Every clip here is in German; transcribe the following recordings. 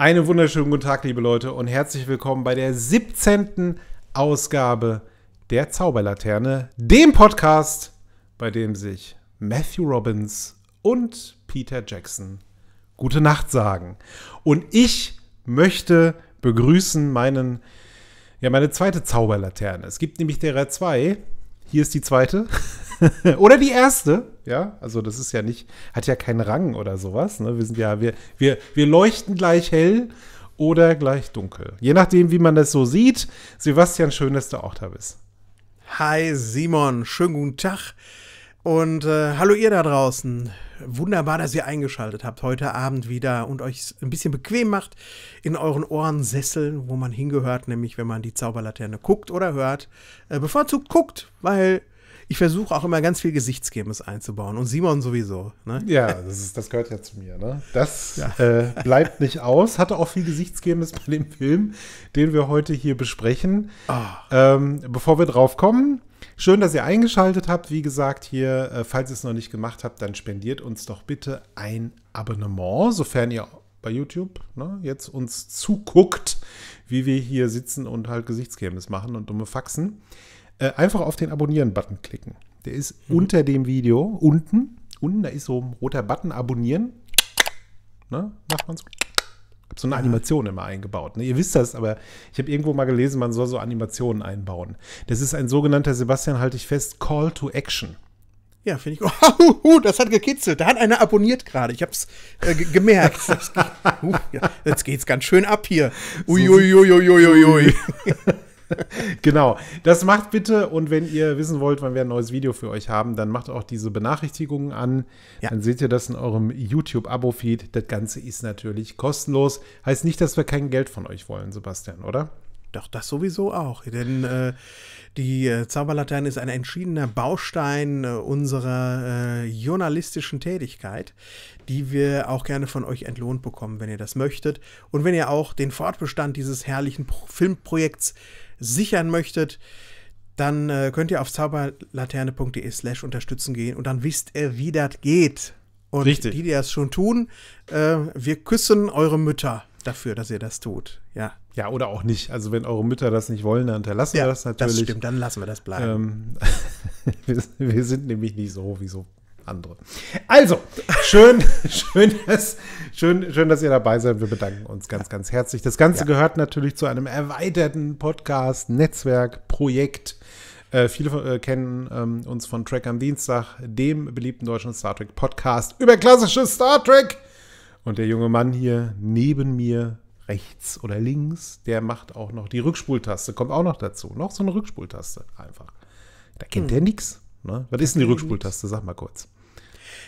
Einen wunderschönen guten Tag, liebe Leute, und herzlich willkommen bei der 17. Ausgabe der Zauberlaterne, dem Podcast, bei dem sich Matthew Robbins und Peter Jackson gute Nacht sagen. Und ich möchte begrüßen meinen, ja, meine zweite Zauberlaterne. Es gibt nämlich derer zwei, hier ist die zweite. oder die erste. Ja, also das ist ja nicht, hat ja keinen Rang oder sowas. Ne? Wir sind ja, wir, wir, wir leuchten gleich hell oder gleich dunkel. Je nachdem, wie man das so sieht. Sebastian, schön, dass du auch da bist. Hi Simon, schönen guten Tag. Und äh, hallo ihr da draußen. Wunderbar, dass ihr eingeschaltet habt heute Abend wieder und euch ein bisschen bequem macht in euren Ohren Sesseln, wo man hingehört, nämlich wenn man die Zauberlaterne guckt oder hört. Äh, bevorzugt guckt, weil ich versuche auch immer ganz viel Gesichtsgebendes einzubauen und Simon sowieso. Ne? Ja, das, ist, das gehört ja zu mir. Ne? Das ja. äh, bleibt nicht aus. Hatte auch viel Gesichtsgebendes bei dem Film, den wir heute hier besprechen. Oh. Ähm, bevor wir drauf kommen, Schön, dass ihr eingeschaltet habt. Wie gesagt, hier, äh, falls ihr es noch nicht gemacht habt, dann spendiert uns doch bitte ein Abonnement, sofern ihr bei YouTube ne, jetzt uns zuguckt, wie wir hier sitzen und halt Gesichtscremes machen und dumme Faxen. Äh, einfach auf den Abonnieren-Button klicken. Der ist mhm. unter dem Video unten. Unten, da ist so ein roter Button, abonnieren. Ne, macht man so so eine Animation immer eingebaut. Ne? Ihr wisst das, aber ich habe irgendwo mal gelesen, man soll so Animationen einbauen. Das ist ein sogenannter, Sebastian, halte ich fest, Call to Action. Ja, finde ich. Oh, uh, uh, das hat gekitzelt. Da hat einer abonniert gerade. Ich habe es äh, gemerkt. uh, ja, jetzt geht's ganz schön ab hier. Uiuiuiuiuiui. Ui, ui, ui, genau, das macht bitte. Und wenn ihr wissen wollt, wann wir ein neues Video für euch haben, dann macht auch diese Benachrichtigungen an. Ja. Dann seht ihr das in eurem YouTube-Abo-Feed. Das Ganze ist natürlich kostenlos. Heißt nicht, dass wir kein Geld von euch wollen, Sebastian, oder? Doch, das sowieso auch. Denn äh, die äh, Zauberlaterne ist ein entschiedener Baustein äh, unserer äh, journalistischen Tätigkeit, die wir auch gerne von euch entlohnt bekommen, wenn ihr das möchtet. Und wenn ihr auch den Fortbestand dieses herrlichen Pro Filmprojekts sichern möchtet, dann äh, könnt ihr auf zauberlaterne.de slash unterstützen gehen und dann wisst ihr, wie das geht. Und Richtig. die, die das schon tun, äh, wir küssen eure Mütter dafür, dass ihr das tut. Ja. Ja, oder auch nicht. Also wenn eure Mütter das nicht wollen, dann unterlassen ja, wir das natürlich. Das stimmt, dann lassen wir das bleiben. Ähm, wir, wir, sind nämlich nicht so wie so andere. Also, schön, schön, dass, schön, schön, dass ihr dabei seid. Wir bedanken uns ganz, ganz herzlich. Das Ganze ja. gehört natürlich zu einem erweiterten Podcast, Netzwerk, Projekt. Äh, viele äh, kennen ähm, uns von Track am Dienstag, dem beliebten deutschen Star Trek Podcast über klassisches Star Trek. Und der junge Mann hier neben mir, rechts oder links, der macht auch noch die Rückspultaste, kommt auch noch dazu. Noch so eine Rückspultaste einfach. Da kennt hm. er nichts. Ne? Was ist denn die Rückspultaste? Sag mal kurz.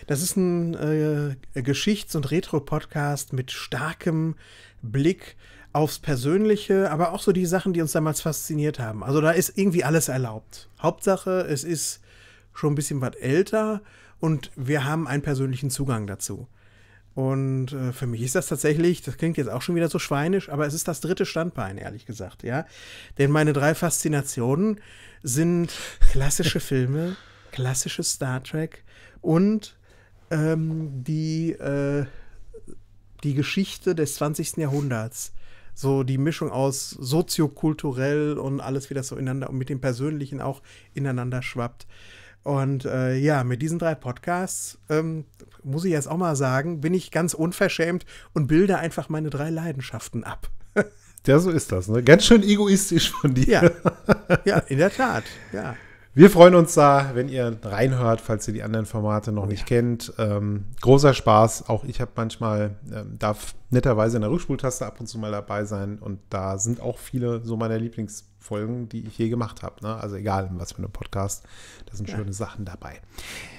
Das ist ein äh, Geschichts- und Retro-Podcast mit starkem Blick aufs Persönliche, aber auch so die Sachen, die uns damals fasziniert haben. Also da ist irgendwie alles erlaubt. Hauptsache, es ist schon ein bisschen was älter und wir haben einen persönlichen Zugang dazu. Und äh, für mich ist das tatsächlich, das klingt jetzt auch schon wieder so schweinisch, aber es ist das dritte Standbein, ehrlich gesagt, ja. Denn meine drei Faszinationen sind klassische Filme, klassisches Star Trek und ähm, die, äh, die Geschichte des 20. Jahrhunderts. So die Mischung aus soziokulturell und alles, wie das so ineinander und mit dem Persönlichen auch ineinander schwappt. Und äh, ja, mit diesen drei Podcasts, ähm, muss ich jetzt auch mal sagen, bin ich ganz unverschämt und bilde einfach meine drei Leidenschaften ab. ja, so ist das. Ne? Ganz schön egoistisch von dir. Ja, ja in der Tat. Ja. Wir freuen uns da, wenn ihr reinhört, falls ihr die anderen Formate noch nicht ja. kennt. Ähm, großer Spaß. Auch ich habe manchmal, ähm, darf netterweise in der Rückspultaste ab und zu mal dabei sein. Und da sind auch viele so meiner Lieblingsfolgen, die ich je gemacht habe. Ne? Also egal, was für ein Podcast, da sind ja. schöne Sachen dabei.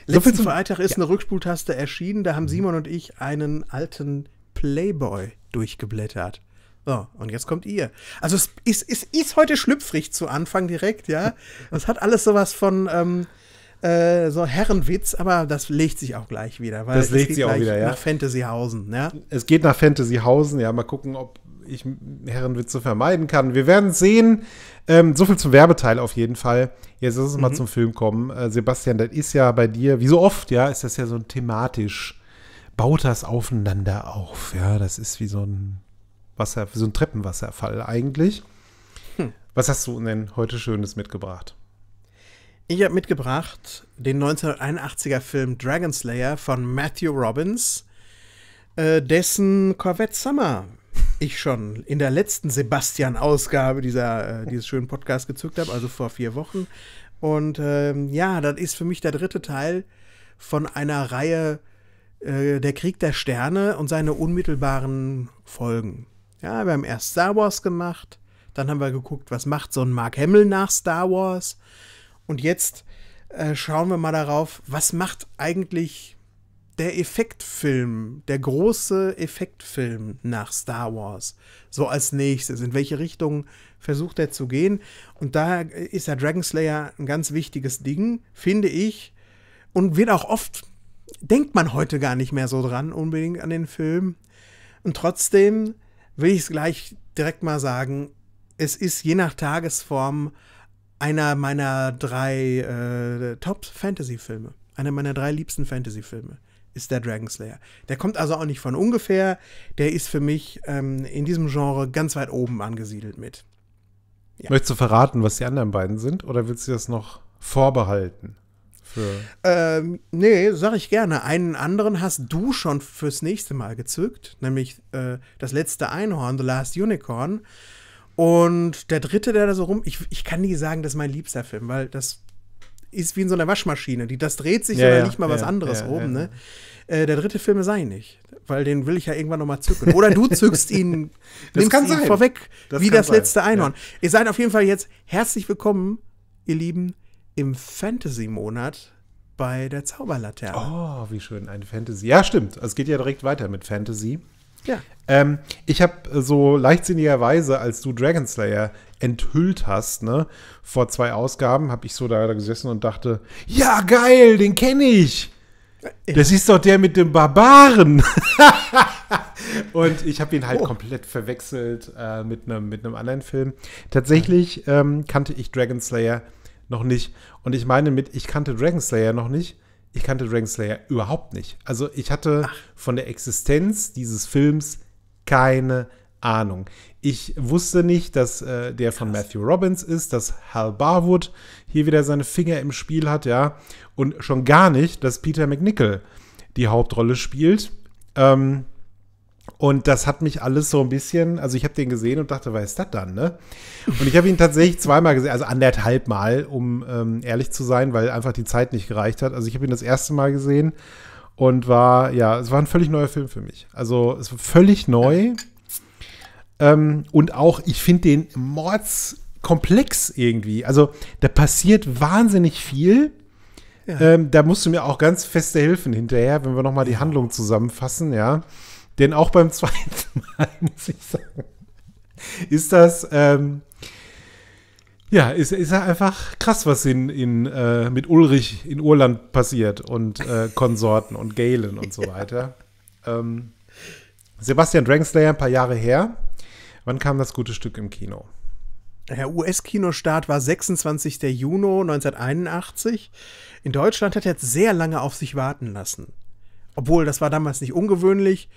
Letzten so Freitag ist ja. eine Rückspultaste erschienen. Da haben mhm. Simon und ich einen alten Playboy durchgeblättert. So, und jetzt kommt ihr. Also es ist, es ist heute schlüpfrig zu Anfang direkt, ja. Es hat alles sowas von ähm, äh, so Herrenwitz, aber das legt sich auch gleich wieder. Weil das legt sich auch wieder, ja. Nach Fantasyhausen, ja. Es geht nach Fantasyhausen, ja. Mal gucken, ob ich Herrenwitze vermeiden kann. Wir werden sehen. Ähm, so viel zum Werbeteil auf jeden Fall. Jetzt lass uns mhm. mal zum Film kommen. Äh, Sebastian, das ist ja bei dir, wie so oft, ja, ist das ja so thematisch. Baut das aufeinander auf, ja. Das ist wie so ein Wasser, so ein Treppenwasserfall eigentlich. Hm. Was hast du denn heute Schönes mitgebracht? Ich habe mitgebracht den 1981er Film Dragon Slayer von Matthew Robbins, äh, dessen Corvette Summer ich schon in der letzten Sebastian-Ausgabe äh, dieses schönen Podcasts gezückt habe, also vor vier Wochen. Und ähm, ja, das ist für mich der dritte Teil von einer Reihe äh, Der Krieg der Sterne und seine unmittelbaren Folgen. Ja, wir haben erst Star Wars gemacht, dann haben wir geguckt, was macht so ein Mark Hamill nach Star Wars. Und jetzt äh, schauen wir mal darauf, was macht eigentlich der Effektfilm, der große Effektfilm nach Star Wars so als nächstes? In welche Richtung versucht er zu gehen? Und da ist der Dragon Slayer ein ganz wichtiges Ding, finde ich. Und wird auch oft, denkt man heute gar nicht mehr so dran, unbedingt an den Film. Und trotzdem will ich es gleich direkt mal sagen. Es ist je nach Tagesform einer meiner drei äh, Top-Fantasy-Filme. Einer meiner drei liebsten Fantasy-Filme ist der Dragon Slayer. Der kommt also auch nicht von ungefähr. Der ist für mich ähm, in diesem Genre ganz weit oben angesiedelt mit. Ja. Möchtest du verraten, was die anderen beiden sind? Oder willst du das noch vorbehalten? Ähm, nee, sag ich gerne. Einen anderen hast du schon fürs nächste Mal gezückt, nämlich äh, das letzte Einhorn, The Last Unicorn. Und der dritte, der da so rum, ich, ich kann nie sagen, das ist mein liebster Film, weil das ist wie in so einer Waschmaschine. Die, das dreht sich ja, oder ja, nicht mal ja, was anderes oben. Ne? Äh, der dritte Film sei nicht, weil den will ich ja irgendwann nochmal zücken. Oder du zückst ihn, das nimmst ihn sein. vorweg, das wie das sein. letzte Einhorn. Ihr seid auf jeden Fall jetzt herzlich willkommen, ihr Lieben, im Fantasy-Monat bei der Zauberlaterne. Oh, wie schön, ein Fantasy. Ja, stimmt. Also es geht ja direkt weiter mit Fantasy. Ja. Ähm, ich habe äh, so leichtsinnigerweise, als du Dragonslayer enthüllt hast, ne, vor zwei Ausgaben, habe ich so da, da gesessen und dachte, ja, geil, den kenne ich. Das ist doch der mit dem Barbaren. und ich habe ihn halt oh. komplett verwechselt äh, mit einem mit anderen Film. Tatsächlich ähm, kannte ich Dragonslayer Slayer noch nicht. Und ich meine mit, ich kannte Dragon Slayer noch nicht. Ich kannte Dragon Slayer überhaupt nicht. Also ich hatte Ach. von der Existenz dieses Films keine Ahnung. Ich wusste nicht, dass äh, der von Krass. Matthew Robbins ist, dass Hal Barwood hier wieder seine Finger im Spiel hat, ja. Und schon gar nicht, dass Peter McNichol die Hauptrolle spielt. Ähm, und das hat mich alles so ein bisschen, also ich habe den gesehen und dachte, was ist das dann, ne? Und ich habe ihn tatsächlich zweimal gesehen, also anderthalb Mal, um ähm, ehrlich zu sein, weil einfach die Zeit nicht gereicht hat. Also ich habe ihn das erste Mal gesehen und war, ja, es war ein völlig neuer Film für mich. Also es war völlig neu. Ähm, und auch, ich finde den Mordskomplex irgendwie. Also da passiert wahnsinnig viel. Ja. Ähm, da musst du mir auch ganz feste Hilfen hinterher, wenn wir nochmal die Handlung zusammenfassen, ja. Denn auch beim zweiten Mal, muss ich sagen, ist das, ähm, ja, ist, ist einfach krass, was in, in, äh, mit Ulrich in Urland passiert und äh, Konsorten und Galen und so weiter. Ähm, Sebastian Drangslayer, ein paar Jahre her. Wann kam das gute Stück im Kino? Der US-Kinostart war 26. Juni 1981. In Deutschland hat er jetzt sehr lange auf sich warten lassen. Obwohl, das war damals nicht ungewöhnlich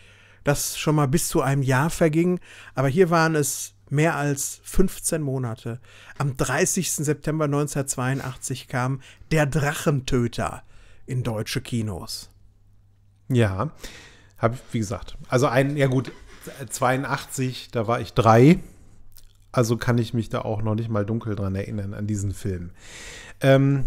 dass schon mal bis zu einem Jahr verging. Aber hier waren es mehr als 15 Monate. Am 30. September 1982 kam Der Drachentöter in deutsche Kinos. Ja, habe ich, wie gesagt. Also ein, ja gut, 82, da war ich drei. Also kann ich mich da auch noch nicht mal dunkel dran erinnern, an diesen Film. Ähm,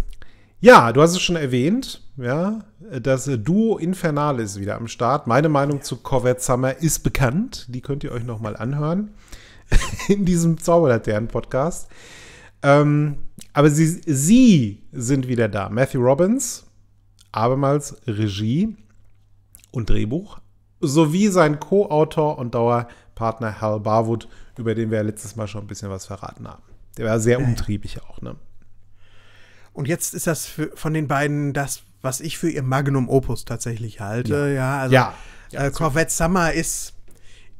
ja, du hast es schon erwähnt, ja, das Duo Infernal ist wieder am Start. Meine Meinung zu Corvette Summer ist bekannt, die könnt ihr euch nochmal anhören in diesem Zauberlaternen-Podcast. Ähm, aber sie, sie sind wieder da. Matthew Robbins, abermals Regie und Drehbuch, sowie sein Co-Autor und Dauerpartner Hal Barwood, über den wir letztes Mal schon ein bisschen was verraten haben. Der war sehr umtriebig auch, ne? Und jetzt ist das für, von den beiden das, was ich für ihr Magnum Opus tatsächlich halte. Ja, ja also ja. Äh, ja, äh, Corvette Summer ist.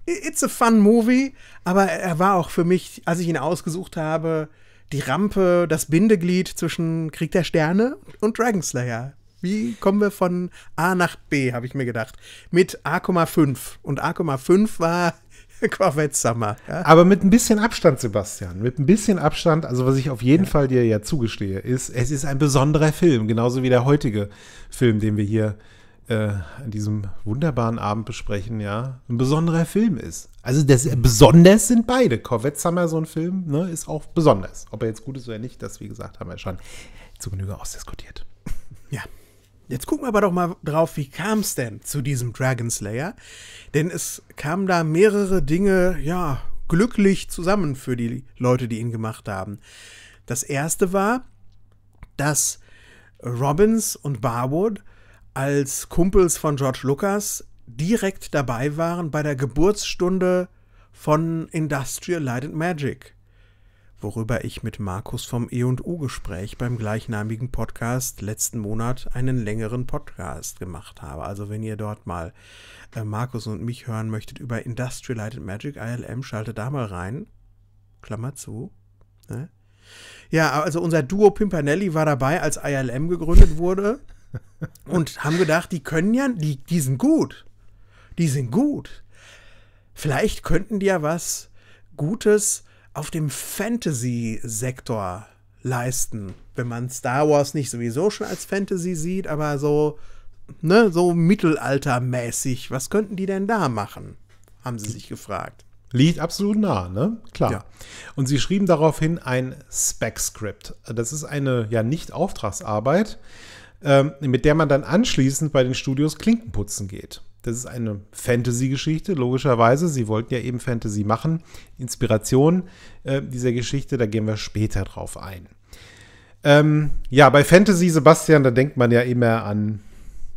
It's a fun movie, aber er war auch für mich, als ich ihn ausgesucht habe, die Rampe, das Bindeglied zwischen Krieg der Sterne und Dragonslayer. Wie kommen wir von A nach B, habe ich mir gedacht. Mit A,5. Und A,5 war Corvette Summer. Ja? Aber mit ein bisschen Abstand, Sebastian. Mit ein bisschen Abstand, also was ich auf jeden ja. Fall dir ja zugestehe, ist, es ist ein besonderer Film, genauso wie der heutige Film, den wir hier äh, an diesem wunderbaren Abend besprechen, ja, ein besonderer Film ist. Also das, besonders sind beide. Corvette Summer, so ein Film, ne, ist auch besonders. Ob er jetzt gut ist oder nicht, das, wie gesagt, haben wir schon zu Genüge ausdiskutiert. Ja. Jetzt gucken wir aber doch mal drauf, wie kam es denn zu diesem Dragon Slayer? Denn es kamen da mehrere Dinge, ja, glücklich zusammen für die Leute, die ihn gemacht haben. Das erste war, dass Robbins und Barwood als Kumpels von George Lucas direkt dabei waren bei der Geburtsstunde von Industrial Light and Magic worüber ich mit Markus vom E&U-Gespräch beim gleichnamigen Podcast letzten Monat einen längeren Podcast gemacht habe. Also wenn ihr dort mal äh, Markus und mich hören möchtet über Industrial Lighted Magic ILM, schaltet da mal rein. Klammer zu. Ne? Ja, also unser Duo Pimpanelli war dabei, als ILM gegründet wurde und haben gedacht, die können ja, die, die sind gut. Die sind gut. Vielleicht könnten die ja was Gutes auf dem Fantasy-Sektor leisten, wenn man Star Wars nicht sowieso schon als Fantasy sieht, aber so, ne, so mittelaltermäßig. Was könnten die denn da machen? Haben sie sich gefragt. Liegt absolut nah, ne? Klar. Ja. Und sie schrieben daraufhin ein Spec-Script. Das ist eine ja nicht Auftragsarbeit, ähm, mit der man dann anschließend bei den Studios Klinken putzen geht. Das ist eine Fantasy-Geschichte, logischerweise. Sie wollten ja eben Fantasy machen. Inspiration äh, dieser Geschichte, da gehen wir später drauf ein. Ähm, ja, bei Fantasy, Sebastian, da denkt man ja immer an,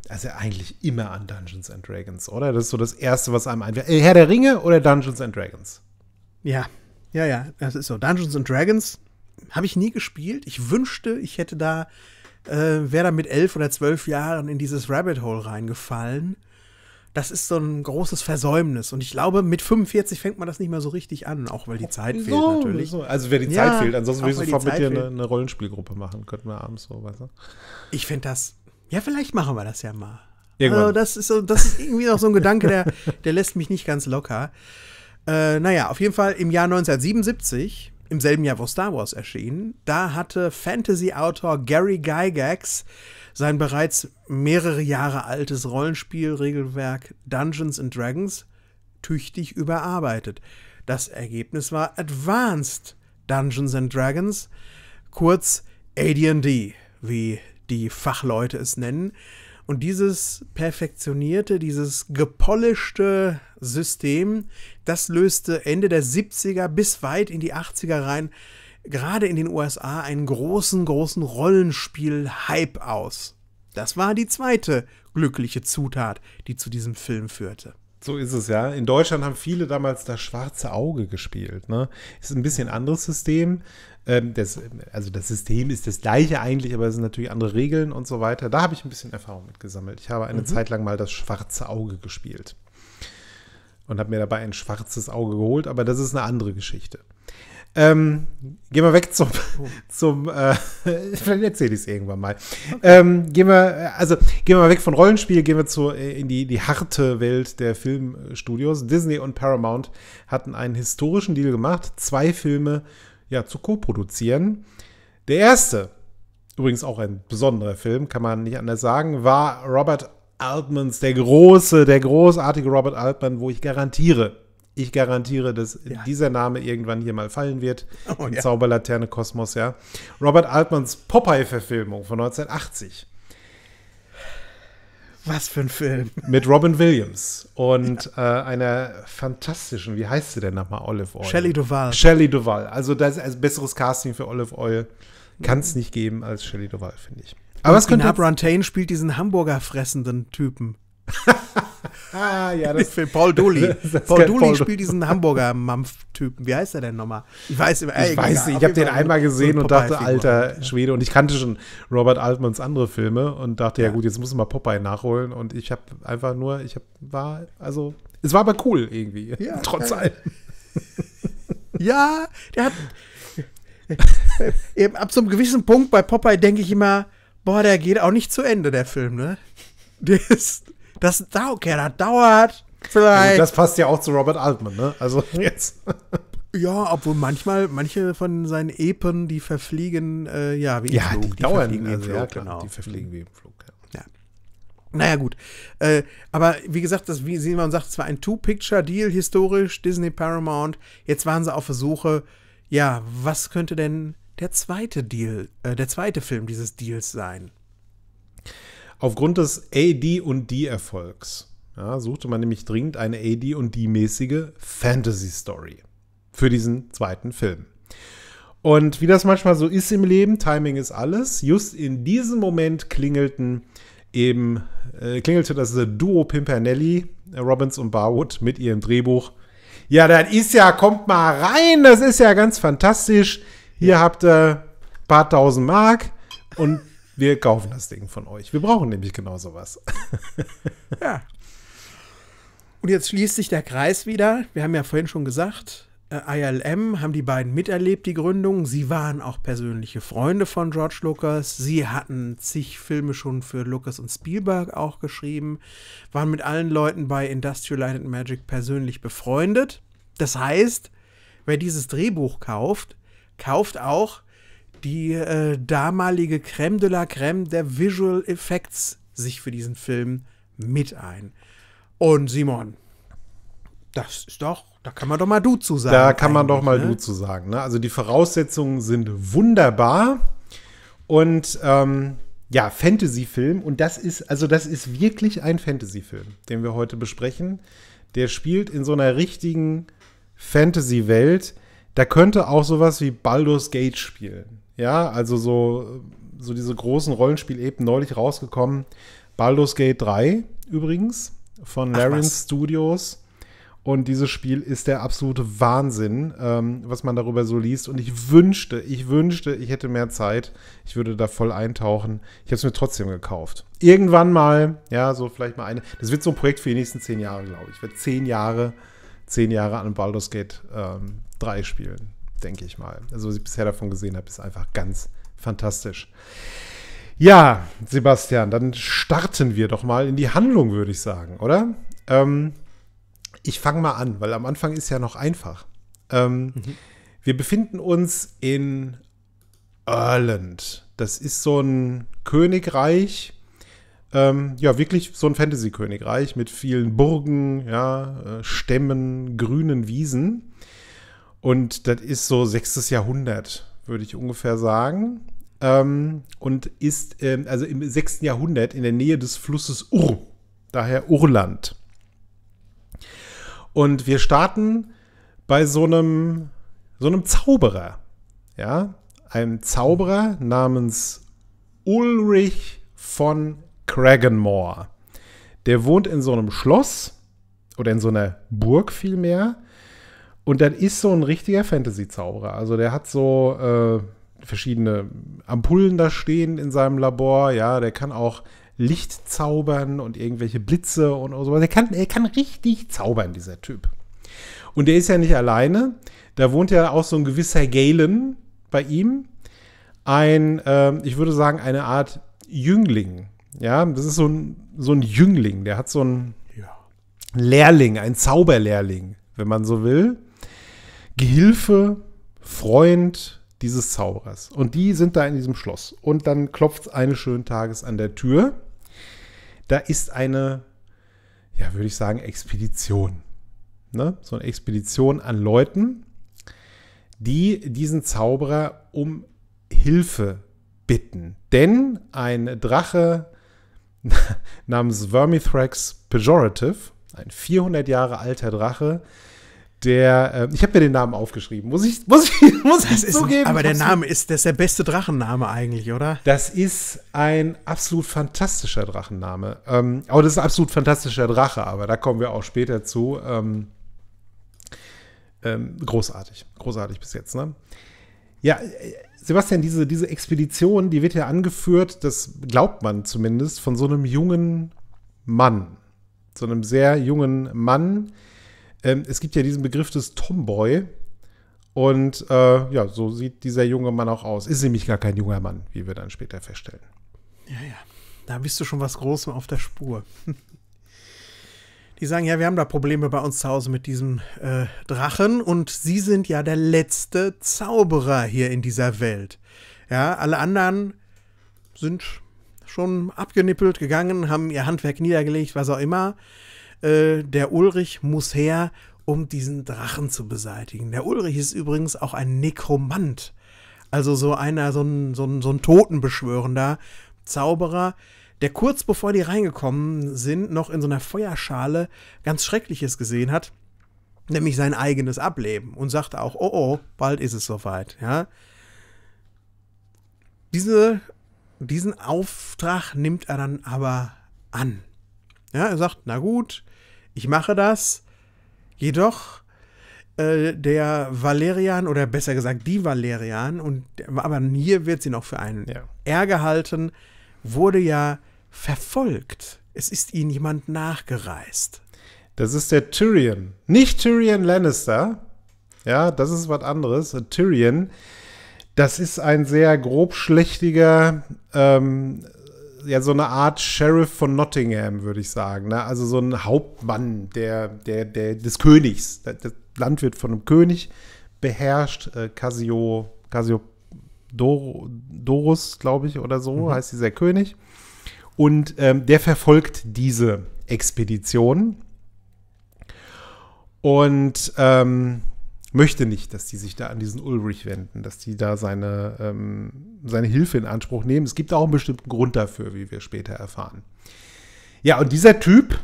also eigentlich immer an Dungeons and Dragons, oder? Das ist so das Erste, was einem einfällt. Äh, Herr der Ringe oder Dungeons and Dragons? Ja, ja, ja, das ist so. Dungeons and Dragons habe ich nie gespielt. Ich wünschte, ich hätte da, äh, wäre da mit elf oder zwölf Jahren in dieses Rabbit Hole reingefallen das ist so ein großes Versäumnis. Und ich glaube, mit 45 fängt man das nicht mehr so richtig an, auch weil die Zeit so, fehlt natürlich. So. Also wer die ja, Zeit fehlt, ansonsten würde ich sofort mit dir eine, eine, Rollenspielgruppe machen, könnten wir abends so, weißt du? Ich finde das, ja, vielleicht machen wir das ja mal. Irgendwann. Also das ist, so, das ist irgendwie noch so ein Gedanke, der, der lässt mich nicht ganz locker. Äh, naja, auf jeden Fall im Jahr 1977 im selben Jahr, wo Star Wars erschien, da hatte Fantasy-Autor Gary Gygax sein bereits mehrere Jahre altes Rollenspielregelwerk Dungeons and Dragons tüchtig überarbeitet. Das Ergebnis war Advanced Dungeons and Dragons, kurz AD&D, wie die Fachleute es nennen. Und dieses perfektionierte, dieses gepolischte System, das löste Ende der 70er bis weit in die 80er rein, gerade in den USA, einen großen, großen Rollenspiel-Hype aus. Das war die zweite glückliche Zutat, die zu diesem Film führte. So ist es ja. In Deutschland haben viele damals das schwarze Auge gespielt. Ne? Ist ein bisschen anderes System. Ähm, das, also das System ist das gleiche eigentlich, aber es sind natürlich andere Regeln und so weiter. Da habe ich ein bisschen Erfahrung mit gesammelt. Ich habe eine mhm. Zeit lang mal das schwarze Auge gespielt und habe mir dabei ein schwarzes Auge geholt, aber das ist eine andere Geschichte. Ähm, gehen wir weg zum, oh. zum äh, vielleicht erzähle ich es irgendwann mal. Okay. Ähm, gehen wir, äh, also gehen wir mal weg von Rollenspiel, gehen wir zu, äh, in die, die harte Welt der Filmstudios. Disney und Paramount hatten einen historischen Deal gemacht, zwei Filme ja, zu co-produzieren. Der erste, übrigens auch ein besonderer Film, kann man nicht anders sagen, war Robert Altmans, der große, der großartige Robert Altman, wo ich garantiere, ich garantiere, dass ja. dieser Name irgendwann hier mal fallen wird. Oh, ja. Zauberlaterne Kosmos, ja. Robert Altmans Popeye-Verfilmung von 1980. Was für ein Film. Mit Robin Williams und ja. äh, einer fantastischen, wie heißt sie denn nochmal, Olive Oil? Shelley Duval. Shelley Duval. Also das ist also ein besseres Casting für Olive Oil. Kann es nicht geben als Shelley Duval, finde ich. Aber es könnte. Run Runtain spielt diesen Hamburger fressenden Typen. ah, ja, das für Paul Dooley. Paul Dooley spielt diesen Hamburger Mampf-Typen. Wie heißt er denn nochmal? Ich weiß, ich weiß nicht. Ich habe den einmal gesehen und dachte, alter Schwede. Und ich kannte schon Robert Altmans andere Filme und dachte, ja, ja gut, jetzt muss ich mal Popeye nachholen. Und ich habe einfach nur, ich hab, war, also, es war aber cool irgendwie. Ja, trotz allem. ja, der hat. eben ab so einem gewissen Punkt bei Popeye denke ich immer, boah, der geht auch nicht zu Ende, der Film, ne? Der ist das, okay, das dauert. Vielleicht. Also das passt ja auch zu Robert Altman, ne? Also jetzt. Ja, obwohl manchmal, manche von seinen Epen, die verfliegen, äh, ja, wie im ja, Flug. Die, die dauern, verfliegen also, Flug, ja, genau. Die verfliegen mhm. wie im Flug, ja. ja. Naja, gut. Äh, aber wie gesagt, das, wie Simon sagt, es war ein Two-Picture-Deal historisch, Disney Paramount. Jetzt waren sie auf der Suche, ja, was könnte denn der zweite Deal, äh, der zweite Film dieses Deals sein? Aufgrund des AD und D-Erfolgs ja, suchte man nämlich dringend eine AD und D-mäßige Fantasy-Story für diesen zweiten Film. Und wie das manchmal so ist im Leben, Timing ist alles. Just in diesem Moment klingelten eben, äh, klingelte das Duo Pimpernelli, äh, Robbins und Barwood mit ihrem Drehbuch. Ja, das ist ja, kommt mal rein, das ist ja ganz fantastisch. Hier habt ihr äh, paar tausend Mark und wir kaufen das Ding von euch. Wir brauchen nämlich genau sowas. ja. Und jetzt schließt sich der Kreis wieder. Wir haben ja vorhin schon gesagt, äh, ILM haben die beiden miterlebt, die Gründung. Sie waren auch persönliche Freunde von George Lucas. Sie hatten zig Filme schon für Lucas und Spielberg auch geschrieben, waren mit allen Leuten bei Industrial Light and Magic persönlich befreundet. Das heißt, wer dieses Drehbuch kauft, kauft auch die äh, damalige Creme de la Creme der Visual Effects sich für diesen Film mit ein. Und Simon, das ist doch, da kann man doch mal du zu sagen. Da kann man doch mal ne? du zu sagen. Ne? Also die Voraussetzungen sind wunderbar und ähm, ja, Fantasy-Film und das ist, also das ist wirklich ein Fantasy-Film, den wir heute besprechen. Der spielt in so einer richtigen Fantasy-Welt. Da könnte auch sowas wie Baldur's Gate spielen. Ja, also so, so diese großen Rollenspiel-Epen neulich rausgekommen. Baldur's Gate 3 übrigens von Larynx Studios. Und dieses Spiel ist der absolute Wahnsinn, ähm, was man darüber so liest. Und ich wünschte, ich wünschte, ich hätte mehr Zeit. Ich würde da voll eintauchen. Ich habe es mir trotzdem gekauft. Irgendwann mal, ja, so vielleicht mal eine. Das wird so ein Projekt für die nächsten zehn Jahre, glaube ich. Ich werde zehn Jahre, zehn Jahre an Baldur's Gate ähm, 3 spielen denke ich mal. Also, was ich bisher davon gesehen habe, ist einfach ganz fantastisch. Ja, Sebastian, dann starten wir doch mal in die Handlung, würde ich sagen, oder? Ähm, ich fange mal an, weil am Anfang ist ja noch einfach. Ähm, mhm. Wir befinden uns in Irland. Das ist so ein Königreich, ähm, ja, wirklich so ein Fantasy-Königreich mit vielen Burgen, ja, äh, Stämmen, grünen Wiesen. Und das ist so sechstes Jahrhundert, würde ich ungefähr sagen. Ähm, und ist ähm, also im sechsten Jahrhundert in der Nähe des Flusses Ur, daher Urland. Und wir starten bei so einem, so einem Zauberer. Ja, einem Zauberer namens Ulrich von Cragenmore. Der wohnt in so einem Schloss oder in so einer Burg vielmehr und das ist so ein richtiger Fantasy-Zauberer. Also der hat so äh, verschiedene Ampullen da stehen in seinem Labor. Ja, der kann auch Licht zaubern und irgendwelche Blitze und so. Der kann, er kann richtig zaubern, dieser Typ. Und der ist ja nicht alleine. Da wohnt ja auch so ein gewisser Galen bei ihm. Ein, äh, ich würde sagen, eine Art Jüngling. Ja, das ist so ein, so ein Jüngling. Der hat so ein Lehrling, ein Zauberlehrling, wenn man so will. Gehilfe, Freund dieses Zauberers. Und die sind da in diesem Schloss. Und dann klopft es eines schönen Tages an der Tür. Da ist eine, ja, würde ich sagen, Expedition. Ne? So eine Expedition an Leuten, die diesen Zauberer um Hilfe bitten. Denn ein Drache namens Vermithrax Pejorative, ein 400 Jahre alter Drache, der, äh, ich habe mir den Namen aufgeschrieben, muss ich, muss ich, muss das ich zugeben. Ist, aber der Name ist, das ist der beste Drachenname eigentlich, oder? Das ist ein absolut fantastischer Drachenname. Ähm, aber das ist ein absolut fantastischer Drache, aber da kommen wir auch später zu. Ähm, ähm, großartig, großartig bis jetzt, ne? Ja, äh, Sebastian, diese, diese Expedition, die wird ja angeführt, das glaubt man zumindest, von so einem jungen Mann. So einem sehr jungen Mann, äh, ähm, es gibt ja diesen Begriff des Tomboy. Und äh, ja, so sieht dieser junge Mann auch aus. Ist nämlich gar kein junger Mann, wie wir dann später feststellen. Ja, ja. Da bist du schon was Großes auf der Spur. Die sagen, ja, wir haben da Probleme bei uns zu Hause mit diesem äh, Drachen und sie sind ja der letzte Zauberer hier in dieser Welt. Ja, alle anderen sind schon abgenippelt gegangen, haben ihr Handwerk niedergelegt, was auch immer. Äh, der Ulrich muss her, um diesen Drachen zu beseitigen. Der Ulrich ist übrigens auch ein Nekromant. Also so einer, so ein, so ein, so ein Totenbeschwörender Zauberer, der kurz bevor die reingekommen sind, noch in so einer Feuerschale ganz Schreckliches gesehen hat, nämlich sein eigenes Ableben und sagte auch, oh oh, bald ist es soweit, ja. Diese, diesen Auftrag nimmt er dann aber an. Ja, er sagt, na gut, ich mache das. Jedoch äh, der Valerian oder besser gesagt die Valerian und aber hier wird sie noch für einen ja. R gehalten, wurde ja verfolgt. Es ist ihnen jemand nachgereist. Das ist der Tyrion, nicht Tyrion Lannister. Ja, das ist was anderes. Tyrion, das ist ein sehr grobschlächtiger ähm, ja so eine Art Sheriff von Nottingham, würde ich sagen. Ne? Also so ein Hauptmann der, der, der, des Königs. Das Land wird von einem König beherrscht. Äh, Casio, Casio Dor Dorus, glaube ich, oder so mhm. heißt dieser König. Und ähm, der verfolgt diese Expedition. Und ähm, möchte nicht, dass die sich da an diesen Ulrich wenden, dass die da seine, ähm, seine Hilfe in Anspruch nehmen. Es gibt auch einen bestimmten Grund dafür, wie wir später erfahren. Ja, und dieser Typ,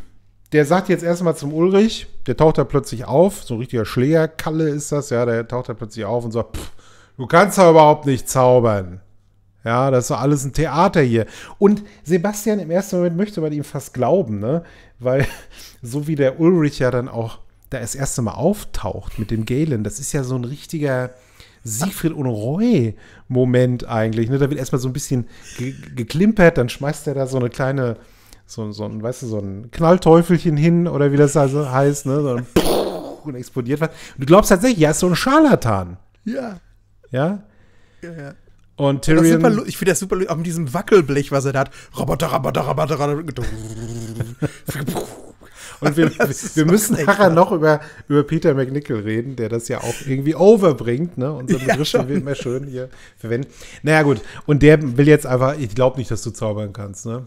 der sagt jetzt erstmal zum Ulrich, der taucht da plötzlich auf, so ein richtiger Schlägerkalle ist das, ja, der taucht da plötzlich auf und sagt, pff, du kannst da überhaupt nicht zaubern. Ja, das ist doch alles ein Theater hier. Und Sebastian im ersten Moment möchte man ihm fast glauben, ne? Weil so wie der Ulrich ja dann auch da das erste Mal auftaucht mit dem Galen, das ist ja so ein richtiger Siegfried und Roy-Moment eigentlich. Ne? Da wird erstmal so ein bisschen ge geklimpert, dann schmeißt er da so eine kleine, so, so, ein, weißt du, so ein Knallteufelchen hin oder wie das also heißt, ne? So ein und explodiert was. Und du glaubst tatsächlich, ja, ist so ein Scharlatan. Ja. Ja? Ja, ja. Und Tyrion. Und super, ich finde das super, auch mit diesem Wackelblech, was er da hat. Roboter, Roboter, Roboter, Roboter. Und wir, wir müssen nachher noch über, über Peter McNichol reden, der das ja auch irgendwie overbringt, ne? Unser Begriff, ja, den immer schön hier verwenden. Naja, gut. Und der will jetzt einfach, ich glaube nicht, dass du zaubern kannst, ne?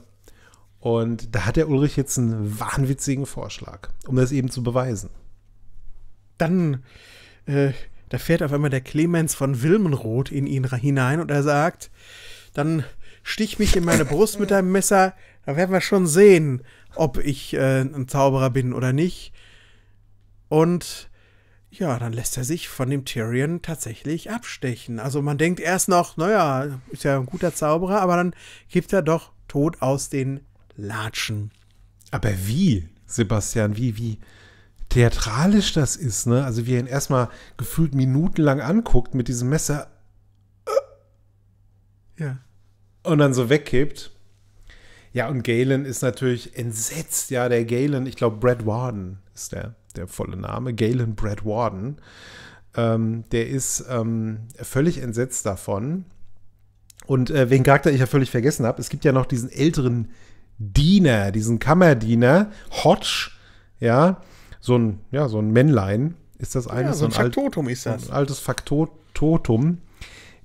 Und da hat der Ulrich jetzt einen wahnwitzigen Vorschlag, um das eben zu beweisen. Dann, äh, da fährt auf einmal der Clemens von Wilmenroth in ihn hinein und er sagt, dann stich mich in meine Brust mit deinem Messer, da werden wir schon sehen, ob ich äh, ein Zauberer bin oder nicht. Und ja, dann lässt er sich von dem Tyrion tatsächlich abstechen. Also man denkt erst noch, naja, ist ja ein guter Zauberer, aber dann gibt er doch tot aus den Latschen. Aber wie, Sebastian, wie, wie theatralisch das ist, ne? Also wie er ihn erstmal gefühlt minutenlang anguckt mit diesem Messer. Äh, ja. Und dann so wegkippt. Ja, und Galen ist natürlich entsetzt. Ja, der Galen, ich glaube, Brad Warden ist der, der volle Name. Galen Brad Warden. Ähm, der ist ähm, völlig entsetzt davon. Und äh, wen Charakter ich ja völlig vergessen habe, es gibt ja noch diesen älteren Diener, diesen Kammerdiener, Hodge, ja, so ein, ja, so ein Männlein ist das eine. Ja, so ein, so ein Faktotum alt, ist das. ein altes Faktotum,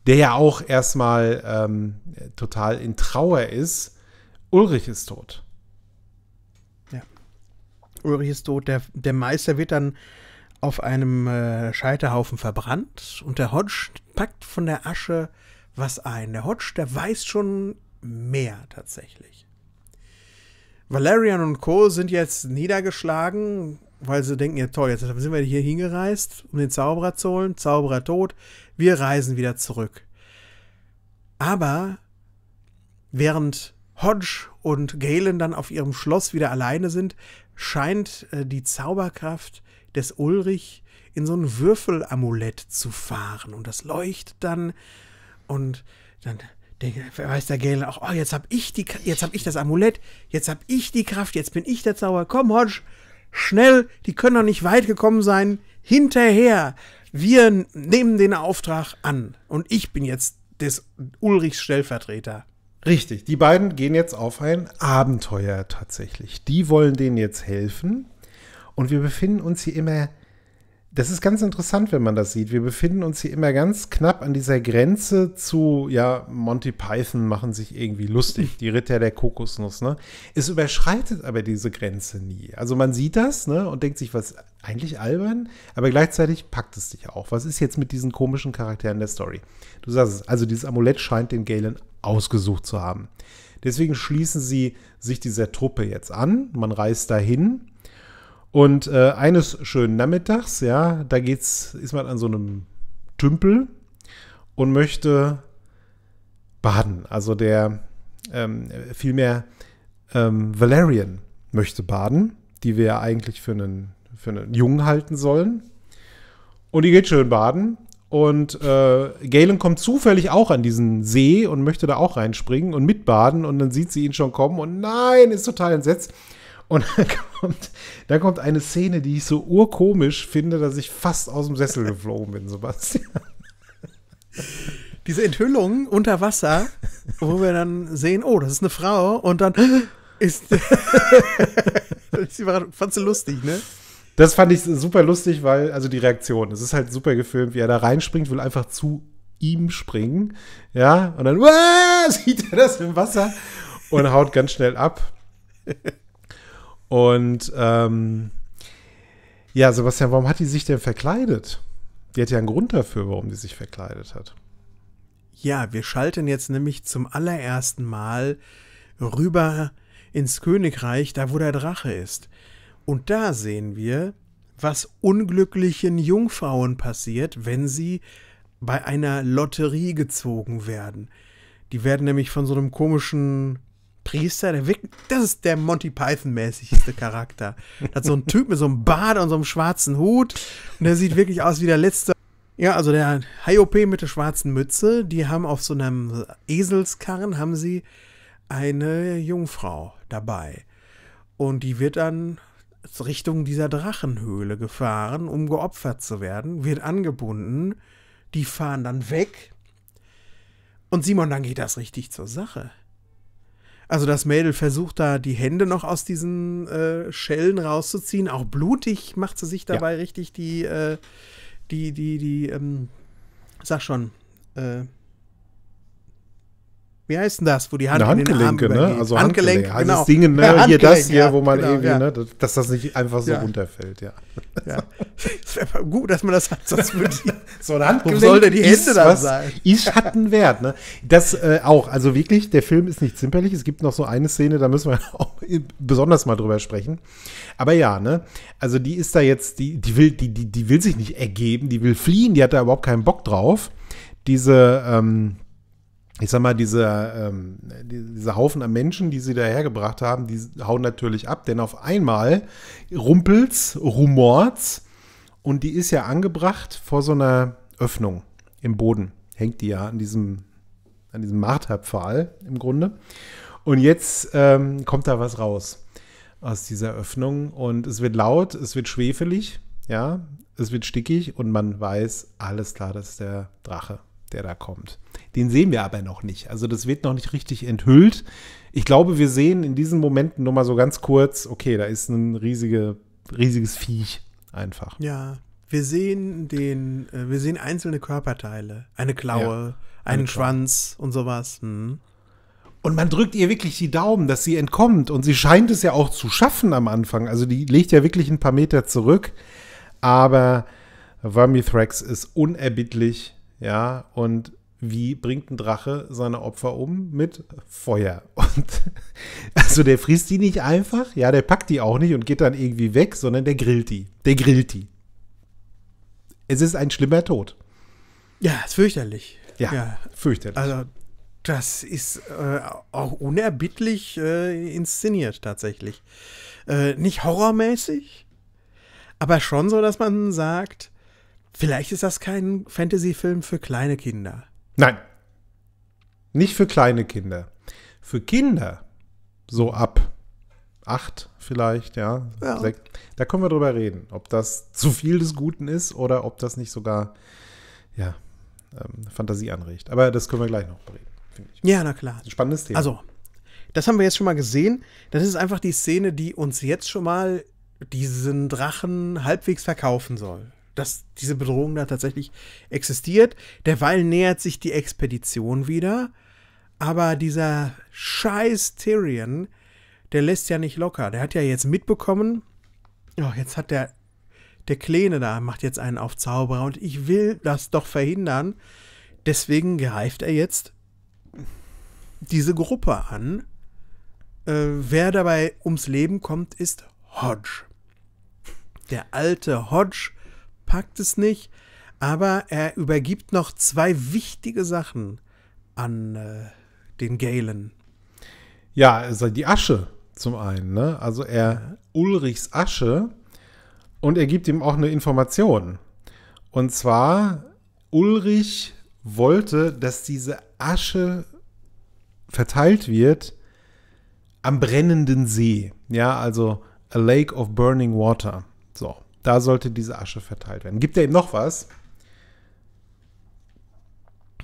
der ja auch erstmal ähm, total in Trauer ist Ulrich ist tot. Ja. Ulrich ist tot. Der, der Meister wird dann auf einem äh, Scheiterhaufen verbrannt und der Hodge packt von der Asche was ein. Der Hodge, der weiß schon mehr tatsächlich. Valerian und Co. sind jetzt niedergeschlagen, weil sie denken, ja toll, jetzt sind wir hier hingereist, um den Zauberer zu holen, Zauberer tot, wir reisen wieder zurück. Aber während Hodge und Galen dann auf ihrem Schloss wieder alleine sind, scheint äh, die Zauberkraft des Ulrich in so ein Würfelamulett zu fahren. Und das leuchtet dann und dann weiß der Galen auch, oh, jetzt habe ich, die, jetzt hab ich das Amulett, jetzt habe ich die Kraft, jetzt bin ich der Zauberer. Komm, Hodge, schnell, die können noch nicht weit gekommen sein, hinterher. Wir nehmen den Auftrag an und ich bin jetzt des Ulrichs Stellvertreter. Richtig, die beiden gehen jetzt auf ein Abenteuer tatsächlich. Die wollen denen jetzt helfen. Und wir befinden uns hier immer das ist ganz interessant, wenn man das sieht. Wir befinden uns hier immer ganz knapp an dieser Grenze zu, ja, Monty Python machen sich irgendwie lustig, die Ritter der Kokosnuss, ne? Es überschreitet aber diese Grenze nie. Also man sieht das, ne, und denkt sich, was eigentlich albern, aber gleichzeitig packt es dich auch. Was ist jetzt mit diesen komischen Charakteren der Story? Du sagst es, also dieses Amulett scheint den Galen ausgesucht zu haben. Deswegen schließen sie sich dieser Truppe jetzt an, man reist dahin und äh, eines schönen Nachmittags, ja, da geht's, ist man an so einem Tümpel und möchte baden. Also der ähm, vielmehr ähm, Valerian möchte baden, die wir ja eigentlich für einen, für einen Jungen halten sollen. Und die geht schön baden. Und äh, Galen kommt zufällig auch an diesen See und möchte da auch reinspringen und mitbaden. Und dann sieht sie ihn schon kommen und nein, ist total entsetzt. Und dann kann kommt, dann kommt eine Szene, die ich so urkomisch finde, dass ich fast aus dem Sessel geflogen bin, Sebastian. Diese Enthüllung unter Wasser, wo wir dann sehen, oh, das ist eine Frau und dann ist. Fandst du lustig, ne? Das fand ich super lustig, weil, also die Reaktion, es ist halt super gefilmt, wie er da reinspringt, will einfach zu ihm springen. Ja, und dann uah, sieht er das im Wasser und haut ganz schnell ab. Und ähm, ja, Sebastian, warum hat die sich denn verkleidet? Die hat ja einen Grund dafür, warum die sich verkleidet hat. Ja, wir schalten jetzt nämlich zum allerersten Mal rüber ins Königreich, da wo der Drache ist. Und da sehen wir, was unglücklichen Jungfrauen passiert, wenn sie bei einer Lotterie gezogen werden. Die werden nämlich von so einem komischen Priester, der wirkt, das ist der Monty Python-mäßigste Charakter. Hat so ein Typ mit so einem Bart und so einem schwarzen Hut und der sieht wirklich aus wie der letzte. Ja, also der HOP mit der schwarzen Mütze, die haben auf so einem Eselskarren, haben sie eine Jungfrau dabei. Und die wird dann Richtung dieser Drachenhöhle gefahren, um geopfert zu werden, wird angebunden, die fahren dann weg. Und Simon, dann geht das richtig zur Sache. Also das Mädel versucht da die Hände noch aus diesen äh, Schellen rauszuziehen. Auch blutig macht sie sich dabei ja. richtig die, äh, die, die, die, ähm, sag schon, äh, wie heißt denn das, wo die Hand Eine Handgelenke, ne? Also Handgelenke, Handgelenke, genau. Also das Ding, ne? Ja, hier das hier, ja, wo man genau, irgendwie, ja. ne? Dass das nicht einfach so runterfällt, ja. Ja. Es wäre gut, dass man das hat, sonst würde so ein Handgelenk. Wo soll die Hände da sein? Ist hat einen Wert, ne? Das äh, auch, also wirklich, der Film ist nicht zimperlich. Es gibt noch so eine Szene, da müssen wir auch besonders mal drüber sprechen. Aber ja, ne? Also die ist da jetzt, die, die will, die, die, die will sich nicht ergeben, die will fliehen, die hat da überhaupt keinen Bock drauf. Diese, ähm, ich sag mal, diese, ähm, dieser Haufen an Menschen, die sie dahergebracht haben, die hauen natürlich ab, denn auf einmal rumpelt's, rumort's und die ist ja angebracht vor so einer Öffnung im Boden. Hängt die ja an diesem, an diesem Marterpfahl im Grunde. Und jetzt ähm, kommt da was raus aus dieser Öffnung und es wird laut, es wird schwefelig, ja, es wird stickig und man weiß, alles klar, das ist der Drache, der da kommt. Den sehen wir aber noch nicht. Also das wird noch nicht richtig enthüllt. Ich glaube, wir sehen in diesen Momenten nur mal so ganz kurz, okay, da ist ein riesige, riesiges Viech einfach. Ja, wir sehen den, äh, wir sehen einzelne Körperteile, eine Klaue, ja, einen eine Schwanz und sowas. Hm. Und man drückt ihr wirklich die Daumen, dass sie entkommt. Und sie scheint es ja auch zu schaffen am Anfang. Also die legt ja wirklich ein paar Meter zurück. Aber Vermithrax ist unerbittlich, ja, und wie bringt ein Drache seine Opfer um? Mit Feuer. Und also der frisst die nicht einfach, ja, der packt die auch nicht und geht dann irgendwie weg, sondern der grillt die. Der grillt die. Es ist ein schlimmer Tod. Ja, ist fürchterlich. Ja, ja. fürchterlich. Also das ist äh, auch unerbittlich äh, inszeniert tatsächlich. Äh, nicht horrormäßig, aber schon so, dass man sagt, vielleicht ist das kein Fantasy-Film für kleine Kinder. Nein. Nicht für kleine Kinder. Für Kinder, so ab acht vielleicht, ja, ja. da können wir drüber reden, ob das zu viel des Guten ist oder ob das nicht sogar, ja, ähm, Fantasie anregt. Aber das können wir gleich noch reden, finde ich. Ja, na klar. Ein spannendes Thema. Also, das haben wir jetzt schon mal gesehen. Das ist einfach die Szene, die uns jetzt schon mal diesen Drachen halbwegs verkaufen soll dass diese Bedrohung da tatsächlich existiert. Derweil nähert sich die Expedition wieder, aber dieser scheiß Tyrion, der lässt ja nicht locker. Der hat ja jetzt mitbekommen, oh, jetzt hat der, der Kleine da, macht jetzt einen auf Zauberer und ich will das doch verhindern. Deswegen greift er jetzt diese Gruppe an. Äh, wer dabei ums Leben kommt, ist Hodge. Der alte Hodge, packt es nicht, aber er übergibt noch zwei wichtige Sachen an äh, den Galen. Ja, also die Asche zum einen, ne? Also er ja. Ulrichs Asche und er gibt ihm auch eine Information. Und zwar Ulrich wollte, dass diese Asche verteilt wird am brennenden See. Ja, also a lake of burning water. Da sollte diese Asche verteilt werden. Gibt er ihm noch was?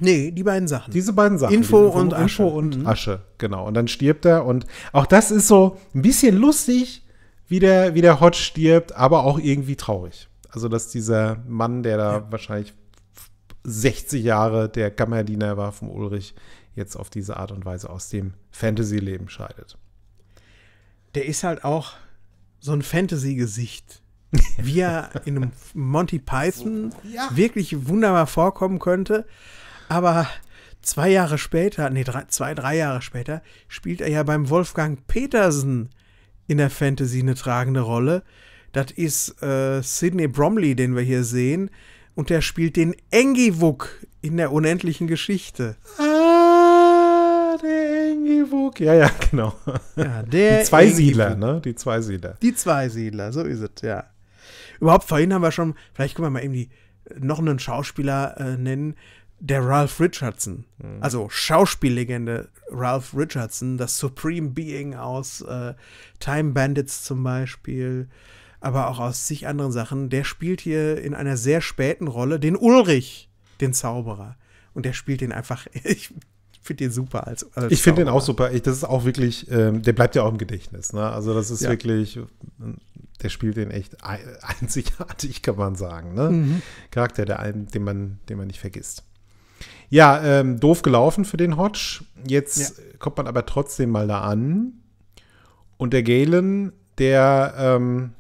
Nee, die beiden Sachen. Diese beiden Sachen. Info, Info und Asche. Info und mhm. Asche, genau. Und dann stirbt er. Und auch das ist so ein bisschen lustig, wie der, wie der Hodge stirbt, aber auch irgendwie traurig. Also, dass dieser Mann, der da ja. wahrscheinlich 60 Jahre der Kammerdiener war vom Ulrich, jetzt auf diese Art und Weise aus dem Fantasy-Leben scheidet. Der ist halt auch so ein Fantasy-Gesicht. wie er in einem Monty Python ja. wirklich wunderbar vorkommen könnte. Aber zwei Jahre später, nee, drei, zwei, drei Jahre später, spielt er ja beim Wolfgang Petersen in der Fantasy eine tragende Rolle. Das ist äh, Sidney Bromley, den wir hier sehen. Und der spielt den Engiwuk in der unendlichen Geschichte. Ah, der Engiwuk. Ja, ja, genau. Ja, der Die Zweisiedler, ne? Die Zweisiedler. Die Zweisiedler, so ist es, ja. Überhaupt vorhin haben wir schon, vielleicht können wir mal irgendwie noch einen Schauspieler äh, nennen, der Ralph Richardson. Mhm. Also Schauspiellegende Ralph Richardson, das Supreme Being aus äh, Time Bandits zum Beispiel, aber auch aus zig anderen Sachen. Der spielt hier in einer sehr späten Rolle den Ulrich, den Zauberer. Und der spielt den einfach. Ich, finde den super als, als Ich finde den auch super. Ich, das ist auch wirklich, ähm, der bleibt ja auch im Gedächtnis. Ne? Also das ist ja. wirklich der spielt den echt einzigartig, kann man sagen. Ne? Mhm. Charakter, der einen, den man, den man nicht vergisst. Ja, ähm, doof gelaufen für den Hodge. Jetzt ja. kommt man aber trotzdem mal da an. Und der Galen, der, ähm,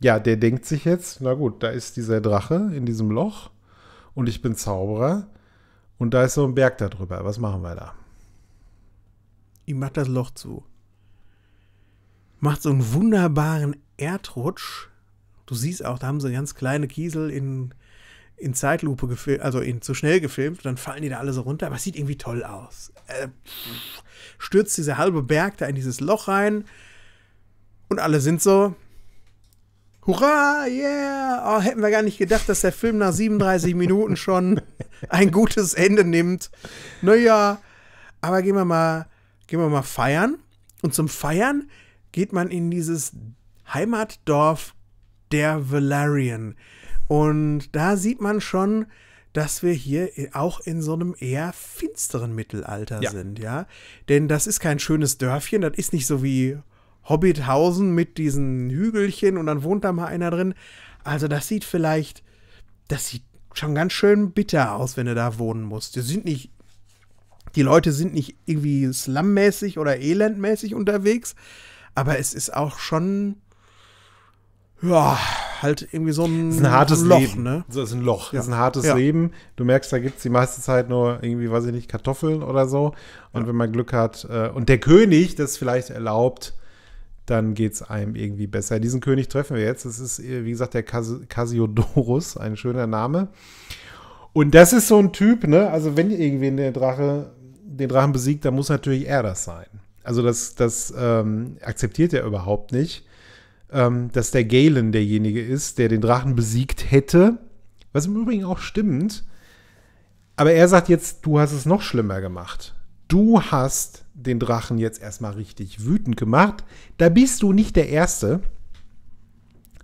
ja, der denkt sich jetzt, na gut, da ist dieser Drache in diesem Loch und ich bin Zauberer und da ist so ein Berg darüber. Was machen wir da? Ich mach das Loch zu macht so einen wunderbaren Erdrutsch. Du siehst auch, da haben sie ganz kleine Kiesel in, in Zeitlupe gefilmt, also in zu schnell gefilmt und dann fallen die da alle so runter, aber es sieht irgendwie toll aus. Äh, stürzt dieser halbe Berg da in dieses Loch rein und alle sind so. Hurra, yeah! Oh, hätten wir gar nicht gedacht, dass der Film nach 37 Minuten schon ein gutes Ende nimmt. Naja, aber gehen wir mal, gehen wir mal feiern. Und zum Feiern geht man in dieses Heimatdorf der Valerian. Und da sieht man schon, dass wir hier auch in so einem eher finsteren Mittelalter ja. sind, ja. Denn das ist kein schönes Dörfchen, das ist nicht so wie Hobbithausen mit diesen Hügelchen und dann wohnt da mal einer drin. Also das sieht vielleicht, das sieht schon ganz schön bitter aus, wenn du da wohnen musst. Die sind nicht, die Leute sind nicht irgendwie slummäßig oder elendmäßig unterwegs, aber es ist auch schon ja, halt irgendwie so ein, das ist ein hartes Loch, Leben. Ne? So ist ein Loch. Ja. Das ist ein hartes ja. Leben. Du merkst, da gibt es die meiste Zeit nur irgendwie, weiß ich nicht, Kartoffeln oder so. Und ja. wenn man Glück hat äh, und der König das vielleicht erlaubt, dann geht es einem irgendwie besser. Diesen König treffen wir jetzt. Das ist, äh, wie gesagt, der Cas Casiodorus, ein schöner Name. Und das ist so ein Typ, ne? Also, wenn irgendwie der Drache den Drachen besiegt, dann muss natürlich er das sein. Also, das, das ähm, akzeptiert er überhaupt nicht ähm, dass der Galen derjenige ist, der den Drachen besiegt hätte. Was im Übrigen auch stimmt. Aber er sagt jetzt, du hast es noch schlimmer gemacht. Du hast den Drachen jetzt erstmal richtig wütend gemacht. Da bist du nicht der Erste.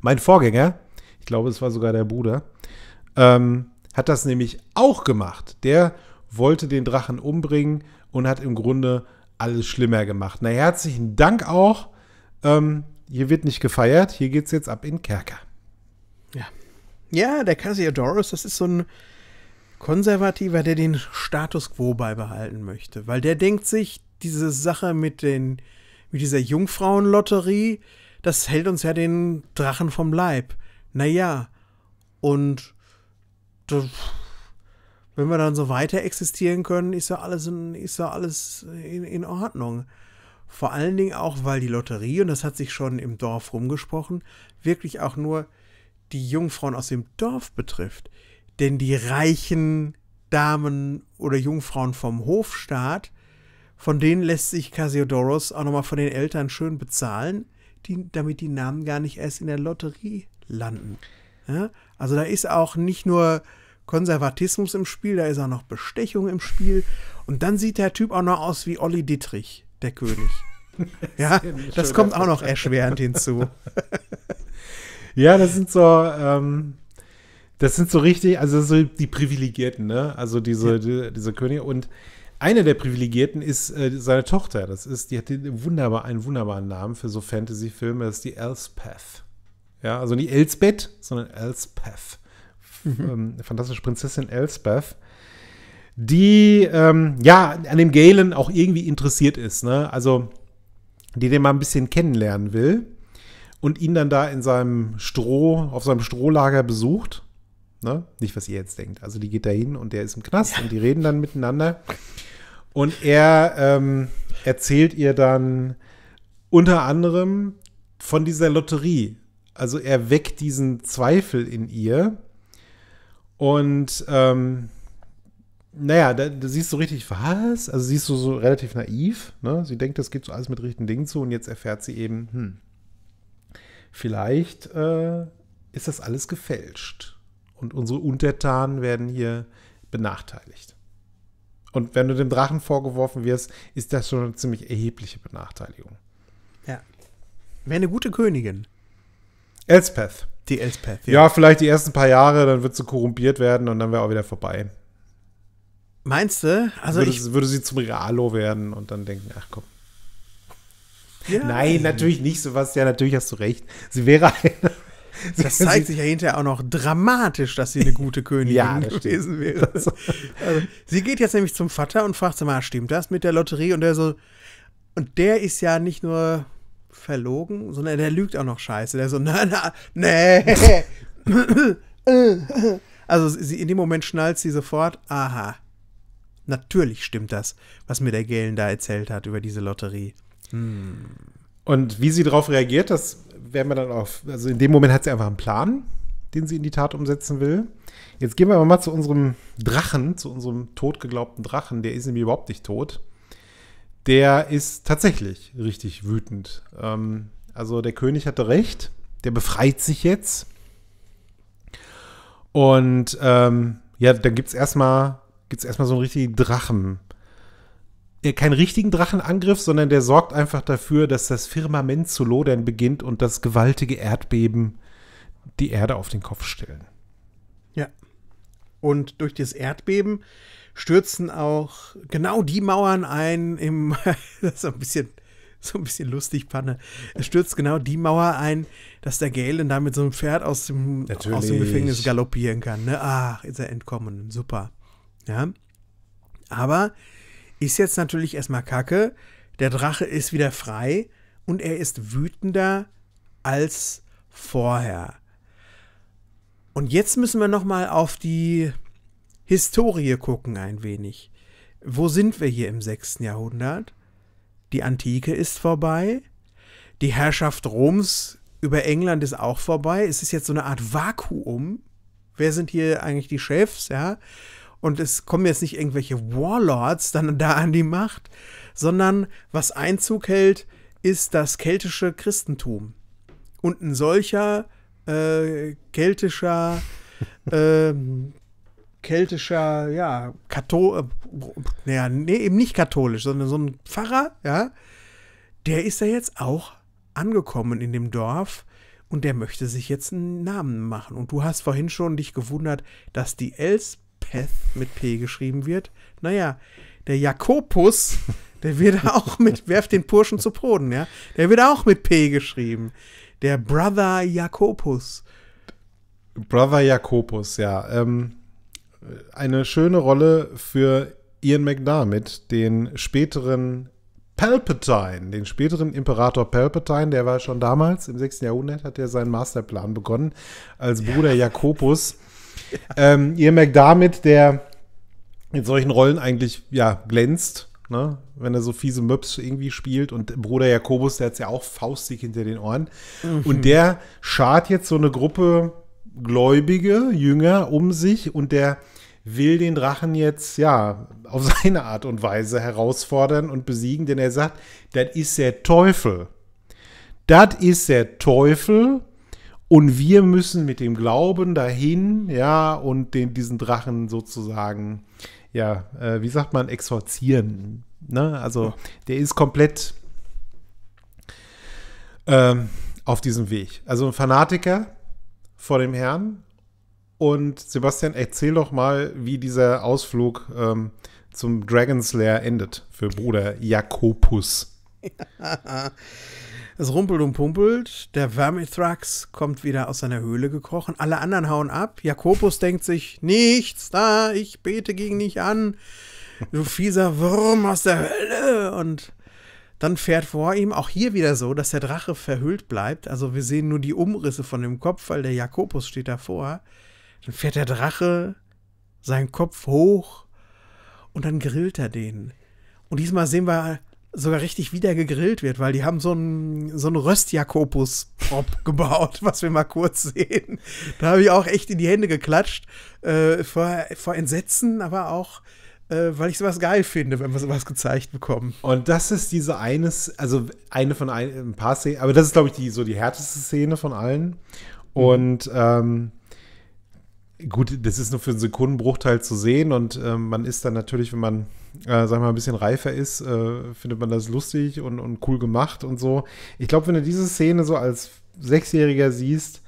Mein Vorgänger, ich glaube, es war sogar der Bruder, ähm, hat das nämlich auch gemacht. Der wollte den Drachen umbringen und hat im Grunde alles schlimmer gemacht. Na, herzlichen Dank auch. Ähm, hier wird nicht gefeiert, hier geht's jetzt ab in Kerker. Ja. Ja, der Cassiodorus, das ist so ein Konservativer, der den Status quo beibehalten möchte. Weil der denkt sich, diese Sache mit den, mit dieser Jungfrauenlotterie, das hält uns ja den Drachen vom Leib. Naja, und das, wenn wir dann so weiter existieren können, ist ja alles, in, ist ja alles in, in Ordnung. Vor allen Dingen auch, weil die Lotterie, und das hat sich schon im Dorf rumgesprochen, wirklich auch nur die Jungfrauen aus dem Dorf betrifft. Denn die reichen Damen oder Jungfrauen vom Hofstaat, von denen lässt sich Cassiodorus auch nochmal von den Eltern schön bezahlen, die, damit die Namen gar nicht erst in der Lotterie landen. Ja? Also da ist auch nicht nur Konservatismus im Spiel, da ist auch noch Bestechung im Spiel. Und dann sieht der Typ auch noch aus wie Olli Dittrich der König. ja, das kommt auch noch erschwerend hinzu. ja, das sind so, ähm, das sind so richtig, also so die Privilegierten, ne? Also diese, ja. die, diese Könige. Und eine der Privilegierten ist äh, seine Tochter. Das ist, die hat wunderbar, einen wunderbaren Namen für so Fantasy-Filme. Das ist die Elspeth. Ja, also nicht Elsbeth, sondern Elspeth. Mhm. Ähm, fantastische Prinzessin Elspeth die ähm, ja an dem Galen auch irgendwie interessiert ist. Ne? Also die den mal ein bisschen kennenlernen will und ihn dann da in seinem Stroh, auf seinem Strohlager besucht. Ne? Nicht, was ihr jetzt denkt. Also die geht da hin und der ist im Knast ja. und die reden dann miteinander. Und er ähm, erzählt ihr dann unter anderem von dieser Lotterie. Also er weckt diesen Zweifel in ihr. Und ähm, naja, da, da siehst du richtig, was? Also siehst du so relativ naiv. Ne? Sie denkt, das geht so alles mit richtigen Dingen zu und jetzt erfährt sie eben, hm, vielleicht äh, ist das alles gefälscht. Und unsere Untertanen werden hier benachteiligt. Und wenn du dem Drachen vorgeworfen wirst, ist das schon eine ziemlich erhebliche Benachteiligung. Ja. Wäre eine gute Königin. Elspeth. Die Elspeth, ja. Ja, vielleicht die ersten paar Jahre, dann wird sie korrumpiert werden und dann wäre auch wieder vorbei. Meinst du? Also würde, ich, würde sie zum Realo werden und dann denken, ach komm. Ja. Nein, natürlich nicht, Sebastian, natürlich hast du recht. Sie wäre eine. Das zeigt sich ja hinterher auch noch dramatisch, dass sie eine gute Königin ja, gewesen wäre. Also, sie geht jetzt nämlich zum Vater und fragt sie mal, stimmt das mit der Lotterie? Und der so, und der ist ja nicht nur verlogen, sondern der lügt auch noch scheiße. Der so, na, na, nee. also sie, in dem Moment schnallt sie sofort, aha, Natürlich stimmt das, was mir der Gelen da erzählt hat über diese Lotterie. Hm. Und wie sie darauf reagiert, das werden wir dann auf. Also in dem Moment hat sie einfach einen Plan, den sie in die Tat umsetzen will. Jetzt gehen wir aber mal zu unserem Drachen, zu unserem totgeglaubten Drachen. Der ist nämlich überhaupt nicht tot. Der ist tatsächlich richtig wütend. Ähm, also der König hatte recht. Der befreit sich jetzt. Und ähm, ja, dann gibt es erstmal gibt es erstmal so einen richtigen Drachen. Äh, keinen richtigen Drachenangriff, sondern der sorgt einfach dafür, dass das Firmament zu lodern beginnt und das gewaltige Erdbeben die Erde auf den Kopf stellen. Ja. Und durch das Erdbeben stürzen auch genau die Mauern ein im das ist ein bisschen so ein bisschen lustig Panne. Es stürzt genau die Mauer ein, dass der Galen da mit so einem Pferd aus dem, aus dem Gefängnis galoppieren kann. Ne? Ach, ist er entkommen. Super. Ja? Aber ist jetzt natürlich erstmal Kacke. Der Drache ist wieder frei und er ist wütender als vorher. Und jetzt müssen wir nochmal auf die Historie gucken ein wenig. Wo sind wir hier im 6. Jahrhundert? Die Antike ist vorbei. Die Herrschaft Roms über England ist auch vorbei. Es ist jetzt so eine Art Vakuum. Wer sind hier eigentlich die Chefs, ja? und es kommen jetzt nicht irgendwelche Warlords dann da an die Macht, sondern was Einzug hält, ist das keltische Christentum. Und ein solcher äh, keltischer, äh, keltischer, ja, Kathol, äh, nee, eben nicht katholisch, sondern so ein Pfarrer, ja, der ist da jetzt auch angekommen in dem Dorf und der möchte sich jetzt einen Namen machen. Und du hast vorhin schon dich gewundert, dass die Els Path mit P geschrieben wird. Naja, der Jakobus, der wird auch mit, werft den Purschen zu Boden, ja. Der wird auch mit P geschrieben. Der Brother Jakobus. Brother Jakobus, ja. Ähm, eine schöne Rolle für Ian McDermott, den späteren Palpatine, den späteren Imperator Palpatine, der war schon damals im 6. Jahrhundert, hat er seinen Masterplan begonnen, als Bruder ja. Jakobus ähm, ihr merkt damit, der in solchen Rollen eigentlich ja glänzt, ne? wenn er so fiese Möps irgendwie spielt. Und Bruder Jakobus, der hat es ja auch faustig hinter den Ohren. Mhm. Und der schart jetzt so eine Gruppe Gläubige, Jünger um sich und der will den Drachen jetzt ja auf seine Art und Weise herausfordern und besiegen, denn er sagt, das ist der Teufel. Das ist der Teufel und wir müssen mit dem Glauben dahin, ja, und den, diesen Drachen sozusagen, ja, äh, wie sagt man, exorzieren. Ne? Also ja. der ist komplett ähm, auf diesem Weg. Also ein Fanatiker vor dem Herrn. Und Sebastian, erzähl doch mal, wie dieser Ausflug ähm, zum Dragon Slayer endet für Bruder Jakobus. Es rumpelt und pumpelt. Der Vermithrax kommt wieder aus seiner Höhle gekrochen. Alle anderen hauen ab. Jakobus denkt sich, nichts da, ich bete gegen dich an. Du fieser Wurm aus der Hölle. Und dann fährt vor ihm auch hier wieder so, dass der Drache verhüllt bleibt. Also wir sehen nur die Umrisse von dem Kopf, weil der Jakobus steht davor. Dann fährt der Drache seinen Kopf hoch und dann grillt er den. Und diesmal sehen wir sogar richtig wieder gegrillt wird, weil die haben so einen so einen Röstjakobus-Prop gebaut, was wir mal kurz sehen. Da habe ich auch echt in die Hände geklatscht äh, vor, vor Entsetzen, aber auch äh, weil ich sowas geil finde, wenn wir sowas gezeigt bekommen. Und das ist diese eines, also eine von ein, ein paar Szenen, aber das ist, glaube ich, die, so die härteste Szene von allen. Und ähm, gut, das ist nur für einen Sekundenbruchteil zu sehen und äh, man ist dann natürlich, wenn man, äh, sagen wir mal, ein bisschen reifer ist, äh, findet man das lustig und, und cool gemacht und so. Ich glaube, wenn du diese Szene so als Sechsjähriger siehst,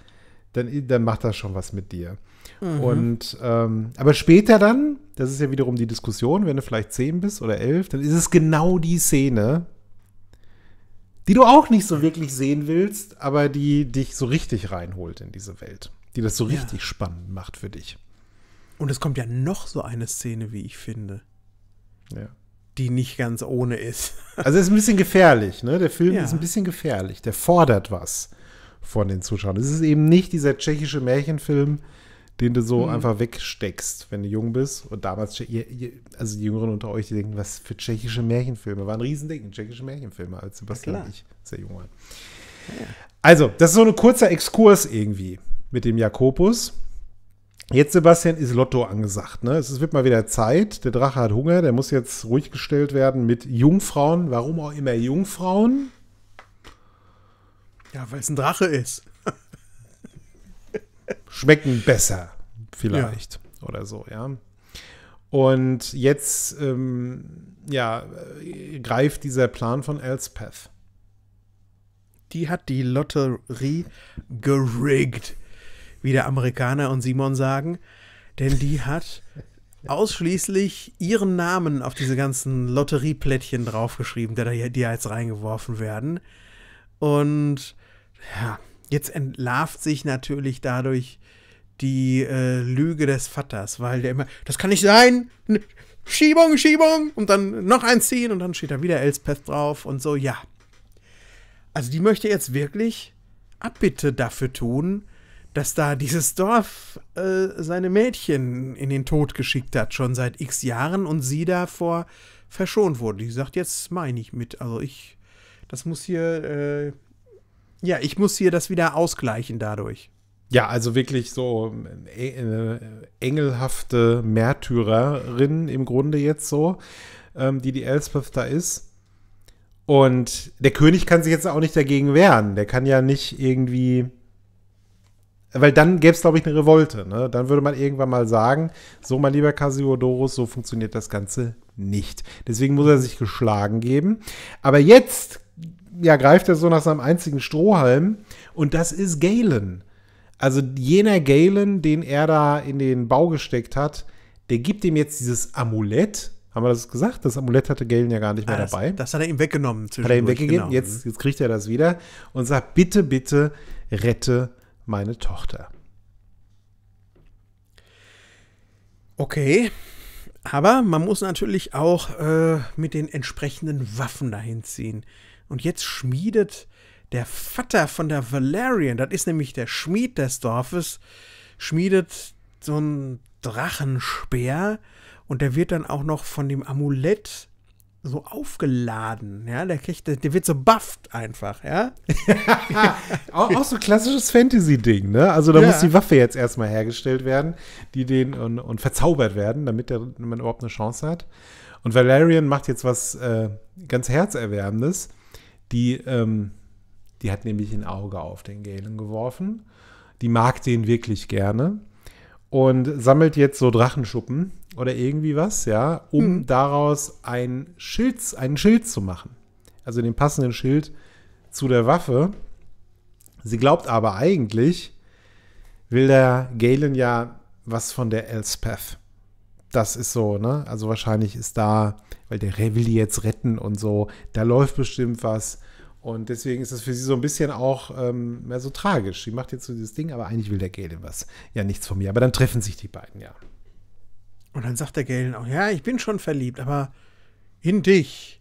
dann, dann macht das schon was mit dir. Mhm. Und ähm, aber später dann, das ist ja wiederum die Diskussion, wenn du vielleicht zehn bist oder elf, dann ist es genau die Szene, die du auch nicht so wirklich sehen willst, aber die dich so richtig reinholt in diese Welt die das so richtig ja. spannend macht für dich. Und es kommt ja noch so eine Szene, wie ich finde. Ja. Die nicht ganz ohne ist. also es ist ein bisschen gefährlich, ne? Der Film ja. ist ein bisschen gefährlich. Der fordert was von den Zuschauern. Es ist eben nicht dieser tschechische Märchenfilm, den du so mhm. einfach wegsteckst, wenn du jung bist. Und damals, also die Jüngeren unter euch, die denken, was für tschechische Märchenfilme. War ein Riesending, tschechische Märchenfilme, als Sebastian und ich sehr jung waren. Ja. Also, das ist so ein kurzer Exkurs irgendwie mit dem Jakobus. Jetzt, Sebastian, ist Lotto angesagt. Ne? Es wird mal wieder Zeit. Der Drache hat Hunger. Der muss jetzt ruhig gestellt werden mit Jungfrauen. Warum auch immer Jungfrauen? Ja, weil es ein Drache ist. Schmecken besser, vielleicht. Ja. Oder so, ja. Und jetzt, ähm, ja, greift dieser Plan von Elspeth. Die hat die Lotterie geriggt wie der Amerikaner und Simon sagen, denn die hat ausschließlich ihren Namen auf diese ganzen Lotterieplättchen draufgeschrieben, die da jetzt reingeworfen werden. Und ja, jetzt entlarvt sich natürlich dadurch die äh, Lüge des Vaters, weil der immer, das kann nicht sein, Schiebung, Schiebung und dann noch eins ziehen und dann steht da wieder Elspeth drauf und so, ja. Also die möchte jetzt wirklich Abbitte dafür tun, dass da dieses Dorf äh, seine Mädchen in den Tod geschickt hat, schon seit x Jahren und sie davor verschont wurde. Die sagt, jetzt meine ich mit. Also ich, das muss hier, äh, ja, ich muss hier das wieder ausgleichen dadurch. Ja, also wirklich so eine äh, äh, engelhafte Märtyrerin im Grunde jetzt so, ähm, die die Elspeth da ist. Und der König kann sich jetzt auch nicht dagegen wehren. Der kann ja nicht irgendwie weil dann gäbe es, glaube ich, eine Revolte. Ne? Dann würde man irgendwann mal sagen, so mein lieber Cassiodorus, so funktioniert das Ganze nicht. Deswegen muss er sich geschlagen geben. Aber jetzt ja, greift er so nach seinem einzigen Strohhalm und das ist Galen. Also jener Galen, den er da in den Bau gesteckt hat, der gibt ihm jetzt dieses Amulett. Haben wir das gesagt? Das Amulett hatte Galen ja gar nicht mehr ah, das, dabei. Das hat er ihm weggenommen. Hat er ihm weggegeben. Genau. Jetzt, jetzt kriegt er das wieder und sagt, bitte, bitte rette meine Tochter. Okay, aber man muss natürlich auch äh, mit den entsprechenden Waffen dahin ziehen. Und jetzt schmiedet der Vater von der Valerian, das ist nämlich der Schmied des Dorfes, schmiedet so einen Drachenspeer und der wird dann auch noch von dem Amulett so aufgeladen, ja, der kriegt, der wird so bufft einfach, ja. auch, auch, so klassisches Fantasy-Ding, ne? Also da ja. muss die Waffe jetzt erstmal hergestellt werden, die den und, und verzaubert werden, damit der, man überhaupt eine Chance hat. Und Valerian macht jetzt was äh, ganz herzerwärmendes. Die, ähm, die hat nämlich ein Auge auf den Galen geworfen. Die mag den wirklich gerne und sammelt jetzt so Drachenschuppen oder irgendwie was, ja, um hm. daraus ein Schild, einen Schild zu machen. Also den passenden Schild zu der Waffe. Sie glaubt aber eigentlich, will der Galen ja was von der Elspeth. Das ist so, ne? Also wahrscheinlich ist da, weil der Ray will die jetzt retten und so, da läuft bestimmt was. Und deswegen ist das für sie so ein bisschen auch ähm, mehr so tragisch. Sie macht jetzt so dieses Ding, aber eigentlich will der Galen was. Ja, nichts von mir. Aber dann treffen sich die beiden, ja. Und dann sagt der Galen auch, ja, ich bin schon verliebt, aber in dich.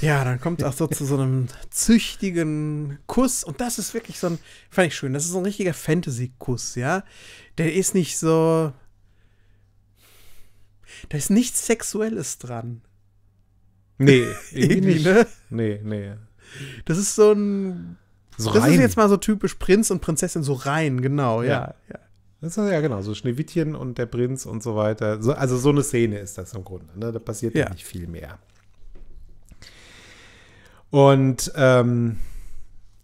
Ja, dann kommt es auch so zu so einem züchtigen Kuss. Und das ist wirklich so ein, fand ich schön, das ist so ein richtiger Fantasy-Kuss, ja. Der ist nicht so. Da ist nichts Sexuelles dran. Nee, irgendwie, nicht. Ne? Nee, nee. Das ist so ein. So das rein. ist jetzt mal so typisch Prinz und Prinzessin, so rein, genau, ja. ja. ja. Das ist ja genau, so Schneewittchen und der Prinz und so weiter. So, also so eine Szene ist das im Grunde. Ne? Da passiert ja. nicht viel mehr. Und ähm,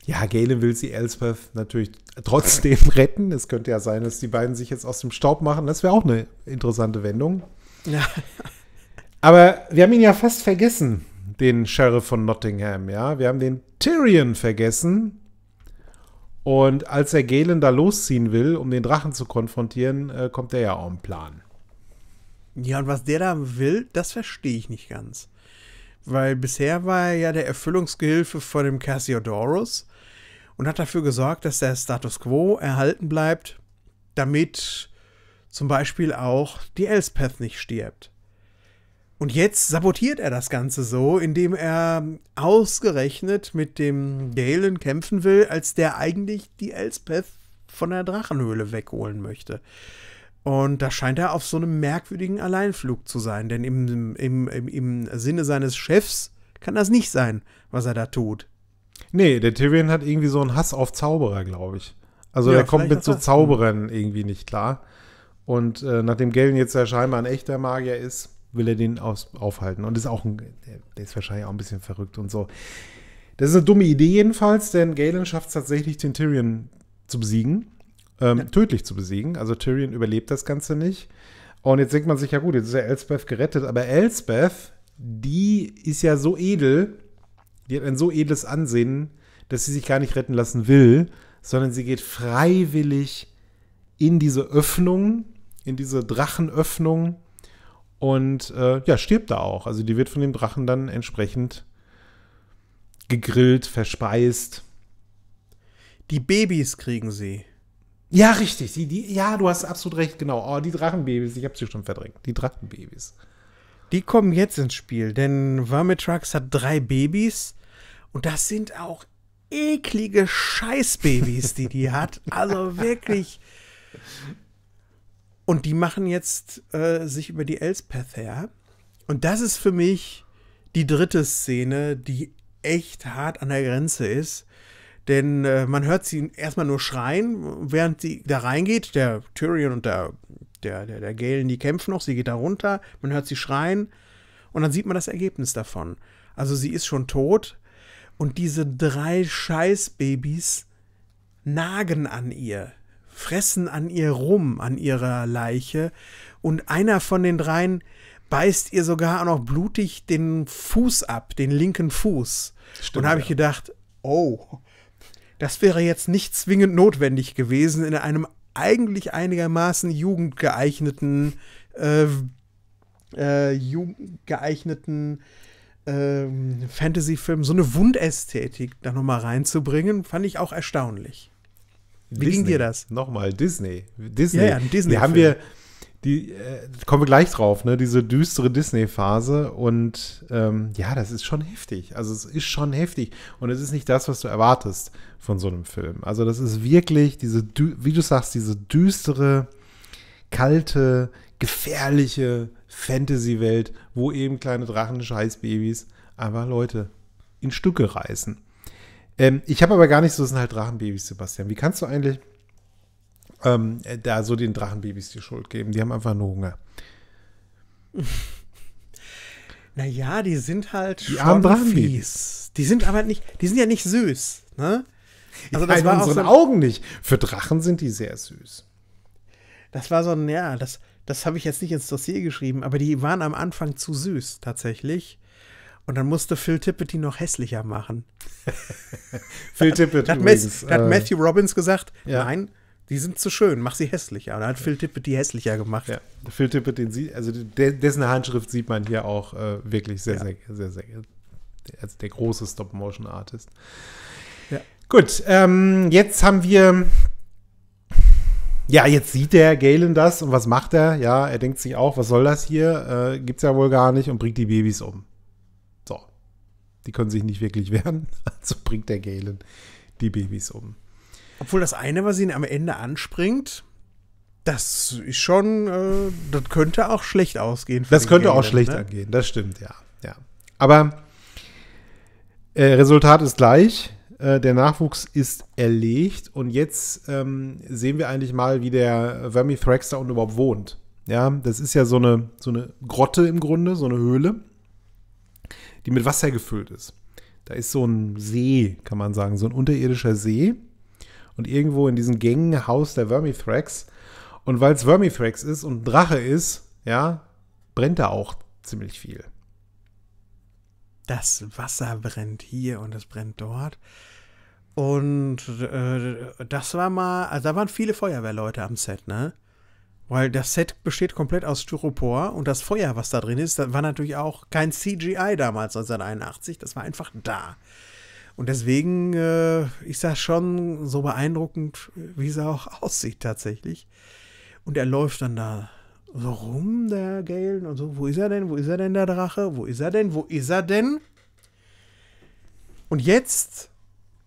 ja, Galen will sie Elspeth natürlich trotzdem retten. Es könnte ja sein, dass die beiden sich jetzt aus dem Staub machen. Das wäre auch eine interessante Wendung. Ja. Aber wir haben ihn ja fast vergessen, den Sheriff von Nottingham. Ja, wir haben den Tyrion vergessen. Und als er Galen da losziehen will, um den Drachen zu konfrontieren, äh, kommt er ja auf den Plan. Ja, und was der da will, das verstehe ich nicht ganz. Weil bisher war er ja der Erfüllungsgehilfe von dem Cassiodorus und hat dafür gesorgt, dass der Status quo erhalten bleibt, damit zum Beispiel auch die Elspeth nicht stirbt. Und jetzt sabotiert er das Ganze so, indem er ausgerechnet mit dem Galen kämpfen will, als der eigentlich die Elspeth von der Drachenhöhle wegholen möchte. Und da scheint er auf so einem merkwürdigen Alleinflug zu sein, denn im, im, im, im Sinne seines Chefs kann das nicht sein, was er da tut. Nee, der Tyrion hat irgendwie so einen Hass auf Zauberer, glaube ich. Also ja, der kommt mit so Zauberern irgendwie nicht klar. Und äh, nachdem Galen jetzt ja scheinbar ein echter Magier ist, will er den aus, aufhalten. Und ist auch ein, der ist wahrscheinlich auch ein bisschen verrückt und so. Das ist eine dumme Idee jedenfalls, denn Galen schafft es tatsächlich, den Tyrion zu besiegen. Ähm, ja. Tödlich zu besiegen. Also Tyrion überlebt das Ganze nicht. Und jetzt denkt man sich, ja gut, jetzt ist ja Elsbeth gerettet. Aber Elsbeth, die ist ja so edel, die hat ein so edles Ansehen, dass sie sich gar nicht retten lassen will, sondern sie geht freiwillig in diese Öffnung, in diese Drachenöffnung und äh, ja, stirbt da auch. Also die wird von dem Drachen dann entsprechend gegrillt, verspeist. Die Babys kriegen sie. Ja, richtig. Die, die, ja, du hast absolut recht, genau. Oh, die Drachenbabys, ich habe sie schon verdrängt. Die Drachenbabys. Die kommen jetzt ins Spiel, denn Vermitrax hat drei Babys und das sind auch eklige Scheißbabys, die die hat. Also wirklich Und die machen jetzt äh, sich über die Elspeth her. Und das ist für mich die dritte Szene, die echt hart an der Grenze ist. Denn äh, man hört sie erstmal nur schreien, während sie da reingeht. Der Tyrion und der, der, der, der Galen, die kämpfen noch. Sie geht da runter, man hört sie schreien. Und dann sieht man das Ergebnis davon. Also sie ist schon tot. Und diese drei Scheißbabys nagen an ihr fressen an ihr rum, an ihrer Leiche. Und einer von den dreien beißt ihr sogar auch noch blutig den Fuß ab, den linken Fuß. Stimmt, und habe ich gedacht, oh, das wäre jetzt nicht zwingend notwendig gewesen in einem eigentlich einigermaßen jugendgeeigneten, äh, äh, jugendgeeigneten äh, Fantasy-Film, so eine Wundästhetik da nochmal reinzubringen, fand ich auch erstaunlich. Wie Disney. ging dir das? Nochmal, Disney. Disney. Ja, ja, Disney. Die haben wir, die, äh, kommen wir gleich drauf, ne? Diese düstere Disney-Phase. Und ähm, ja, das ist schon heftig. Also es ist schon heftig. Und es ist nicht das, was du erwartest von so einem Film. Also, das ist wirklich diese, wie du sagst, diese düstere, kalte, gefährliche Fantasy-Welt, wo eben kleine Drachen, Scheißbabys einfach Leute in Stücke reißen. Ähm, ich habe aber gar nicht so, es sind halt Drachenbabys, Sebastian. Wie kannst du eigentlich ähm, äh, da so den Drachenbabys die Schuld geben? Die haben einfach nur Hunger. Naja, die sind halt die schon fies. Die sind aber nicht, die sind ja nicht süß, ne? Also das ja, in war unseren so Augen nicht. Für Drachen sind die sehr süß. Das war so ein, ja, das, das habe ich jetzt nicht ins Dossier geschrieben, aber die waren am Anfang zu süß tatsächlich. Und dann musste Phil Tippett die noch hässlicher machen. Phil Tippett. da hat, übrigens, da hat äh, Matthew Robbins gesagt, ja. nein, die sind zu schön, mach sie hässlicher. Und dann hat Phil Tippett die hässlicher gemacht. Ja, Phil Tippett, den sie, also dessen Handschrift sieht man hier auch äh, wirklich sehr, ja. sehr, sehr, sehr, sehr, also der große Stop-Motion-Artist. Ja. Gut, ähm, jetzt haben wir ja, jetzt sieht der Galen das und was macht er? Ja, er denkt sich auch, was soll das hier? Äh, gibt's ja wohl gar nicht und bringt die Babys um. Die können sich nicht wirklich wehren. Also bringt der Galen die Babys um. Obwohl das eine, was ihn am Ende anspringt, das ist schon, äh, das könnte auch schlecht ausgehen. das könnte Galen, auch schlecht ne? angehen, das stimmt, ja. ja. Aber äh, Resultat ist gleich. Äh, der Nachwuchs ist erlegt und jetzt ähm, sehen wir eigentlich mal, wie der Vermithrax da unten überhaupt wohnt. Ja, das ist ja so eine, so eine Grotte im Grunde, so eine Höhle die mit Wasser gefüllt ist. Da ist so ein See, kann man sagen, so ein unterirdischer See. Und irgendwo in diesen Gängen haust der Vermithrax. Und weil es Vermithrax ist und ein Drache ist, ja, brennt da auch ziemlich viel. Das Wasser brennt hier und es brennt dort. Und äh, das war mal, also da waren viele Feuerwehrleute am Set, ne? Weil das Set besteht komplett aus Styropor und das Feuer, was da drin ist, das war natürlich auch kein CGI damals 1981. Das war einfach da. Und deswegen äh, ist das schon so beeindruckend, wie es auch aussieht tatsächlich. Und er läuft dann da so rum, der Galen, und so, wo ist er denn, wo ist er denn, der Drache, wo ist er denn, wo ist er denn? Und jetzt,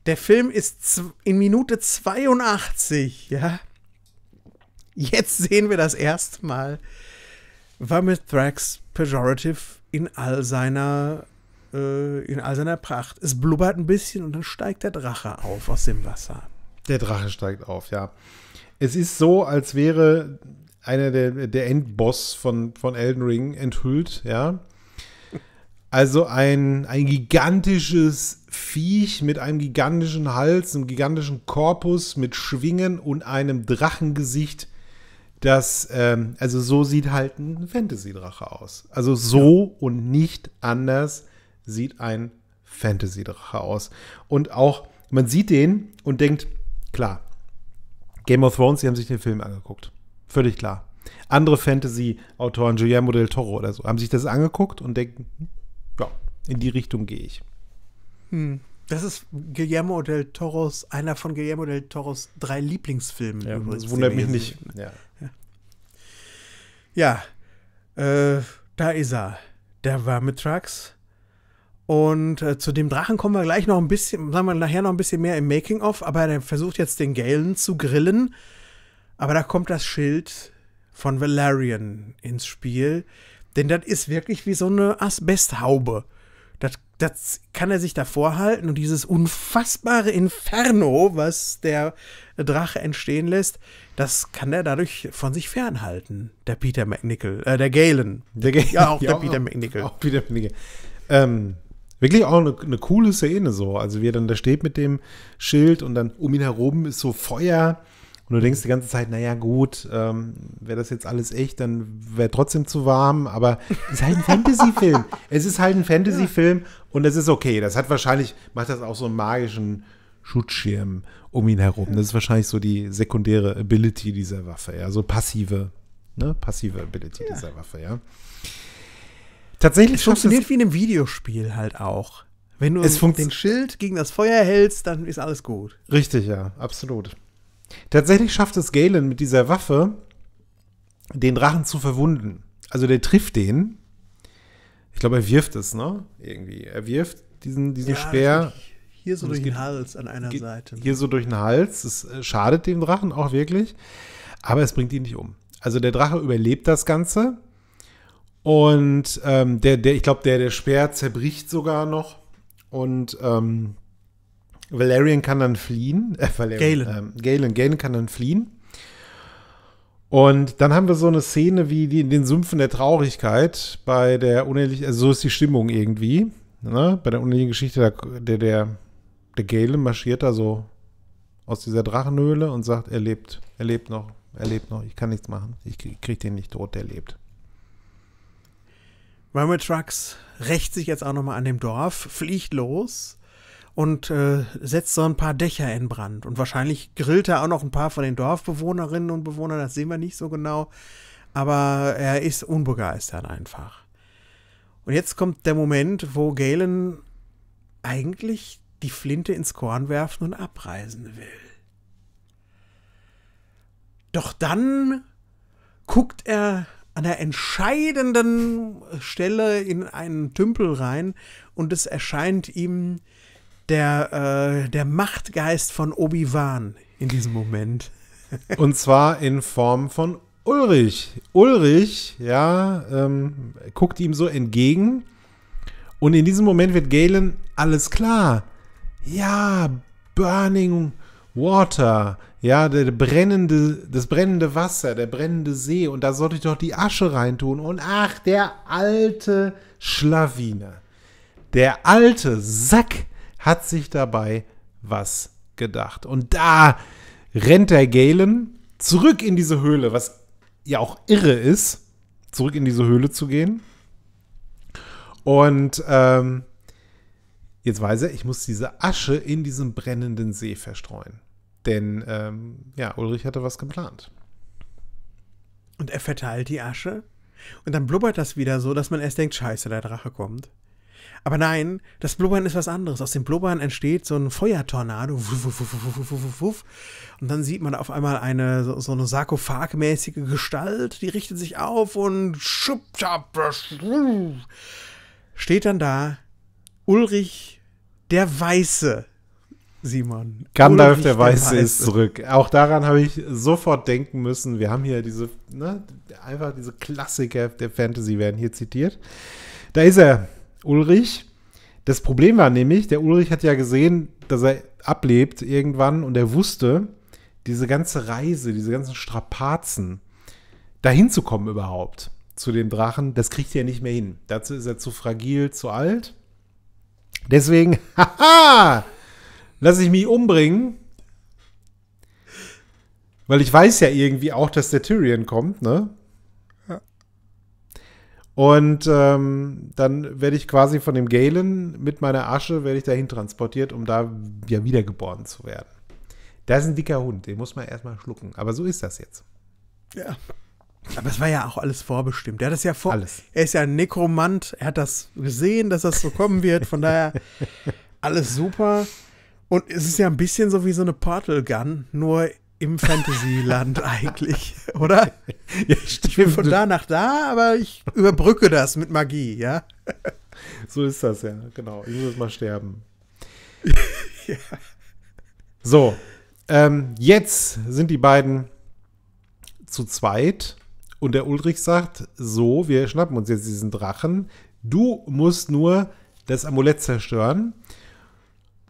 der Film ist in Minute 82, ja. Jetzt sehen wir das erste Mal Vermith Thrax Pejorative in all seiner äh, in all seiner Pracht. Es blubbert ein bisschen und dann steigt der Drache auf aus dem Wasser. Der Drache steigt auf, ja. Es ist so, als wäre einer der, der Endboss von, von Elden Ring enthüllt, ja. Also ein, ein gigantisches Viech mit einem gigantischen Hals, einem gigantischen Korpus, mit Schwingen und einem Drachengesicht, dass, ähm, also so sieht halt ein Fantasy-Drache aus. Also so ja. und nicht anders sieht ein Fantasy-Drache aus. Und auch, man sieht den und denkt, klar, Game of Thrones, sie haben sich den Film angeguckt. Völlig klar. Andere Fantasy-Autoren, Guillermo del Toro oder so, haben sich das angeguckt und denken, ja, in die Richtung gehe ich. Hm. Das ist Guillermo del Toros, einer von Guillermo del Toros drei Lieblingsfilmen. Ja, das wundert mich nicht. Ja. Ja, äh, da ist er. Der Wärmetrax. Und äh, zu dem Drachen kommen wir gleich noch ein bisschen, sagen wir nachher noch ein bisschen mehr im Making-of, aber er versucht jetzt den Galen zu grillen. Aber da kommt das Schild von Valerian ins Spiel. Denn das ist wirklich wie so eine Asbesthaube. Das, das kann er sich davor halten und dieses unfassbare Inferno, was der Drache entstehen lässt, das kann er dadurch von sich fernhalten, der Peter McNichol, äh, der Galen. Der Galen. Ja, auch ja, der auch, Peter McNichol. Auch Peter McNichol. Ähm, wirklich auch eine, eine, coole Szene so. Also wie er dann da steht mit dem Schild und dann um ihn herum ist so Feuer. Und du denkst die ganze Zeit, naja gut, ähm, wäre das jetzt alles echt, dann wäre trotzdem zu warm. Aber es ist halt ein Fantasy-Film. es ist halt ein Fantasy-Film und es ist okay. Das hat wahrscheinlich, macht das auch so einen magischen Schutzschirm um ihn herum. Das ist wahrscheinlich so die sekundäre Ability dieser Waffe, ja, so passive, ne, passive Ability ja. dieser Waffe, ja. Tatsächlich es funktioniert es wie in einem Videospiel halt auch. Wenn du den Schild gegen das Feuer hältst, dann ist alles gut. Richtig, ja, absolut. Tatsächlich schafft es Galen mit dieser Waffe, den Drachen zu verwunden. Also der trifft den. Ich glaube, er wirft es, ne? Irgendwie. Er wirft diesen, diesen ja, Speer. Richtig. Ne? Hier so durch den Hals an einer Seite. Hier so durch den Hals. Das schadet dem Drachen auch wirklich. Aber es bringt ihn nicht um. Also der Drache überlebt das Ganze. Und ähm, der, der, ich glaube, der, der Speer zerbricht sogar noch. Und ähm, Valerian kann dann fliehen. Äh, Valerian, Galen. Ähm, Galen. Galen kann dann fliehen. Und dann haben wir so eine Szene wie die in den Sümpfen der Traurigkeit bei der unehrlichen, also so ist die Stimmung irgendwie. Ne? Bei der unehrlichen Geschichte, der, der, der Galen marschiert da so aus dieser Drachenhöhle und sagt, er lebt, er lebt noch, er lebt noch, ich kann nichts machen, ich krieg den nicht tot, der lebt. Railroad Trucks rächt sich jetzt auch nochmal an dem Dorf, fliegt los und äh, setzt so ein paar Dächer in Brand. Und wahrscheinlich grillt er auch noch ein paar von den Dorfbewohnerinnen und Bewohnern, das sehen wir nicht so genau. Aber er ist unbegeistert einfach. Und jetzt kommt der Moment, wo Galen eigentlich die Flinte ins Korn werfen und abreisen will. Doch dann guckt er an der entscheidenden Stelle in einen Tümpel rein und es erscheint ihm der, äh, der Machtgeist von Obi-Wan in diesem Moment. Und zwar in Form von Ulrich. Ulrich, ja, ähm, guckt ihm so entgegen. Und in diesem Moment wird Galen, alles klar, ja, Burning Water. Ja, der, brennende, das brennende Wasser, der brennende See. Und da sollte ich doch die Asche reintun. Und ach, der alte Schlawiner. Der alte Sack hat sich dabei was gedacht. Und da rennt der Galen zurück in diese Höhle, was ja auch irre ist, zurück in diese Höhle zu gehen. Und ähm, Jetzt weiß er, ich muss diese Asche in diesem brennenden See verstreuen. Denn ähm, ja, Ulrich hatte was geplant. Und er verteilt die Asche. Und dann blubbert das wieder so, dass man erst denkt, scheiße, der Drache kommt. Aber nein, das Blubbern ist was anderes. Aus dem Blubbern entsteht so ein Feuertornado. Und dann sieht man auf einmal eine so, eine sarkophagmäßige Gestalt, die richtet sich auf und steht dann da. Ulrich der Weiße, Simon. Gandalf der Weiße, der Weiße, ist zurück. Auch daran habe ich sofort denken müssen. Wir haben hier diese, ne, einfach diese Klassiker der Fantasy werden hier zitiert. Da ist er, Ulrich. Das Problem war nämlich, der Ulrich hat ja gesehen, dass er ablebt irgendwann und er wusste, diese ganze Reise, diese ganzen Strapazen, dahin zu kommen überhaupt zu den Drachen, das kriegt er nicht mehr hin. Dazu ist er zu fragil, zu alt. Deswegen, haha, lasse ich mich umbringen. Weil ich weiß ja irgendwie auch, dass der Tyrion kommt, ne? Ja. Und ähm, dann werde ich quasi von dem Galen mit meiner Asche werde ich dahin transportiert, um da ja wiedergeboren zu werden. Das ist ein dicker Hund, den muss man erstmal schlucken. Aber so ist das jetzt. Ja. Aber es war ja auch alles vorbestimmt. Er hat das ja vor. Alles. Er ist ja ein Nekromant. Er hat das gesehen, dass das so kommen wird. Von daher alles super. Und es ist ja ein bisschen so wie so eine Portal Gun, nur im Fantasyland eigentlich, oder? Ja, ich bin von da nach da, aber ich überbrücke das mit Magie, ja? So ist das ja, genau. Ich muss mal sterben. ja. So, ähm, jetzt sind die beiden zu zweit und der Ulrich sagt, so, wir schnappen uns jetzt diesen Drachen. Du musst nur das Amulett zerstören.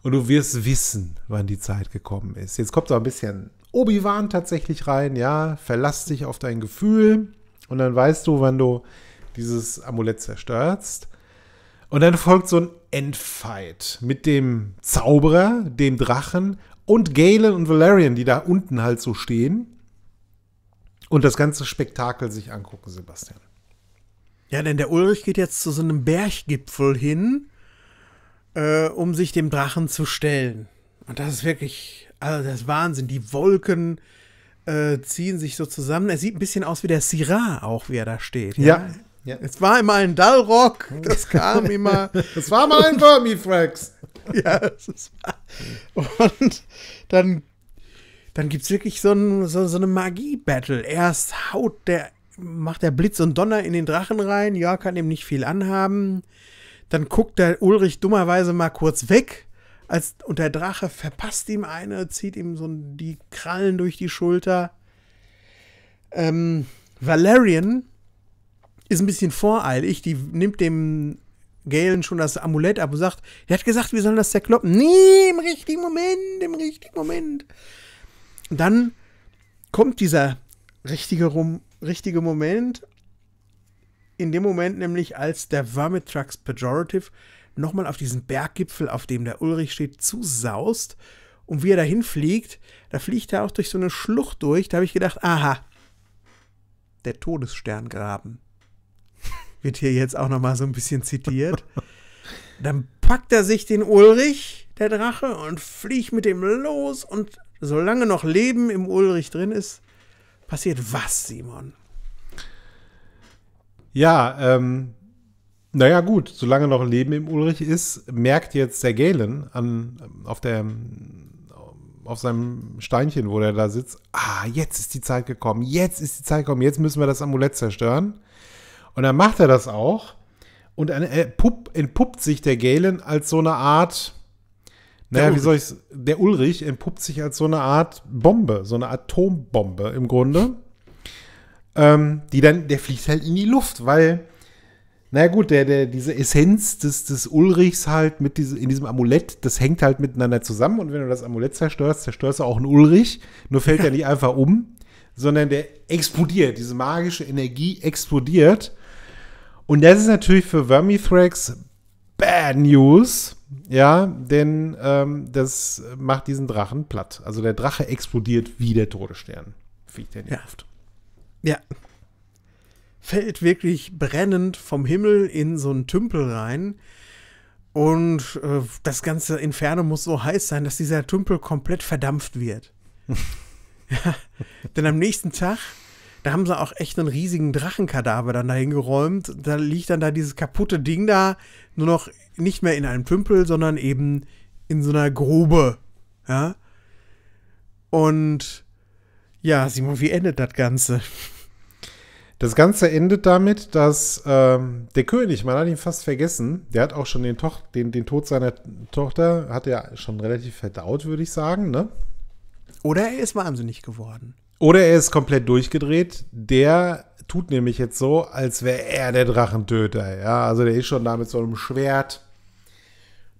Und du wirst wissen, wann die Zeit gekommen ist. Jetzt kommt so ein bisschen Obi-Wan tatsächlich rein, ja. Verlass dich auf dein Gefühl. Und dann weißt du, wann du dieses Amulett zerstörst. Und dann folgt so ein Endfight mit dem Zauberer, dem Drachen und Galen und Valerian, die da unten halt so stehen und das ganze Spektakel sich angucken, Sebastian. Ja, denn der Ulrich geht jetzt zu so einem Berggipfel hin, äh, um sich dem Drachen zu stellen. Und das ist wirklich, also das ist Wahnsinn. Die Wolken äh, ziehen sich so zusammen. Er sieht ein bisschen aus wie der Syrah auch, wie er da steht. Ja. ja. Es war immer ein Dallrock, das kam immer. Das war mal ein Vermifrax. ja, das ist wahr. Und dann dann gibt es wirklich so, ein, so, so eine Magie-Battle. Erst haut der, macht der Blitz und Donner in den Drachen rein, ja, kann ihm nicht viel anhaben. Dann guckt der Ulrich dummerweise mal kurz weg. Als, und der Drache verpasst ihm eine, zieht ihm so die Krallen durch die Schulter. Ähm, Valerian ist ein bisschen voreilig, die nimmt dem Galen schon das Amulett ab und sagt, er hat gesagt, wir sollen das zerkloppen. Nee, im richtigen Moment, im richtigen Moment. Und dann kommt dieser richtige, Rum, richtige Moment. In dem Moment nämlich, als der Vermitrucks Pejorative nochmal auf diesen Berggipfel, auf dem der Ulrich steht, zusaust. Und wie er dahin fliegt, da fliegt er auch durch so eine Schlucht durch. Da habe ich gedacht, aha, der Todessterngraben wird hier jetzt auch nochmal so ein bisschen zitiert. Dann packt er sich den Ulrich, der Drache, und fliegt mit dem los und solange noch Leben im Ulrich drin ist, passiert was, Simon? Ja, ähm, naja, gut, solange noch Leben im Ulrich ist, merkt jetzt der Galen an, auf, der, auf seinem Steinchen, wo der da sitzt, ah, jetzt ist die Zeit gekommen, jetzt ist die Zeit gekommen, jetzt müssen wir das Amulett zerstören. Und dann macht er das auch und äh, entpuppt sich der Galen als so eine Art, naja, wie soll ich's? Der Ulrich entpuppt sich als so eine Art Bombe, so eine Atombombe im Grunde. Ähm, die dann, der fliegt halt in die Luft, weil, naja gut, der, der, diese Essenz des, des Ulrichs halt mit diese, in diesem Amulett, das hängt halt miteinander zusammen und wenn du das Amulett zerstörst, zerstörst du auch einen Ulrich, nur fällt er nicht einfach um, sondern der explodiert, diese magische Energie explodiert. Und das ist natürlich für Vermithrax Bad News ja, denn ähm, das macht diesen Drachen platt. Also der Drache explodiert wie der Todesstern. Fliegt er in die ja. Luft. Ja. Fällt wirklich brennend vom Himmel in so einen Tümpel rein. Und äh, das ganze Inferno muss so heiß sein, dass dieser Tümpel komplett verdampft wird. ja. Denn am nächsten Tag da haben sie auch echt einen riesigen Drachenkadaver dann dahin geräumt. Da liegt dann da dieses kaputte Ding da, nur noch nicht mehr in einem Tümpel, sondern eben in so einer Grube. Ja? Und ja, Simon, wie endet das Ganze? Das Ganze endet damit, dass ähm, der König, man hat ihn fast vergessen, der hat auch schon den, Toch den, den Tod seiner Tochter, hat er schon relativ verdaut, würde ich sagen, ne? Oder er ist wahnsinnig geworden. Oder er ist komplett durchgedreht. Der tut nämlich jetzt so, als wäre er der Drachentöter. Ja, also der ist schon da mit so einem Schwert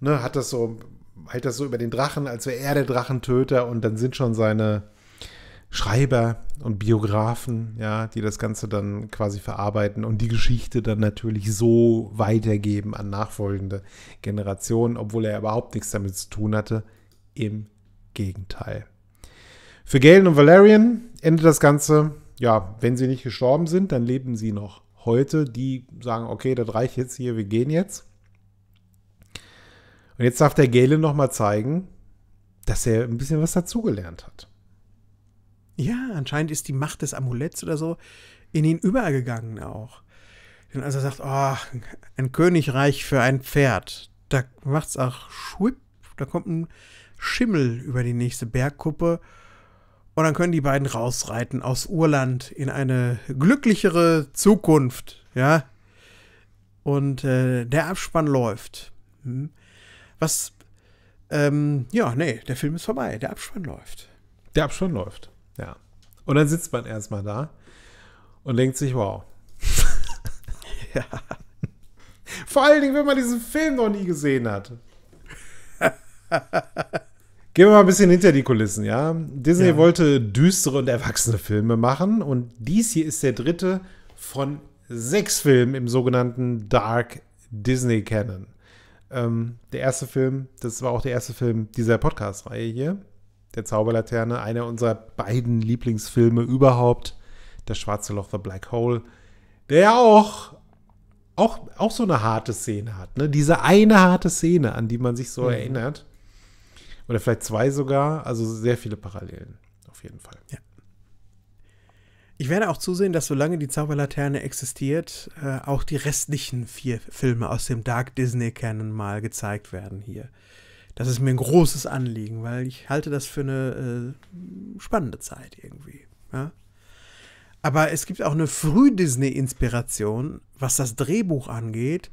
ne, hat das so, hält das so über den Drachen, als wäre er der Drachentöter und dann sind schon seine Schreiber und Biografen, ja, die das Ganze dann quasi verarbeiten und die Geschichte dann natürlich so weitergeben an nachfolgende Generationen, obwohl er überhaupt nichts damit zu tun hatte. Im Gegenteil. Für Galen und Valerian endet das Ganze, ja, wenn sie nicht gestorben sind, dann leben sie noch heute. Die sagen, okay, das reicht jetzt hier, wir gehen jetzt. Und jetzt darf der Gale nochmal zeigen, dass er ein bisschen was dazugelernt hat. Ja, anscheinend ist die Macht des Amuletts oder so in ihn übergegangen auch. Denn als er sagt, oh, ein Königreich für ein Pferd, da macht's auch schwipp, da kommt ein Schimmel über die nächste Bergkuppe. Und dann können die beiden rausreiten aus Urland in eine glücklichere Zukunft, ja. Und äh, der Abspann läuft. Hm. Was, ähm, ja, nee, der Film ist vorbei, der Abspann läuft. Der Abspann läuft, ja. Und dann sitzt man erstmal da und denkt sich, wow. ja. Vor allen Dingen, wenn man diesen Film noch nie gesehen hat. Gehen wir mal ein bisschen hinter die Kulissen, ja. Disney ja. wollte düstere und erwachsene Filme machen und dies hier ist der dritte von sechs Filmen im sogenannten Dark Disney Canon. Ähm, der erste Film, das war auch der erste Film dieser Podcast-Reihe hier, der Zauberlaterne, einer unserer beiden Lieblingsfilme überhaupt, das schwarze Loch, The Black Hole, der ja auch, auch, auch so eine harte Szene hat. Ne? Diese eine harte Szene, an die man sich so mhm. erinnert. Oder vielleicht zwei sogar, also sehr viele Parallelen, auf jeden Fall. Ja. Ich werde auch zusehen, dass solange die Zauberlaterne existiert, äh, auch die restlichen vier Filme aus dem Dark Disney Canon mal gezeigt werden hier. Das ist mir ein großes Anliegen, weil ich halte das für eine äh, spannende Zeit irgendwie. Ja? Aber es gibt auch eine Früh-Disney-Inspiration, was das Drehbuch angeht.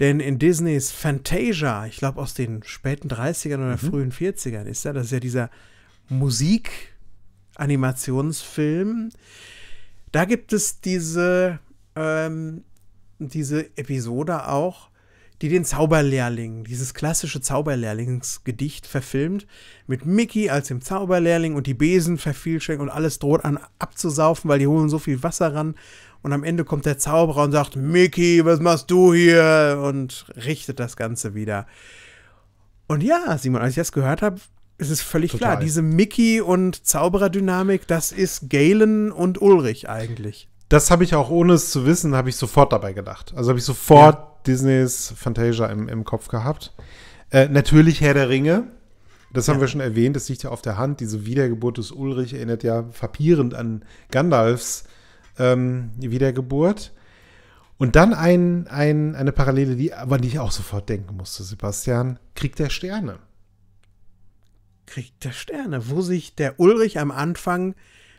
Denn in Disneys Fantasia, ich glaube aus den späten 30ern oder mhm. frühen 40ern ist ja, das ist ja dieser Musik, Animationsfilm. Da gibt es diese, ähm, diese Episode auch, die den Zauberlehrling, dieses klassische Zauberlehrlingsgedicht verfilmt, mit Mickey als dem Zauberlehrling und die Besen vervielschenken und alles droht an abzusaufen, weil die holen so viel Wasser ran. Und am Ende kommt der Zauberer und sagt, Mickey, was machst du hier? Und richtet das Ganze wieder. Und ja, Simon, als ich das gehört habe, es ist völlig Total. klar, diese Mickey- und Zauberer-Dynamik, das ist Galen und Ulrich eigentlich. Das habe ich auch, ohne es zu wissen, habe ich sofort dabei gedacht. Also habe ich sofort ja. Disneys Fantasia im, im Kopf gehabt. Äh, natürlich Herr der Ringe. Das haben ja. wir schon erwähnt, das liegt ja auf der Hand. Diese Wiedergeburt des Ulrich erinnert ja papierend an Gandalfs ähm, Wiedergeburt. Und dann ein, ein, eine Parallele, die, aber die ich auch sofort denken musste, Sebastian, Krieg der Sterne. Krieg der Sterne, wo sich der Ulrich am Anfang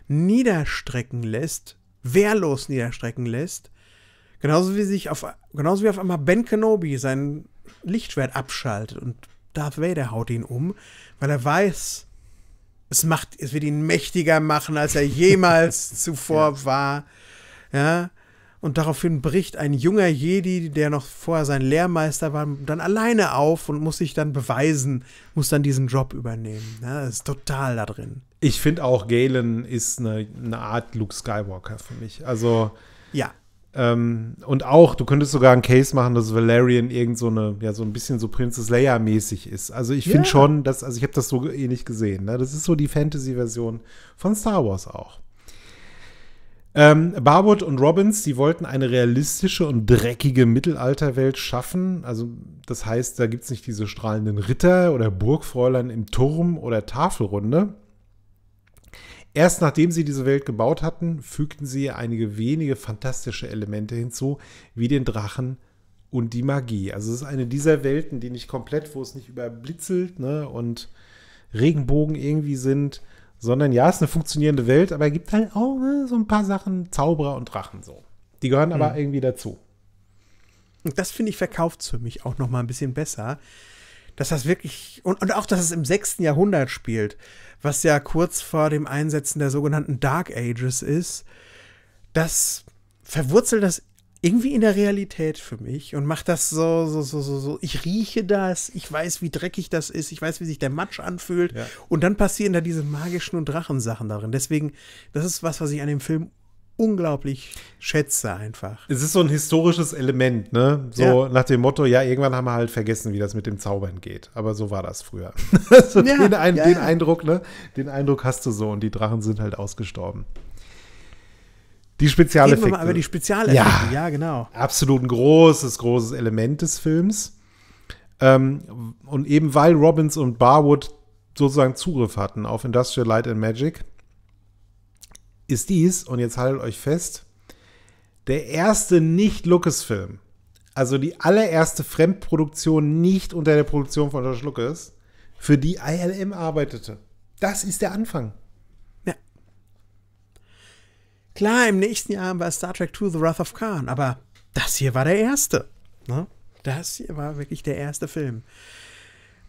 niederstrecken lässt, wehrlos niederstrecken lässt. Genauso wie sich auf, genauso wie auf einmal Ben Kenobi sein Lichtschwert abschaltet und Darth Vader haut ihn um, weil er weiß, es macht, es wird ihn mächtiger machen, als er jemals zuvor ja. war. Ja. Und daraufhin bricht ein junger Jedi, der noch vorher sein Lehrmeister war, dann alleine auf und muss sich dann beweisen, muss dann diesen Job übernehmen. Ja, das ist total da drin. Ich finde auch, Galen ist eine, eine Art Luke Skywalker für mich. Also. Ja. Ähm, und auch, du könntest sogar einen Case machen, dass Valerian irgend so eine, ja, so ein bisschen so Princess Leia-mäßig ist. Also ich finde yeah. schon, dass, also ich habe das so ähnlich eh gesehen. Ne? Das ist so die Fantasy-Version von Star Wars auch. Ähm, Barwood und Robbins, die wollten eine realistische und dreckige Mittelalterwelt schaffen. Also das heißt, da gibt es nicht diese strahlenden Ritter oder Burgfräulein im Turm oder Tafelrunde. Erst nachdem sie diese Welt gebaut hatten, fügten sie einige wenige fantastische Elemente hinzu, wie den Drachen und die Magie. Also es ist eine dieser Welten, die nicht komplett, wo es nicht überblitzelt ne, und Regenbogen irgendwie sind, sondern ja, es ist eine funktionierende Welt, aber es gibt halt auch ne, so ein paar Sachen, Zauberer und Drachen so. Die gehören aber mhm. irgendwie dazu. Und das finde ich verkauft für mich auch noch mal ein bisschen besser, dass das wirklich und, und auch, dass es im 6. Jahrhundert spielt, was ja kurz vor dem Einsetzen der sogenannten Dark Ages ist. Das verwurzelt das irgendwie in der Realität für mich und macht das so, so, so, so, so. Ich rieche das, ich weiß, wie dreckig das ist, ich weiß, wie sich der Matsch anfühlt. Ja. Und dann passieren da diese magischen und Drachensachen darin. Deswegen, das ist was, was ich an dem Film unglaublich schätze einfach. Es ist so ein historisches Element, ne? So ja. nach dem Motto, ja, irgendwann haben wir halt vergessen, wie das mit dem Zaubern geht. Aber so war das früher. ja, den, ein, ja, den Eindruck, ne? Den Eindruck hast du so und die Drachen sind halt ausgestorben. Die Spezialeffekte. Reden wir mal über die Spezialeffekte, ja, ja genau. Absolut ein großes, großes Element des Films. Ähm, und eben weil Robbins und Barwood sozusagen Zugriff hatten auf Industrial Light and Magic, ist dies, und jetzt haltet euch fest, der erste Nicht-Lucas-Film, also die allererste Fremdproduktion nicht unter der Produktion von George Lucas, für die ILM arbeitete. Das ist der Anfang. Klar, im nächsten Jahr haben wir Star Trek II The Wrath of Khan, aber das hier war der erste. Ne? Das hier war wirklich der erste Film.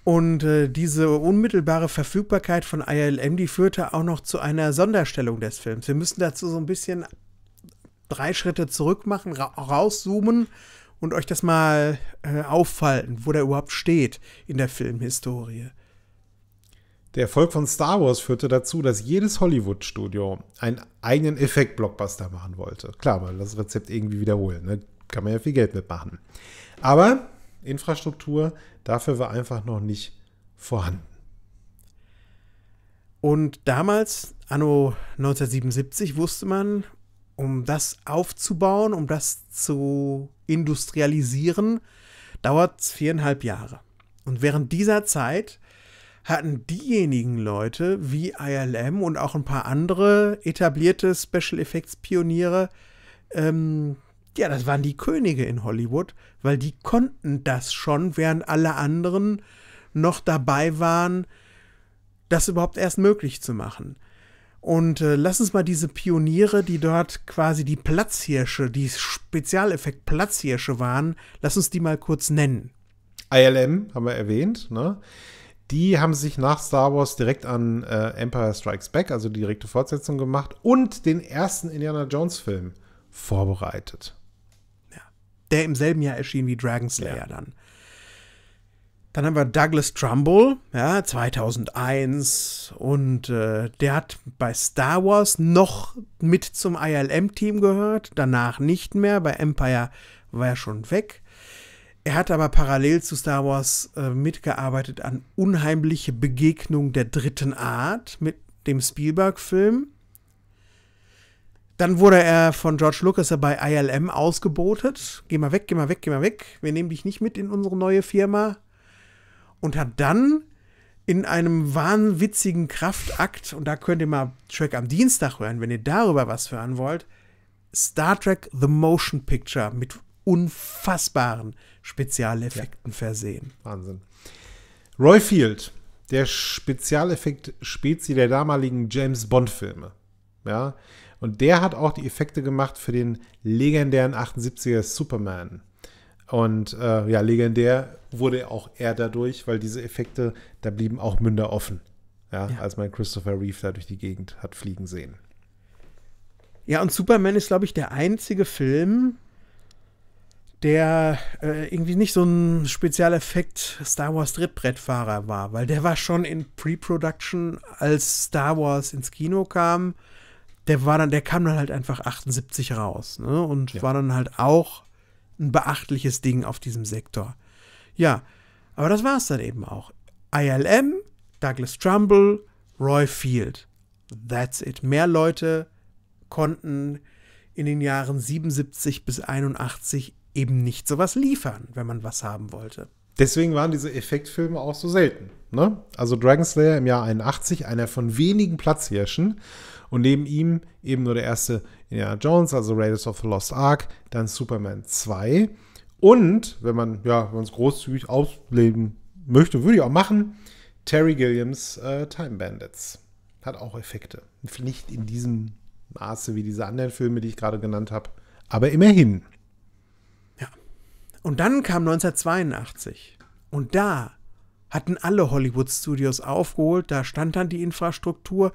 Und äh, diese unmittelbare Verfügbarkeit von ILM, die führte auch noch zu einer Sonderstellung des Films. Wir müssen dazu so ein bisschen drei Schritte zurück machen, ra rauszoomen und euch das mal äh, auffallen, wo der überhaupt steht in der Filmhistorie. Der Erfolg von Star Wars führte dazu, dass jedes Hollywood-Studio einen eigenen Effekt-Blockbuster machen wollte. Klar, weil das Rezept irgendwie wiederholen. Ne? Kann man ja viel Geld mitmachen. Aber Infrastruktur dafür war einfach noch nicht vorhanden. Und damals, anno 1977, wusste man, um das aufzubauen, um das zu industrialisieren, dauert es viereinhalb Jahre. Und während dieser Zeit hatten diejenigen Leute wie ILM und auch ein paar andere etablierte Special Effects Pioniere, ähm, ja, das waren die Könige in Hollywood, weil die konnten das schon, während alle anderen noch dabei waren, das überhaupt erst möglich zu machen. Und äh, lass uns mal diese Pioniere, die dort quasi die Platzhirsche, die Spezialeffekt Platzhirsche waren, lass uns die mal kurz nennen. ILM haben wir erwähnt, ne? Die haben sich nach Star Wars direkt an äh, Empire Strikes Back, also die direkte Fortsetzung gemacht und den ersten Indiana Jones Film vorbereitet. Ja. Der im selben Jahr erschien wie Dragon Slayer ja. dann. Dann haben wir Douglas Trumbull, ja, 2001. Und äh, der hat bei Star Wars noch mit zum ILM-Team gehört, danach nicht mehr. Bei Empire war er schon weg. Er hat aber parallel zu Star Wars äh, mitgearbeitet an Unheimliche Begegnung der dritten Art mit dem Spielberg-Film. Dann wurde er von George Lucas bei ILM ausgebotet. Geh mal weg, geh mal weg, geh mal weg. Wir nehmen dich nicht mit in unsere neue Firma. Und hat dann in einem wahnwitzigen Kraftakt, und da könnt ihr mal Track am Dienstag hören, wenn ihr darüber was hören wollt, Star Trek The Motion Picture mit unfassbaren Spezialeffekten ja. versehen. Wahnsinn. Roy Field, der Spezialeffekt-Spezi der damaligen James Bond-Filme. Ja. Und der hat auch die Effekte gemacht für den legendären 78er Superman. Und äh, ja, legendär wurde auch er dadurch, weil diese Effekte, da blieben auch Münder offen. Ja, ja. als man Christopher Reeve da durch die Gegend hat fliegen sehen. Ja, und Superman ist, glaube ich, der einzige Film, der äh, irgendwie nicht so ein Spezialeffekt Star Wars Drittbrettfahrer war, weil der war schon in Pre-Production, als Star Wars ins Kino kam, der war dann, der kam dann halt einfach 78 raus, ne? Und ja. war dann halt auch ein beachtliches Ding auf diesem Sektor. Ja, aber das war es dann eben auch. ILM, Douglas Trumbull, Roy Field. That's it. Mehr Leute konnten in den Jahren 77 bis 81 eben nicht sowas liefern, wenn man was haben wollte. Deswegen waren diese Effektfilme auch so selten. Ne? Also Dragon Slayer im Jahr 81, einer von wenigen Platzhirschen. Und neben ihm eben nur der erste Indiana Jones, also Raiders of the Lost Ark, dann Superman 2. Und, wenn man ja, es großzügig ausleben möchte, würde ich auch machen, Terry Gilliams äh, Time Bandits. Hat auch Effekte. Nicht in diesem Maße wie diese anderen Filme, die ich gerade genannt habe, aber immerhin. Und dann kam 1982 und da hatten alle Hollywood Studios aufgeholt, da stand dann die Infrastruktur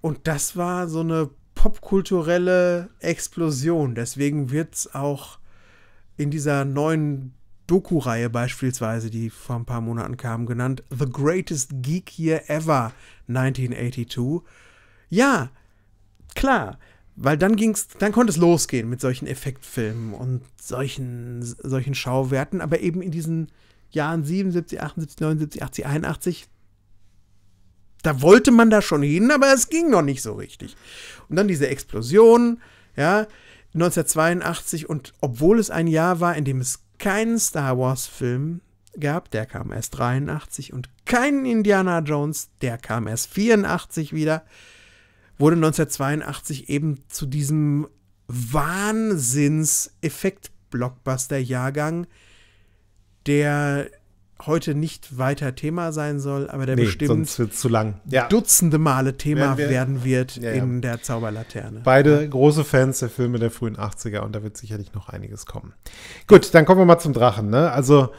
und das war so eine popkulturelle Explosion. Deswegen wird es auch in dieser neuen Doku-Reihe beispielsweise, die vor ein paar Monaten kam, genannt The Greatest Geek Year Ever 1982. Ja, klar, weil dann ging's, dann konnte es losgehen mit solchen Effektfilmen und solchen, solchen Schauwerten, aber eben in diesen Jahren 77, 78, 79, 80, 81, da wollte man da schon hin, aber es ging noch nicht so richtig. Und dann diese Explosion, ja, 1982 und obwohl es ein Jahr war, in dem es keinen Star Wars Film gab, der kam erst 83 und keinen Indiana Jones, der kam erst 84 wieder wurde 1982 eben zu diesem Wahnsinns-Effekt-Blockbuster-Jahrgang, der heute nicht weiter Thema sein soll, aber der nee, bestimmt zu lang. Ja. dutzende Male Thema werden, wir, werden wird ja, ja. in der Zauberlaterne. Beide große Fans der Filme der frühen 80er und da wird sicherlich noch einiges kommen. Gut, dann kommen wir mal zum Drachen. Ne? Also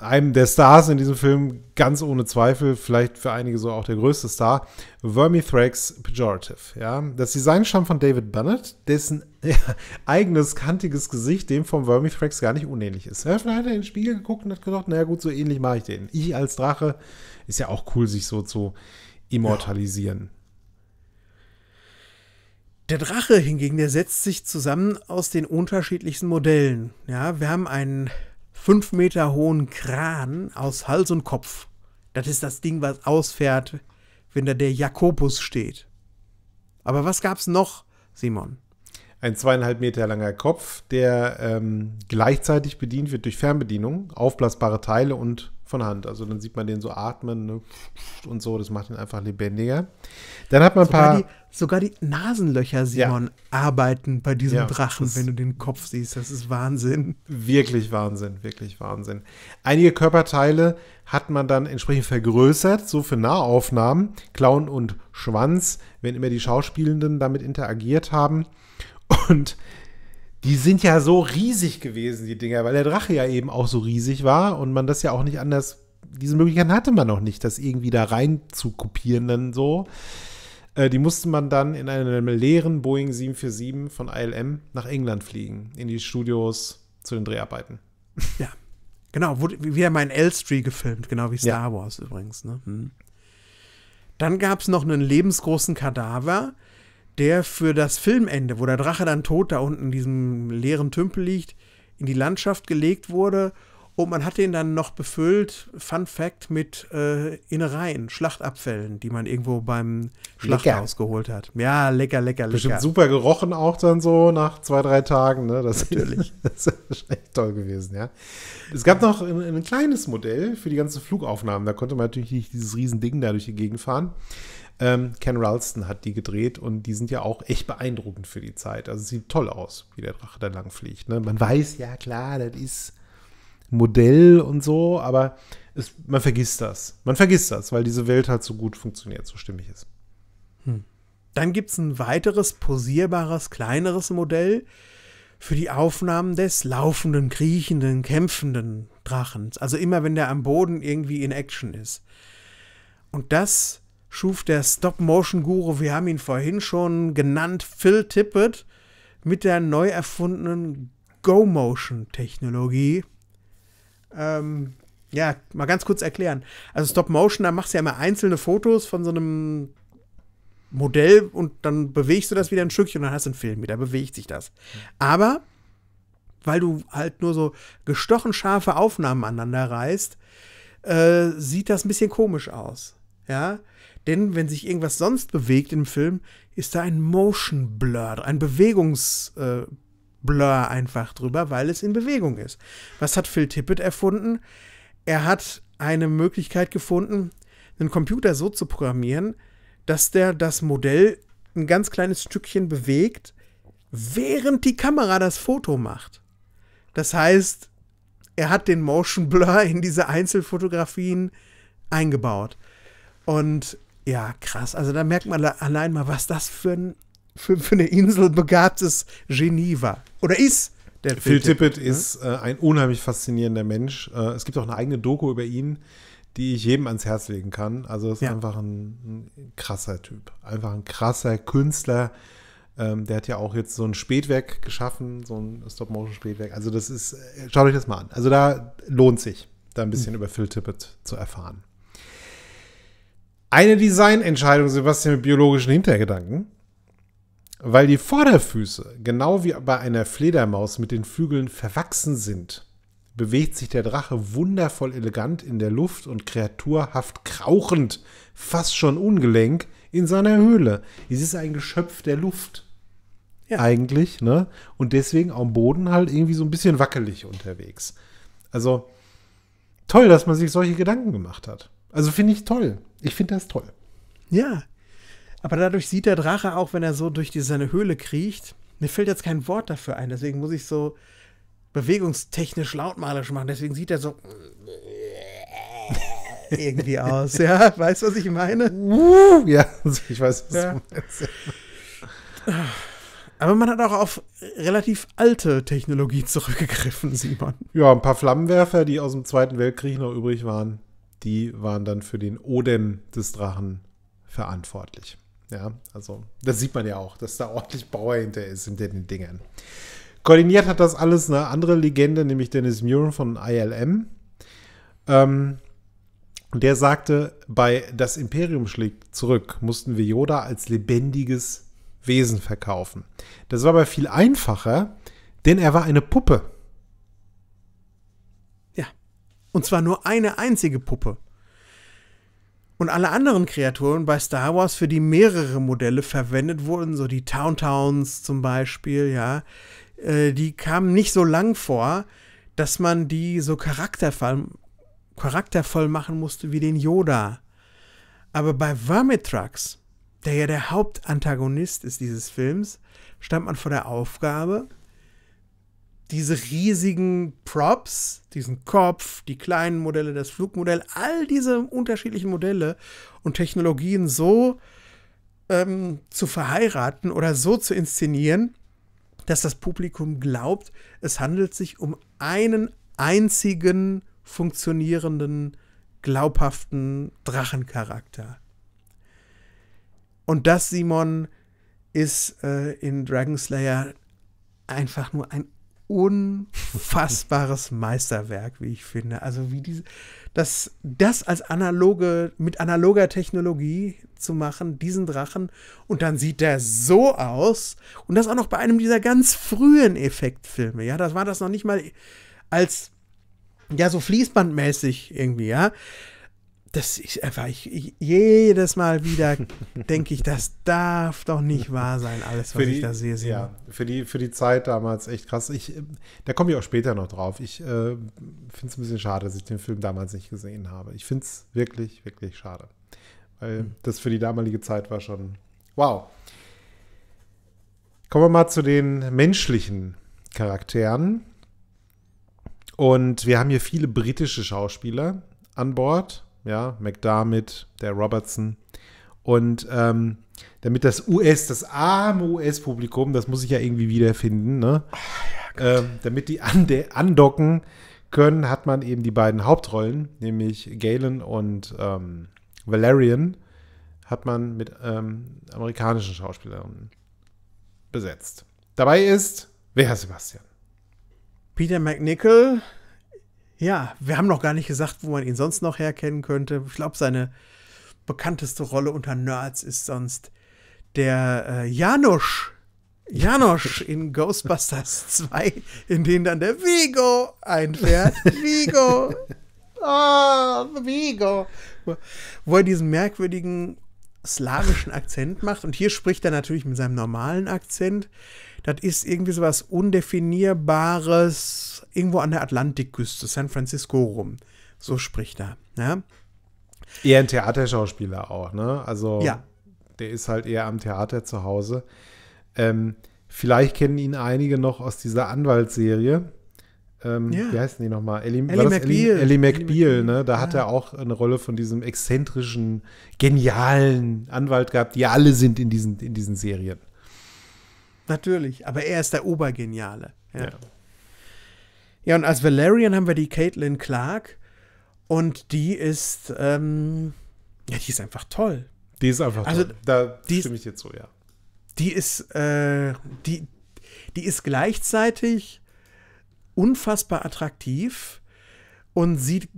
einem der Stars in diesem Film, ganz ohne Zweifel, vielleicht für einige so auch der größte Star, Vermithrax Pejorative. Ja? Das Design stammt von David Bennett, dessen ja, eigenes kantiges Gesicht dem von Vermithrax gar nicht unähnlich ist. Ja, vielleicht hat er in den Spiegel geguckt und hat gedacht, naja gut, so ähnlich mache ich den. Ich als Drache ist ja auch cool, sich so zu immortalisieren. Ja. Der Drache hingegen, der setzt sich zusammen aus den unterschiedlichsten Modellen. Ja, wir haben einen fünf Meter hohen Kran aus Hals und Kopf. Das ist das Ding, was ausfährt, wenn da der Jakobus steht. Aber was gab es noch, Simon? Ein zweieinhalb Meter langer Kopf, der ähm, gleichzeitig bedient wird durch Fernbedienung, aufblasbare Teile und von Hand. Also dann sieht man den so atmen ne? und so, das macht ihn einfach lebendiger. Dann hat man ein sogar paar. Die, sogar die Nasenlöcher, Simon, ja. arbeiten bei diesem ja, Drachen, wenn du den Kopf siehst. Das ist Wahnsinn. Wirklich Wahnsinn, wirklich Wahnsinn. Einige Körperteile hat man dann entsprechend vergrößert, so für Nahaufnahmen. Clown und Schwanz, wenn immer die Schauspielenden damit interagiert haben. Und die sind ja so riesig gewesen, die Dinger, weil der Drache ja eben auch so riesig war und man das ja auch nicht anders, diese Möglichkeiten hatte man noch nicht, das irgendwie da rein zu kopieren dann so. Äh, die musste man dann in einem leeren Boeing 747 von ILM nach England fliegen, in die Studios zu den Dreharbeiten. Ja, genau, wurde wieder mein Elstree gefilmt, genau wie Star ja. Wars übrigens. Ne? Hm. Dann gab es noch einen lebensgroßen Kadaver, der für das Filmende, wo der Drache dann tot da unten in diesem leeren Tümpel liegt, in die Landschaft gelegt wurde. Und man hat den dann noch befüllt, Fun Fact, mit äh, Innereien, Schlachtabfällen, die man irgendwo beim Schlachthaus lecker. geholt hat. Ja, lecker, lecker, lecker. Bestimmt super gerochen auch dann so nach zwei, drei Tagen. Ne? Das Natürlich. das ist echt toll gewesen, ja. Es gab noch ein, ein kleines Modell für die ganzen Flugaufnahmen. Da konnte man natürlich nicht dieses Riesending da durch die Gegend fahren. Ähm, Ken Ralston hat die gedreht und die sind ja auch echt beeindruckend für die Zeit. Also sieht toll aus, wie der Drache da lang fliegt. Ne? Man weiß, ja klar, das ist Modell und so, aber es, man vergisst das. Man vergisst das, weil diese Welt halt so gut funktioniert, so stimmig ist. Hm. Dann gibt es ein weiteres posierbares, kleineres Modell für die Aufnahmen des laufenden, kriechenden, kämpfenden Drachens. Also immer, wenn der am Boden irgendwie in Action ist. Und das schuf der Stop-Motion-Guru, wir haben ihn vorhin schon genannt, Phil Tippett, mit der neu erfundenen Go-Motion-Technologie. Ähm, ja, mal ganz kurz erklären. Also Stop-Motion, da machst du ja immer einzelne Fotos von so einem Modell und dann bewegst du das wieder ein Stückchen und dann hast du einen Film wieder, bewegt sich das. Aber weil du halt nur so gestochen scharfe Aufnahmen aneinander reißt, äh, sieht das ein bisschen komisch aus. Ja, denn wenn sich irgendwas sonst bewegt im Film, ist da ein Motion Blur, ein Bewegungsblur äh, einfach drüber, weil es in Bewegung ist. Was hat Phil Tippett erfunden? Er hat eine Möglichkeit gefunden, einen Computer so zu programmieren, dass der das Modell ein ganz kleines Stückchen bewegt, während die Kamera das Foto macht. Das heißt, er hat den Motion Blur in diese Einzelfotografien eingebaut. Und ja, krass. Also da merkt man allein mal, was das für, ein, für, für eine Insel begabtes Genie war. Oder ist. Der Phil, Phil Tippett, Tippett ne? ist äh, ein unheimlich faszinierender Mensch. Äh, es gibt auch eine eigene Doku über ihn, die ich jedem ans Herz legen kann. Also ist ja. einfach ein, ein, krasser Typ. Einfach ein krasser Künstler. Ähm, der hat ja auch jetzt so ein Spätwerk geschaffen, so ein Stop-Motion-Spätwerk. Also das ist, äh, schaut euch das mal an. Also da lohnt sich, da ein bisschen mhm. über Phil Tippett zu erfahren. Eine Designentscheidung, Sebastian, mit biologischen Hintergedanken. Weil die Vorderfüße, genau wie bei einer Fledermaus, mit den Flügeln verwachsen sind, bewegt sich der Drache wundervoll elegant in der Luft und kreaturhaft krauchend, fast schon ungelenk, in seiner Höhle. Es ist ein Geschöpf der Luft. Ja. Eigentlich, ne? Und deswegen am Boden halt irgendwie so ein bisschen wackelig unterwegs. Also, toll, dass man sich solche Gedanken gemacht hat. Also finde ich toll. Ich finde das toll. Ja. Aber dadurch sieht der Drache auch, wenn er so durch die, seine Höhle kriecht. Mir fällt jetzt kein Wort dafür ein, deswegen muss ich so bewegungstechnisch lautmalisch machen. Deswegen sieht er so irgendwie aus. Ja, weißt du, was ich meine? Ja, ich weiß, was ja. du meinst. Aber man hat auch auf relativ alte Technologie zurückgegriffen, Simon. Ja, ein paar Flammenwerfer, die aus dem Zweiten Weltkrieg noch übrig waren die waren dann für den Odem des Drachen verantwortlich. Ja, also das sieht man ja auch, dass da ordentlich Bauer hinter ist, hinter den Dingern. Koordiniert hat das alles eine andere Legende, nämlich Dennis Muren von ILM. Ähm, der sagte, bei Das Imperium schlägt zurück mussten wir Yoda als lebendiges Wesen verkaufen. Das war aber viel einfacher, denn er war eine Puppe. Und zwar nur eine einzige Puppe. Und alle anderen Kreaturen bei Star Wars, für die mehrere Modelle verwendet wurden, so die Town Towns zum Beispiel, ja, äh, die kamen nicht so lang vor, dass man die so charaktervoll, charaktervoll machen musste wie den Yoda. Aber bei Vermitrax, der ja der Hauptantagonist ist dieses Films, stand man vor der Aufgabe, diese riesigen Props, diesen Kopf, die kleinen Modelle, das Flugmodell, all diese unterschiedlichen Modelle und Technologien so ähm, zu verheiraten oder so zu inszenieren, dass das Publikum glaubt, es handelt sich um einen einzigen funktionierenden, glaubhaften Drachencharakter. Und das, Simon, ist äh, in Slayer einfach nur ein unfassbares Meisterwerk, wie ich finde. Also wie diese, das, das als analoge, mit analoger Technologie zu machen, diesen Drachen, und dann sieht der so aus. Und das auch noch bei einem dieser ganz frühen Effektfilme. Ja, das war das noch nicht mal als ja, so fließbandmäßig irgendwie, ja das ist einfach, ich, ich, jedes Mal wieder denke ich, das darf doch nicht wahr sein, alles, was die, ich da sehe. Simon. Ja, für die, für die Zeit damals echt krass. Ich, äh, da komme ich auch später noch drauf. Ich äh, finde es ein bisschen schade, dass ich den Film damals nicht gesehen habe. Ich finde es wirklich, wirklich schade. Weil mhm. das für die damalige Zeit war schon wow. Kommen wir mal zu den menschlichen Charakteren. Und wir haben hier viele britische Schauspieler an Bord ja, McDermott, der Robertson. Und ähm, damit das US, das arme US-Publikum, das muss ich ja irgendwie wiederfinden, ne? Ach, ja, ähm, damit die andocken können, hat man eben die beiden Hauptrollen, nämlich Galen und ähm, Valerian, hat man mit ähm, amerikanischen Schauspielern besetzt. Dabei ist, wer Sebastian? Peter McNichol, ja, wir haben noch gar nicht gesagt, wo man ihn sonst noch herkennen könnte. Ich glaube, seine bekannteste Rolle unter Nerds ist sonst der äh, Janusz. Janosch in Ghostbusters 2, in den dann der Vigo einfährt. Vigo! Oh, Vigo! Wo er diesen merkwürdigen slawischen Akzent macht. Und hier spricht er natürlich mit seinem normalen Akzent. Das ist irgendwie so was Undefinierbares, irgendwo an der Atlantikküste, San Francisco rum. So spricht er. Ja? Eher ein Theaterschauspieler auch, ne? Also ja. der ist halt eher am Theater zu Hause. Ähm, vielleicht kennen ihn einige noch aus dieser Anwaltsserie. Ähm, ja. Wie heißen die nochmal? Ellie, McBeal. McBeal, ne? Da ja. hat er auch eine Rolle von diesem exzentrischen, genialen Anwalt gehabt, die alle sind in diesen, in diesen Serien. Natürlich, aber er ist der Obergeniale. ja. ja. Ja, und als Valerian haben wir die Caitlin Clark und die ist, ähm, ja, die ist einfach toll. Die ist einfach also, toll. Da die, stimme ich dir zu, ja. Die ist, äh, die, die ist gleichzeitig unfassbar attraktiv und sieht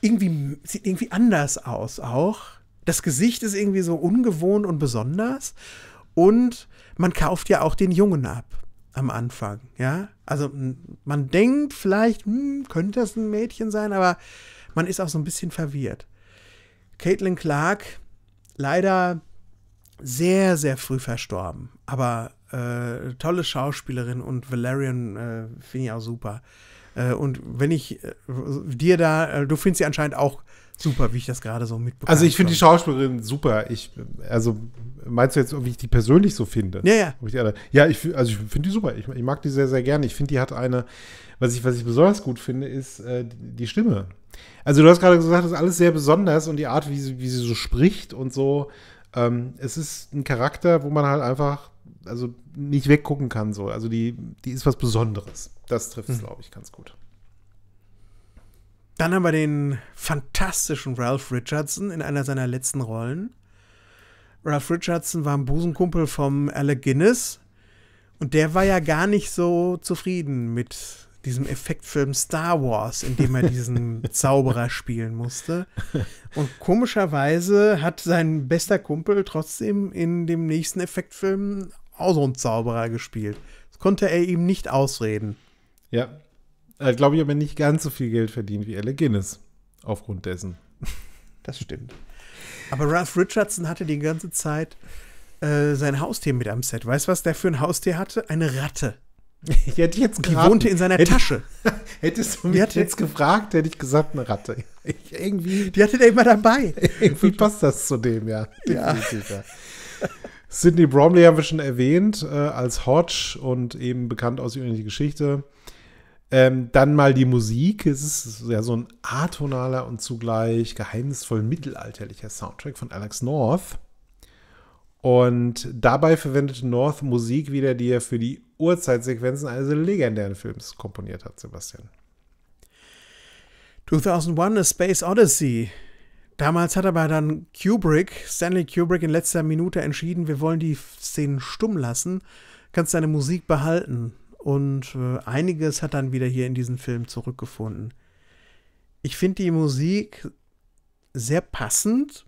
irgendwie, sieht irgendwie anders aus auch. Das Gesicht ist irgendwie so ungewohnt und besonders. Und man kauft ja auch den Jungen ab am Anfang, ja? Also man denkt vielleicht, hm, könnte das ein Mädchen sein, aber man ist auch so ein bisschen verwirrt. Caitlin Clark, leider sehr, sehr früh verstorben, aber äh, tolle Schauspielerin und Valerian äh, finde ich auch super. Äh, und wenn ich äh, dir da, äh, du findest sie anscheinend auch super, wie ich das gerade so mitbekomme. Also ich finde die Schauspielerin super. Ich, also meinst du jetzt, wie ich die persönlich so finde? Ja, ja. Ich die, ja, ich, also ich finde die super. Ich, ich, mag die sehr, sehr gerne. Ich finde, die hat eine, was ich, was ich besonders gut finde, ist äh, die Stimme. Also du hast gerade gesagt, das ist alles sehr besonders und die Art, wie sie, wie sie so spricht und so. Ähm, es ist ein Charakter, wo man halt einfach also nicht weggucken kann so. Also die, die ist was Besonderes. Das trifft es, mhm. glaube ich, ganz gut. Dann haben wir den fantastischen Ralph Richardson in einer seiner letzten Rollen. Ralph Richardson war ein Busenkumpel vom Alec Guinness und der war ja gar nicht so zufrieden mit diesem Effektfilm Star Wars, in dem er diesen Zauberer spielen musste. Und komischerweise hat sein bester Kumpel trotzdem in dem nächsten Effektfilm auch so einen Zauberer gespielt. Das konnte er ihm nicht ausreden. Ja, äh, Glaube ich aber nicht ganz so viel Geld verdient wie Alec Guinness. Aufgrund dessen. Das stimmt. Aber Ralph Richardson hatte die ganze Zeit äh, sein Haustier mit am Set. Weißt du, was der für ein Haustier hatte? Eine Ratte. Ich hätte jetzt Die wohnte in seiner hätte, Tasche. Hättest du mich hatte, jetzt gefragt, hätte ich gesagt, eine Ratte. Ich, irgendwie, die hatte der immer dabei. Irgendwie passt das zu dem, ja. ja. Sidney Bromley haben wir schon erwähnt, äh, als Hodge und eben bekannt aus Unity Geschichte. Ähm, dann mal die Musik. Es ist ja so ein atonaler und zugleich geheimnisvoll mittelalterlicher Soundtrack von Alex North. Und dabei verwendet North Musik wieder, die er für die Urzeitsequenzen eines legendären Films komponiert hat, Sebastian. 2001 A Space Odyssey. Damals hat aber dann Kubrick, Stanley Kubrick, in letzter Minute entschieden, wir wollen die Szenen stumm lassen, kannst deine Musik behalten. Und äh, einiges hat dann wieder hier in diesen Film zurückgefunden. Ich finde die Musik sehr passend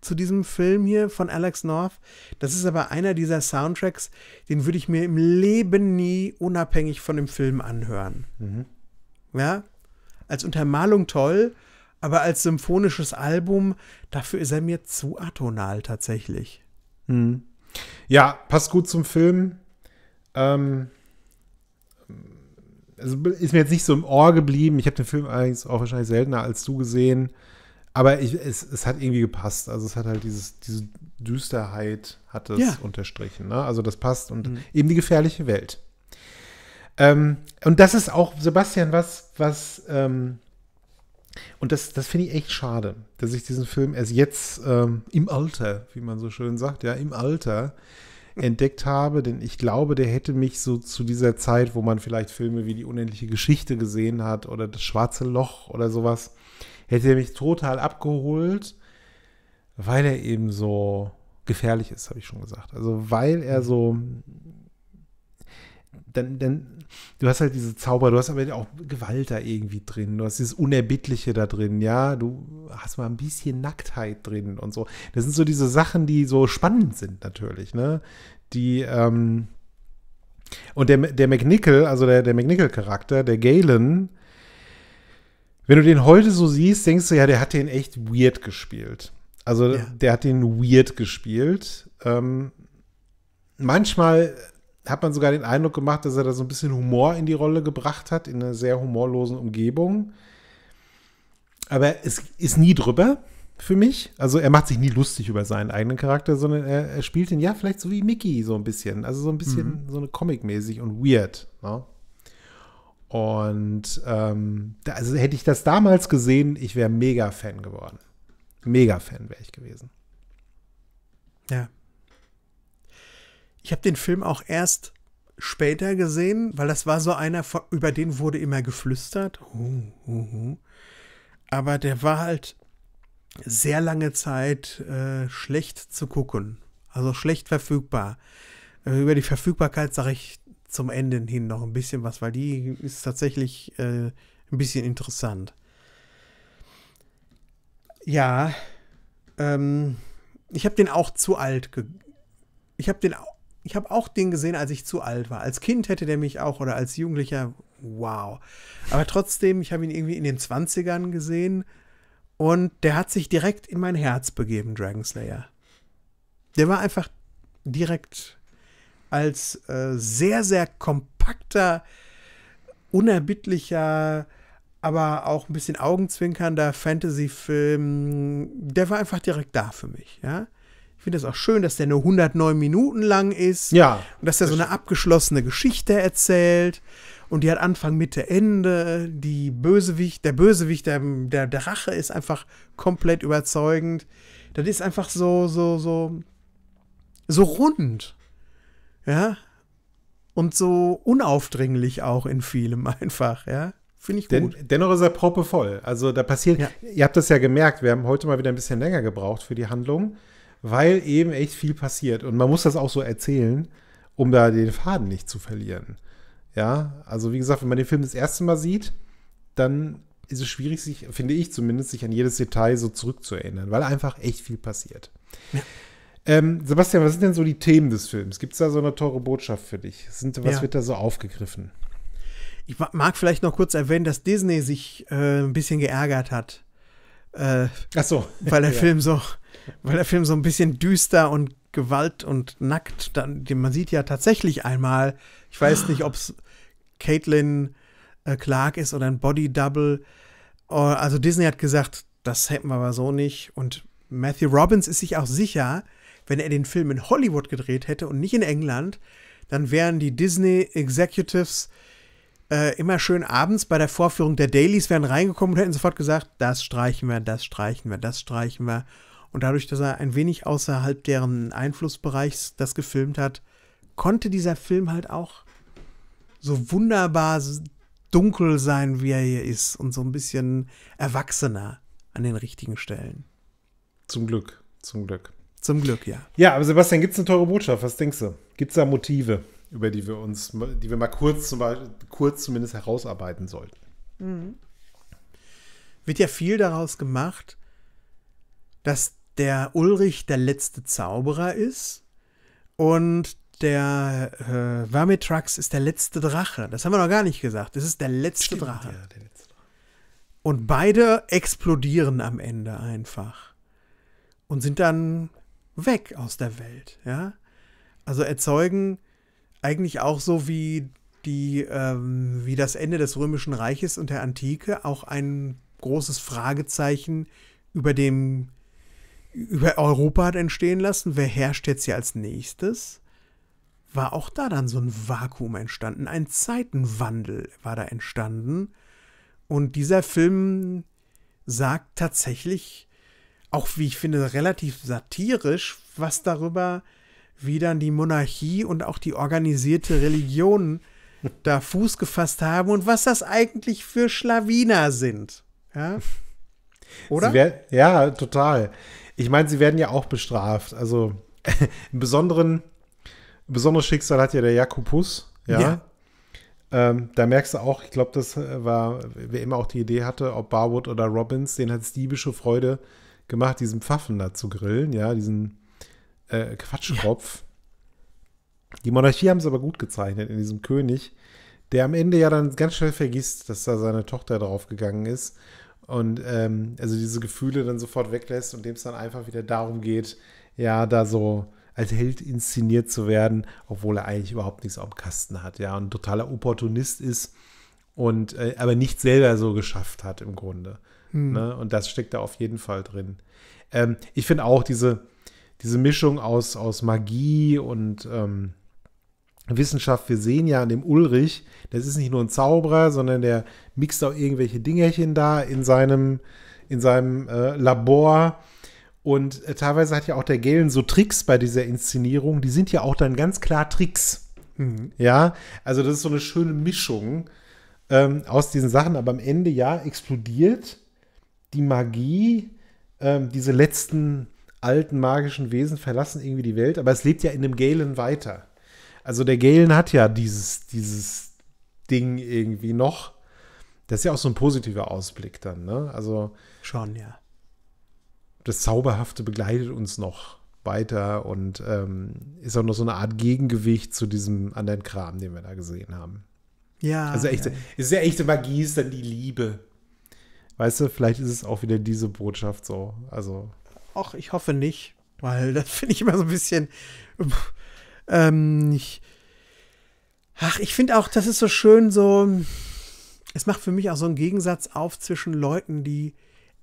zu diesem Film hier von Alex North. Das ist aber einer dieser Soundtracks, den würde ich mir im Leben nie unabhängig von dem Film anhören. Mhm. Ja, als Untermalung toll, aber als symphonisches Album, dafür ist er mir zu atonal tatsächlich. Mhm. Ja, passt gut zum Film. Ähm, also ist mir jetzt nicht so im Ohr geblieben. Ich habe den Film eigentlich auch wahrscheinlich seltener als du gesehen. Aber ich, es, es hat irgendwie gepasst. Also es hat halt dieses, diese Düsterheit hat es ja. unterstrichen. Ne? Also das passt und mhm. eben die gefährliche Welt. Ähm, und das ist auch, Sebastian, was, was, ähm, und das, das finde ich echt schade, dass ich diesen Film erst jetzt ähm, im Alter, wie man so schön sagt, ja, im Alter entdeckt habe, denn ich glaube, der hätte mich so zu dieser Zeit, wo man vielleicht Filme wie Die unendliche Geschichte gesehen hat oder Das schwarze Loch oder sowas, hätte er mich total abgeholt, weil er eben so gefährlich ist, habe ich schon gesagt. Also weil er mhm. so dann, dann, du hast halt diese Zauber, du hast aber auch Gewalt da irgendwie drin, du hast dieses Unerbittliche da drin, ja, du hast mal ein bisschen Nacktheit drin und so. Das sind so diese Sachen, die so spannend sind natürlich, ne? Die, ähm, und der, der McNickel, also der, der McNichol-Charakter, der Galen, wenn du den heute so siehst, denkst du, ja, der hat den echt weird gespielt. Also ja. der hat den weird gespielt. Ähm, manchmal hat man sogar den Eindruck gemacht, dass er da so ein bisschen Humor in die Rolle gebracht hat, in einer sehr humorlosen Umgebung. Aber es ist nie drüber für mich. Also er macht sich nie lustig über seinen eigenen Charakter, sondern er, er spielt ihn ja vielleicht so wie Mickey so ein bisschen. Also so ein bisschen mhm. so eine Comic-mäßig und weird. Ne? Und ähm, da, also hätte ich das damals gesehen, ich wäre mega Fan geworden. Mega Fan wäre ich gewesen. Ja, ich habe den Film auch erst später gesehen, weil das war so einer, über den wurde immer geflüstert. Aber der war halt sehr lange Zeit äh, schlecht zu gucken. Also schlecht verfügbar. Äh, über die Verfügbarkeit sage ich zum Ende hin noch ein bisschen was, weil die ist tatsächlich äh, ein bisschen interessant. Ja, ähm, ich habe den auch zu alt. ich habe den auch ich habe auch den gesehen, als ich zu alt war. Als Kind hätte der mich auch oder als Jugendlicher, wow. Aber trotzdem, ich habe ihn irgendwie in den 20ern gesehen und der hat sich direkt in mein Herz begeben, Dragon Slayer. Der war einfach direkt als äh, sehr, sehr kompakter, unerbittlicher, aber auch ein bisschen augenzwinkernder Fantasy-Film, der war einfach direkt da für mich, ja. Ich finde es auch schön, dass der nur 109 Minuten lang ist. Ja. Und dass er so eine abgeschlossene Geschichte erzählt. Und die hat Anfang, Mitte, Ende. Die Bösewicht, der Bösewicht, der, der Drache ist einfach komplett überzeugend. Das ist einfach so, so, so, so rund. Ja. Und so unaufdringlich auch in vielem einfach, ja. Finde ich gut. Den, dennoch ist er proppevoll. Also da passiert, ja. ihr habt das ja gemerkt, wir haben heute mal wieder ein bisschen länger gebraucht für die Handlung weil eben echt viel passiert. Und man muss das auch so erzählen, um da den Faden nicht zu verlieren. Ja, also wie gesagt, wenn man den Film das erste Mal sieht, dann ist es schwierig, sich, finde ich zumindest, sich an jedes Detail so zurückzuerinnern, weil einfach echt viel passiert. Ja. Ähm, Sebastian, was sind denn so die Themen des Films? Gibt es da so eine teure Botschaft für dich? Sind, was ja. wird da so aufgegriffen? Ich mag vielleicht noch kurz erwähnen, dass Disney sich äh, ein bisschen geärgert hat. Äh, Ach so. Weil der ja. Film so weil der Film so ein bisschen düster und Gewalt und nackt, dann, man sieht ja tatsächlich einmal, ich weiß nicht, ob es Caitlin äh, Clark ist oder ein Body Double. Oh, also Disney hat gesagt, das hätten wir aber so nicht. Und Matthew Robbins ist sich auch sicher, wenn er den Film in Hollywood gedreht hätte und nicht in England, dann wären die Disney Executives äh, immer schön abends bei der Vorführung der Dailies wären reingekommen und hätten sofort gesagt, das streichen wir, das streichen wir, das streichen wir. Und dadurch, dass er ein wenig außerhalb deren Einflussbereichs das gefilmt hat, konnte dieser Film halt auch so wunderbar dunkel sein, wie er hier ist und so ein bisschen erwachsener an den richtigen Stellen. Zum Glück, zum Glück. Zum Glück, ja. Ja, aber Sebastian, gibt es eine teure Botschaft? Was denkst du? Gibt es da Motive, über die wir uns, die wir mal kurz, mal kurz zumindest herausarbeiten sollten? Mhm. Wird ja viel daraus gemacht, dass der Ulrich der letzte Zauberer ist und der äh, Vermitrax ist der letzte Drache. Das haben wir noch gar nicht gesagt. Das ist der letzte Stimmt, Drache. Ja, der letzte. Und beide explodieren am Ende einfach und sind dann weg aus der Welt. Ja? Also erzeugen eigentlich auch so wie die ähm, wie das Ende des Römischen Reiches und der Antike auch ein großes Fragezeichen über dem über Europa hat entstehen lassen, wer herrscht jetzt hier als nächstes, war auch da dann so ein Vakuum entstanden, ein Zeitenwandel war da entstanden. Und dieser Film sagt tatsächlich, auch wie ich finde, relativ satirisch, was darüber, wie dann die Monarchie und auch die organisierte Religion da Fuß gefasst haben und was das eigentlich für Schlawiner sind. Ja? Oder? Wär, ja, total ich meine, sie werden ja auch bestraft. Also ein besonderen, ein besonderes Schicksal hat ja der Jakobus, ja. ja. Ähm, da merkst du auch, ich glaube, das äh, war, wer immer auch die Idee hatte, ob Barwood oder Robbins, den hat es diebische Freude gemacht, diesen Pfaffen da zu grillen, ja, diesen äh, Quatschkopf. Ja. Die Monarchie haben es aber gut gezeichnet in diesem König, der am Ende ja dann ganz schnell vergisst, dass da seine Tochter draufgegangen ist und ähm, also diese Gefühle dann sofort weglässt und dem es dann einfach wieder darum geht, ja, da so als Held inszeniert zu werden, obwohl er eigentlich überhaupt nichts auf dem Kasten hat, ja, und ein totaler Opportunist ist und äh, aber nicht selber so geschafft hat im Grunde. Hm. Ne? Und das steckt da auf jeden Fall drin. Ähm, ich finde auch diese, diese Mischung aus, aus Magie und ähm, Wissenschaft, wir sehen ja an dem Ulrich, das ist nicht nur ein Zauberer, sondern der mixt auch irgendwelche Dingerchen da in seinem, in seinem äh, Labor. Und äh, teilweise hat ja auch der Galen so Tricks bei dieser Inszenierung, die sind ja auch dann ganz klar Tricks. Mhm. Ja, also das ist so eine schöne Mischung ähm, aus diesen Sachen, aber am Ende ja explodiert die Magie, ähm, diese letzten alten magischen Wesen verlassen irgendwie die Welt, aber es lebt ja in dem Galen weiter. Also der Galen hat ja dieses, dieses Ding irgendwie noch. Das ist ja auch so ein positiver Ausblick dann, ne? Also. Schon, ja. Das Zauberhafte begleitet uns noch weiter und ähm, ist auch noch so eine Art Gegengewicht zu diesem anderen Kram, den wir da gesehen haben. Ja. Also echte, ja. ist ja echte Magie, ist dann die Liebe. Weißt du, vielleicht ist es auch wieder diese Botschaft so. Also. Ach, ich hoffe nicht, weil das finde ich immer so ein bisschen. Pff, ähm, ich, ach, ich finde auch, das ist so schön, so. Es macht für mich auch so einen Gegensatz auf zwischen Leuten, die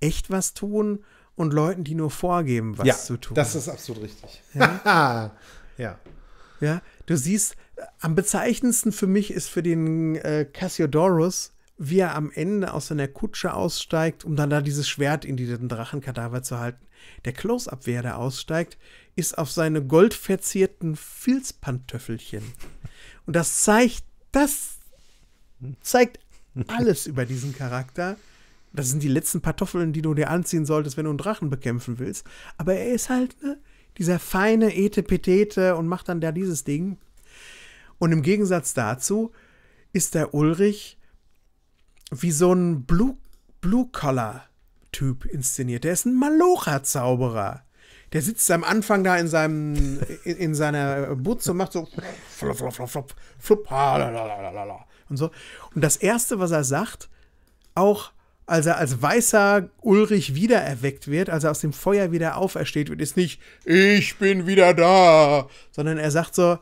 echt was tun und Leuten, die nur vorgeben, was ja, zu tun. Das ist absolut richtig. Ja? ja. Ja, du siehst, äh, am bezeichnendsten für mich ist für den äh, Cassiodorus, wie er am Ende aus seiner Kutsche aussteigt, um dann da dieses Schwert in diesen Drachenkadaver zu halten. Der Close-Up, wer da aussteigt, ist auf seine goldverzierten Filzpantöffelchen. Und das zeigt, das zeigt alles über diesen Charakter. Das sind die letzten Pantoffeln, die du dir anziehen solltest, wenn du einen Drachen bekämpfen willst. Aber er ist halt ne, dieser feine Etepetete und macht dann da dieses Ding. Und im Gegensatz dazu ist der Ulrich wie so ein Blue-Collar-Typ Blue inszeniert. Er ist ein Malocha-Zauberer der sitzt am Anfang da in seinem in, in seiner Butze und macht so flop, flop, flop, flop, flop, und so. Und das erste, was er sagt, auch als er als weißer Ulrich wiedererweckt wird, als er aus dem Feuer wieder aufersteht wird, ist nicht ich bin wieder da, sondern er sagt so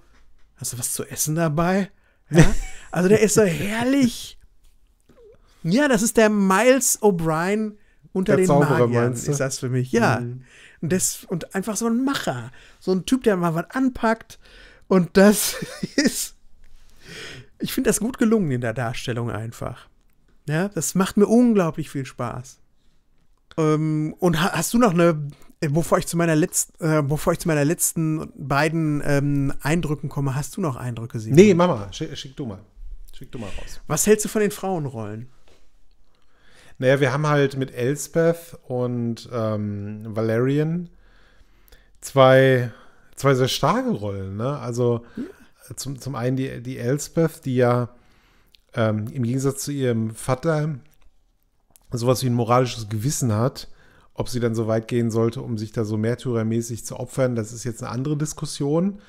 hast du was zu essen dabei? Ja? Also der ist so herrlich. Ja, das ist der Miles O'Brien unter der den Zauberer, Magiern meinst du? ist das für mich. Ja. Mhm. Und, das, und einfach so ein Macher. So ein Typ, der mal was anpackt. Und das ist. Ich finde das gut gelungen in der Darstellung einfach. Ja, das macht mir unglaublich viel Spaß. Ähm, und hast du noch eine, äh, bevor ich zu meiner letzten, äh, bevor ich zu meiner letzten beiden ähm, Eindrücken komme, hast du noch Eindrücke, Simon? Nee, Mama, schick, schick du mal. Schick du mal raus. Was hältst du von den Frauenrollen? Naja, wir haben halt mit Elspeth und ähm, Valerian zwei, zwei sehr starke Rollen. Ne? Also ja. zum, zum einen die, die Elspeth, die ja ähm, im Gegensatz zu ihrem Vater sowas wie ein moralisches Gewissen hat. Ob sie dann so weit gehen sollte, um sich da so märtyrermäßig zu opfern, das ist jetzt eine andere Diskussion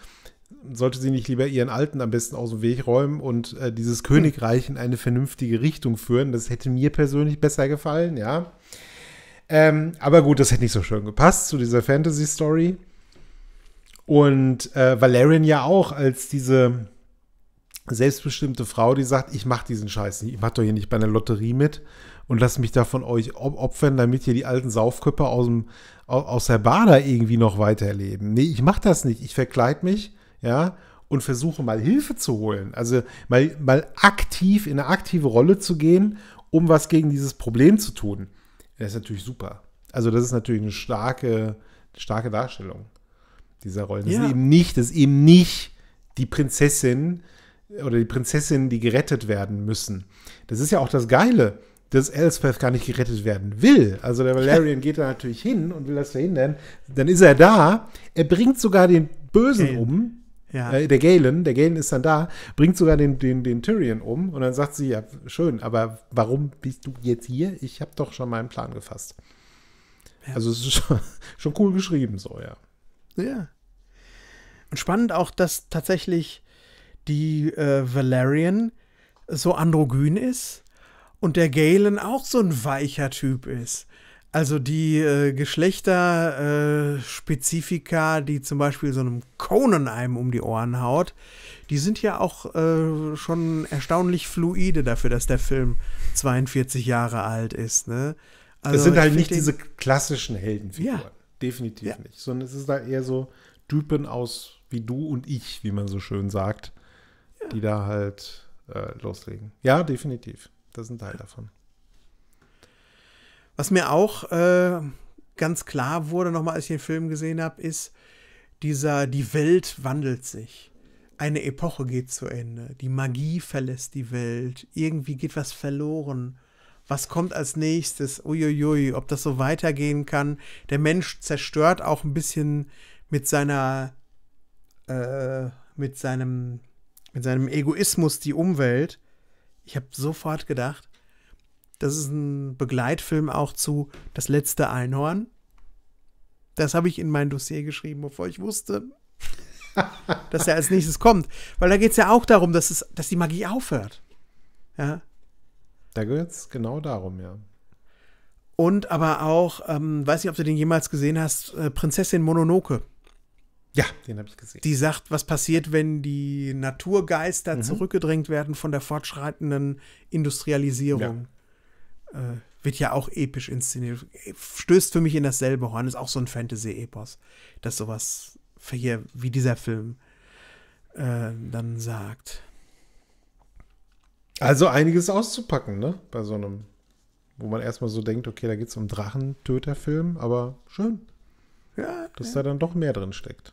sollte sie nicht lieber ihren Alten am besten aus dem Weg räumen und äh, dieses Königreich in eine vernünftige Richtung führen? Das hätte mir persönlich besser gefallen, ja. Ähm, aber gut, das hätte nicht so schön gepasst zu dieser Fantasy-Story. Und äh, Valerian ja auch als diese selbstbestimmte Frau, die sagt, ich mach diesen Scheiß nicht, ich mach doch hier nicht bei einer Lotterie mit und lasse mich da von euch opfern, damit hier die alten Saufköpfe aus, dem, aus der Bar irgendwie noch weiterleben. Nee, ich mach das nicht. Ich verkleide mich ja, und versuche mal Hilfe zu holen. Also mal, mal aktiv in eine aktive Rolle zu gehen, um was gegen dieses Problem zu tun. Das ist natürlich super. Also das ist natürlich eine starke, starke Darstellung dieser Rollen. Das ja. ist eben nicht, das ist eben nicht die Prinzessin oder die Prinzessin, die gerettet werden müssen. Das ist ja auch das Geile, dass Elspeth gar nicht gerettet werden will. Also der Valerian geht da natürlich hin und will das verhindern. Dann ist er da. Er bringt sogar den Bösen okay. um, ja. Äh, der Galen, der Galen ist dann da, bringt sogar den, den, den Tyrion um und dann sagt sie, ja, schön, aber warum bist du jetzt hier? Ich habe doch schon meinen Plan gefasst. Ja. Also es ist schon, schon cool geschrieben, so, ja. Ja. Und spannend auch, dass tatsächlich die äh, Valerian so androgyn ist und der Galen auch so ein weicher Typ ist. Also die äh, Geschlechterspezifika, äh, die zum Beispiel so einem Conan einem um die Ohren haut, die sind ja auch äh, schon erstaunlich fluide dafür, dass der Film 42 Jahre alt ist. Ne? Also das sind halt nicht diese klassischen Heldenfiguren. Ja. Definitiv ja. nicht. Sondern es ist da eher so Typen aus wie du und ich, wie man so schön sagt, ja. die da halt äh, loslegen. Ja, definitiv. Das ist ein Teil davon. Was mir auch äh, ganz klar wurde, nochmal als ich den Film gesehen habe, ist dieser, die Welt wandelt sich. Eine Epoche geht zu Ende. Die Magie verlässt die Welt. Irgendwie geht was verloren. Was kommt als nächstes? Uiuiui, ob das so weitergehen kann. Der Mensch zerstört auch ein bisschen mit seiner, äh, mit seinem, mit seinem Egoismus die Umwelt. Ich habe sofort gedacht, das ist ein Begleitfilm auch zu Das letzte Einhorn. Das habe ich in mein Dossier geschrieben, bevor ich wusste, dass er als nächstes kommt. Weil da geht es ja auch darum, dass, es, dass die Magie aufhört. Ja. Da geht es genau darum, ja. Und aber auch, ähm, weiß nicht, ob du den jemals gesehen hast, äh, Prinzessin Mononoke. Ja, den habe ich gesehen. Die sagt, was passiert, wenn die Naturgeister mhm. zurückgedrängt werden von der fortschreitenden Industrialisierung. Ja. Äh, wird ja auch episch inszeniert. Stößt für mich in dasselbe Horn. Ist auch so ein Fantasy-Epos, dass sowas hier wie dieser Film äh, dann sagt. Also einiges auszupacken, ne? Bei so einem, wo man erstmal so denkt, okay, da geht es um Drachentöterfilm, aber schön. Ja. Dass ja. da dann doch mehr drin steckt.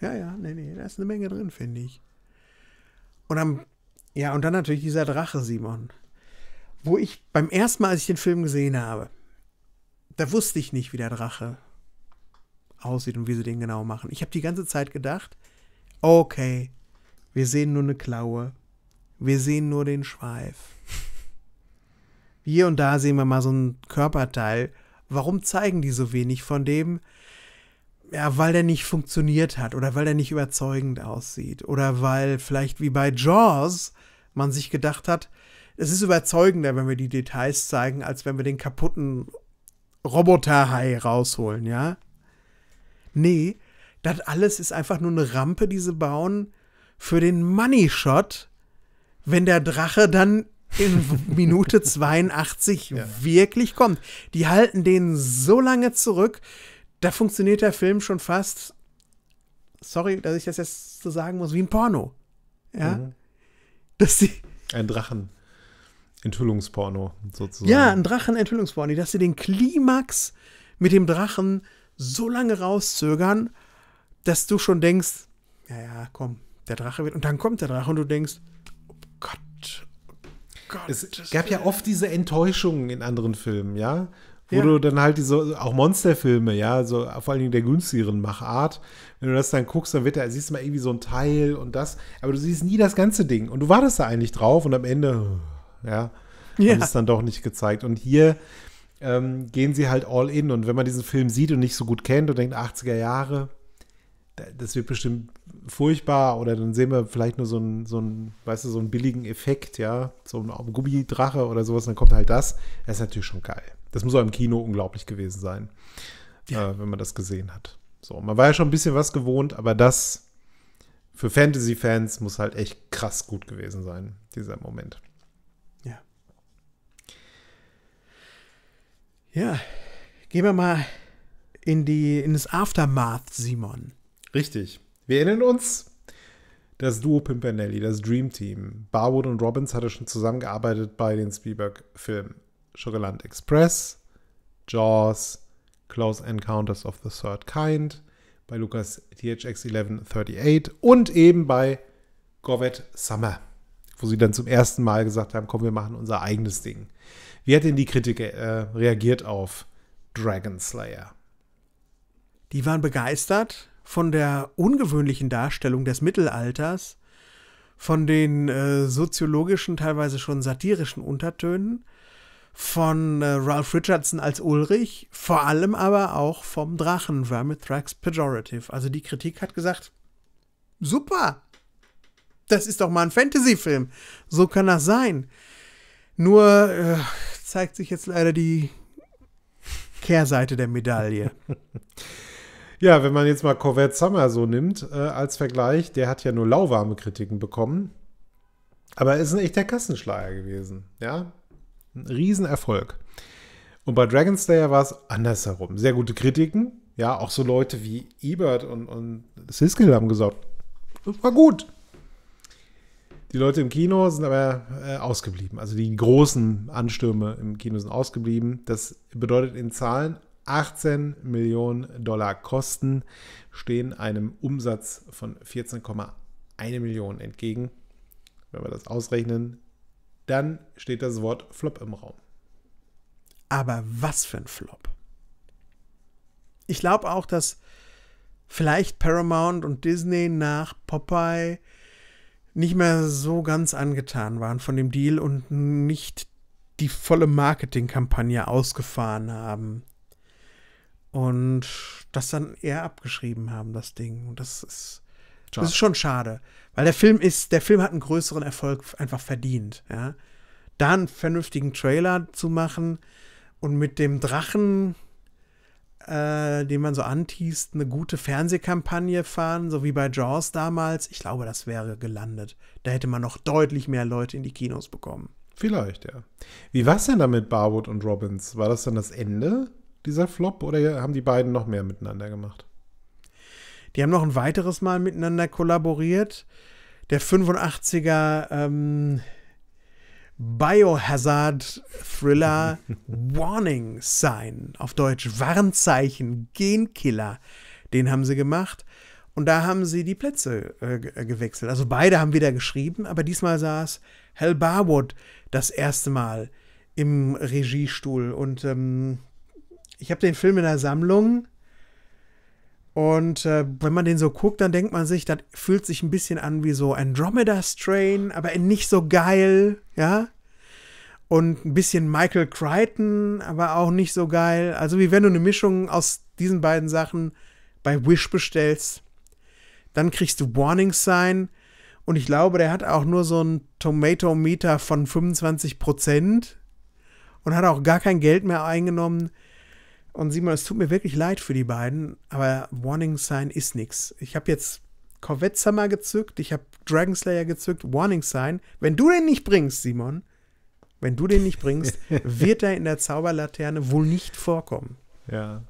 Ja, ja, nee, nee, da ist eine Menge drin, finde ich. Und dann, ja, und dann natürlich dieser Drache, Simon wo ich beim ersten Mal, als ich den Film gesehen habe, da wusste ich nicht, wie der Drache aussieht und wie sie den genau machen. Ich habe die ganze Zeit gedacht, okay, wir sehen nur eine Klaue, wir sehen nur den Schweif. Hier und da sehen wir mal so einen Körperteil. Warum zeigen die so wenig von dem? Ja, weil der nicht funktioniert hat oder weil der nicht überzeugend aussieht oder weil vielleicht wie bei Jaws man sich gedacht hat, es ist überzeugender, wenn wir die Details zeigen, als wenn wir den kaputten Roboterhai rausholen, ja? Nee, das alles ist einfach nur eine Rampe, die sie bauen für den Money Shot, wenn der Drache dann in Minute 82 ja. wirklich kommt. Die halten den so lange zurück, da funktioniert der Film schon fast, sorry, dass ich das jetzt so sagen muss, wie ein Porno. Ja? Mhm. Dass die, ein Drachen. Enthüllungsporno sozusagen. Ja, ein Drachen-Enthüllungsporno, dass sie den Klimax mit dem Drachen so lange rauszögern, dass du schon denkst, ja, ja, komm, der Drache wird. Und dann kommt der Drache und du denkst, oh Gott, oh Gott. Es gab ja oft diese Enttäuschungen in anderen Filmen, ja. Wo ja. du dann halt diese, auch Monsterfilme, ja, so vor allen Dingen der günstigeren Machart, wenn du das dann guckst, dann wird da, siehst du mal irgendwie so ein Teil und das, aber du siehst nie das ganze Ding. Und du wartest da eigentlich drauf und am Ende, ja. ja. Haben dann doch nicht gezeigt. Und hier ähm, gehen sie halt all in. Und wenn man diesen Film sieht und nicht so gut kennt und denkt, 80er Jahre, das wird bestimmt furchtbar oder dann sehen wir vielleicht nur so einen, so einen, weißt du, so einen billigen Effekt, ja, so ein Gummidrache oder sowas, dann kommt halt das. Das ist natürlich schon geil. Das muss auch im Kino unglaublich gewesen sein, ja. äh, wenn man das gesehen hat. So, man war ja schon ein bisschen was gewohnt, aber das für Fantasy-Fans muss halt echt krass gut gewesen sein, dieser Moment. Ja, gehen wir mal in, die, in das Aftermath, Simon. Richtig. Wir erinnern uns, das Duo Pimpernelli, das Dream Team. Barwood und Robbins hatte schon zusammengearbeitet bei den Spielberg-Filmen Sugarland Express, Jaws, Close Encounters of the Third Kind, bei Lucas THX 1138 und eben bei Govet Summer, wo sie dann zum ersten Mal gesagt haben, komm, wir machen unser eigenes Ding. Wie hat denn die Kritik äh, reagiert auf Dragon Slayer? Die waren begeistert von der ungewöhnlichen Darstellung des Mittelalters, von den äh, soziologischen, teilweise schon satirischen Untertönen, von äh, Ralph Richardson als Ulrich, vor allem aber auch vom Drachen, Vermithrax Pejorative. Also die Kritik hat gesagt, super, das ist doch mal ein Fantasy-Film, so kann das sein. Nur, äh, zeigt sich jetzt leider die Kehrseite der Medaille. ja, wenn man jetzt mal Corvette Summer so nimmt äh, als Vergleich, der hat ja nur lauwarme Kritiken bekommen. Aber ist ein echter Kassenschleier gewesen. Ja, ein Riesenerfolg. Und bei Dragon Slayer war es andersherum. Sehr gute Kritiken. Ja, auch so Leute wie Ebert und, und Siskel haben gesagt, das war gut. Die Leute im Kino sind aber äh, ausgeblieben. Also die großen Anstürme im Kino sind ausgeblieben. Das bedeutet in Zahlen 18 Millionen Dollar Kosten stehen einem Umsatz von 14,1 Millionen entgegen. Wenn wir das ausrechnen, dann steht das Wort Flop im Raum. Aber was für ein Flop. Ich glaube auch, dass vielleicht Paramount und Disney nach Popeye nicht mehr so ganz angetan waren von dem Deal und nicht die volle Marketingkampagne ausgefahren haben. Und das dann eher abgeschrieben haben, das Ding. Und das ist, das ist schon schade. Weil der Film ist, der Film hat einen größeren Erfolg einfach verdient, ja. Da einen vernünftigen Trailer zu machen und mit dem Drachen äh, den man so antießt, eine gute Fernsehkampagne fahren, so wie bei Jaws damals. Ich glaube, das wäre gelandet. Da hätte man noch deutlich mehr Leute in die Kinos bekommen. Vielleicht, ja. Wie war es denn da mit Barwood und Robbins? War das dann das Ende dieser Flop oder haben die beiden noch mehr miteinander gemacht? Die haben noch ein weiteres Mal miteinander kollaboriert. Der 85er ähm, Biohazard-Thriller Warning Sign, auf Deutsch Warnzeichen, Genkiller, den haben sie gemacht. Und da haben sie die Plätze äh, äh, gewechselt. Also beide haben wieder geschrieben, aber diesmal saß Hal Barwood das erste Mal im Regiestuhl. Und ähm, ich habe den Film in der Sammlung und äh, wenn man den so guckt, dann denkt man sich, das fühlt sich ein bisschen an wie so Andromeda Strain, aber nicht so geil, ja. Und ein bisschen Michael Crichton, aber auch nicht so geil. Also wie wenn du eine Mischung aus diesen beiden Sachen bei Wish bestellst, dann kriegst du Warning Sign. Und ich glaube, der hat auch nur so einen Tomato Meter von 25% und hat auch gar kein Geld mehr eingenommen. Und Simon, es tut mir wirklich leid für die beiden, aber Warning Sign ist nichts. Ich habe jetzt Corvette Summer gezückt, ich habe Dragon Slayer gezückt, Warning Sign. Wenn du den nicht bringst, Simon, wenn du den nicht bringst, wird er in der Zauberlaterne wohl nicht vorkommen. Ja.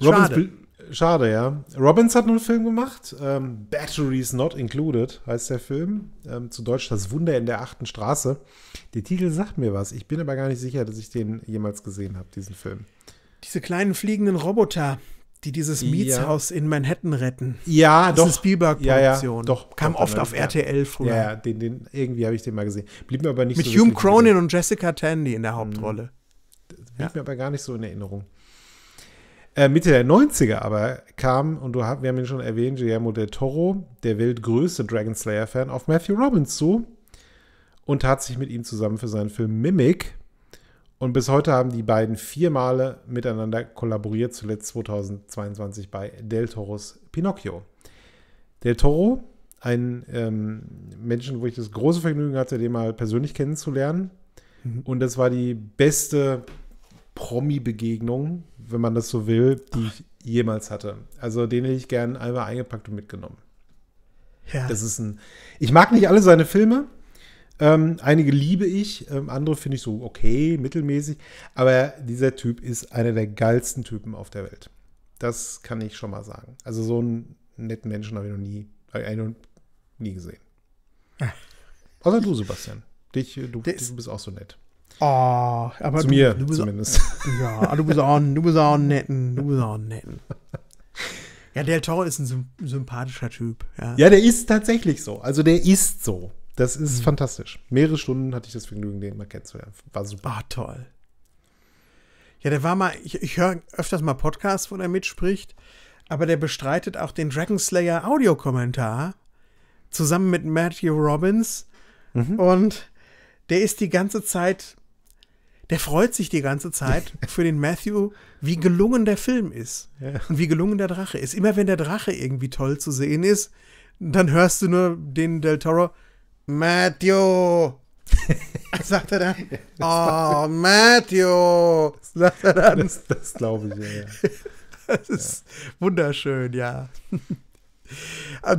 Schade. schade, ja. Robbins hat einen Film gemacht. Ähm, Batteries Not Included heißt der Film. Ähm, zu Deutsch Das Wunder in der achten Straße. Der Titel sagt mir was. Ich bin aber gar nicht sicher, dass ich den jemals gesehen habe, diesen Film. Diese kleinen fliegenden Roboter, die dieses Mietshaus ja. in Manhattan retten. Ja, das doch. Ist Spielberg-Produktion. Ja, ja, doch. Kam doch, oft auf RTL früher. Ja, ja den, den, irgendwie habe ich den mal gesehen. Blieb mir aber nicht Mit so Hume Cronin gesehen. und Jessica Tandy in der mhm. Hauptrolle. Das blieb mir aber gar nicht so in Erinnerung. Äh, Mitte der 90er aber kam, und du, wir haben ihn schon erwähnt, Guillermo del Toro, der weltgrößte Dragon Slayer-Fan, auf Matthew Robbins zu und hat sich mit ihm zusammen für seinen Film Mimic und bis heute haben die beiden vier Male miteinander kollaboriert, zuletzt 2022 bei Del Toros Pinocchio. Del Toro, ein ähm, Menschen, wo ich das große Vergnügen hatte, den mal persönlich kennenzulernen. Mhm. Und das war die beste Promi-Begegnung, wenn man das so will, die ich jemals hatte. Also den hätte ich gern einmal eingepackt und mitgenommen. Ja. Das ist ein. Ich mag nicht alle seine Filme. Ähm, einige liebe ich, ähm, andere finde ich so okay, mittelmäßig. Aber dieser Typ ist einer der geilsten Typen auf der Welt. Das kann ich schon mal sagen. Also so einen netten Menschen habe ich noch nie, ich noch nie gesehen. Ah. Außer du, Sebastian. Dich, äh, du, du bist auch so nett. Oh, aber Zu du, mir du bist, zumindest. Ja, du bist auch, du bist auch netten, du bist auch netten. Ja, Del Toro ist ein sympathischer Typ. Ja. ja, der ist tatsächlich so. Also der ist so. Das ist mhm. fantastisch. Mehrere Stunden hatte ich das Vergnügen, den mal kennenzulernen. War super. Ah, toll. Ja, der war mal, ich, ich höre öfters mal Podcasts, wo er mitspricht, aber der bestreitet auch den Dragon Slayer Audiokommentar zusammen mit Matthew Robbins. Mhm. Und der ist die ganze Zeit, der freut sich die ganze Zeit für den Matthew, wie gelungen der Film ist ja. und wie gelungen der Drache ist. Immer wenn der Drache irgendwie toll zu sehen ist, dann hörst du nur den Del Toro. Matthew! sagt er dann. Oh, ah, Matthew! Sagt er dann. Das, das glaube ich, ja. ja. Das ist ja. wunderschön, ja.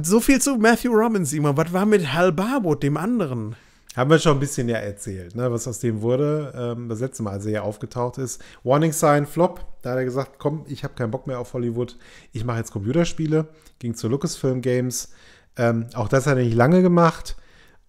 So viel zu Matthew Robbins, Simon. Was war mit Hal Barwood, dem anderen? Haben wir schon ein bisschen ja erzählt, ne, was aus dem wurde. Ähm, das letzte Mal, als er hier aufgetaucht ist. Warning Sign, Flop. Da hat er gesagt, komm, ich habe keinen Bock mehr auf Hollywood. Ich mache jetzt Computerspiele. Ging zu Lucasfilm Games. Ähm, auch das hat er nicht lange gemacht.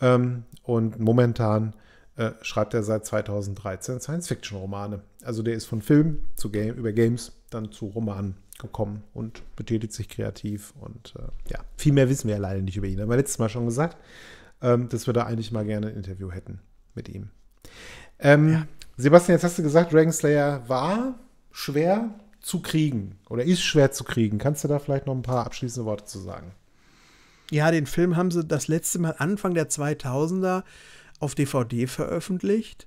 Ähm, und momentan äh, schreibt er seit 2013 Science-Fiction-Romane. Also der ist von Film zu Game, über Games dann zu Romanen gekommen und betätigt sich kreativ. Und äh, ja, viel mehr wissen wir ja leider nicht über ihn. Haben wir letztes Mal schon gesagt, ähm, dass wir da eigentlich mal gerne ein Interview hätten mit ihm. Ähm, ja. Sebastian, jetzt hast du gesagt, Dragon Slayer war schwer zu kriegen oder ist schwer zu kriegen. Kannst du da vielleicht noch ein paar abschließende Worte zu sagen? Ja, den Film haben sie das letzte Mal Anfang der 2000er auf DVD veröffentlicht.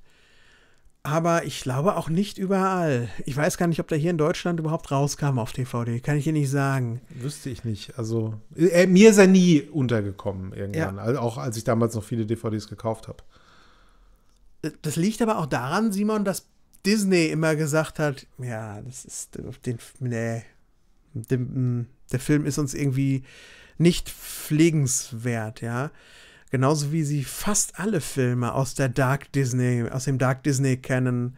Aber ich glaube auch nicht überall. Ich weiß gar nicht, ob der hier in Deutschland überhaupt rauskam auf DVD. Kann ich hier nicht sagen. Wüsste ich nicht. Also, äh, mir ist er nie untergekommen irgendwann. Ja. Auch als ich damals noch viele DVDs gekauft habe. Äh, das liegt aber auch daran, Simon, dass Disney immer gesagt hat: Ja, das ist. Äh, den, nee, der, mm, der Film ist uns irgendwie nicht pflegenswert, ja. Genauso wie sie fast alle Filme aus der Dark Disney, aus dem Dark Disney kennen,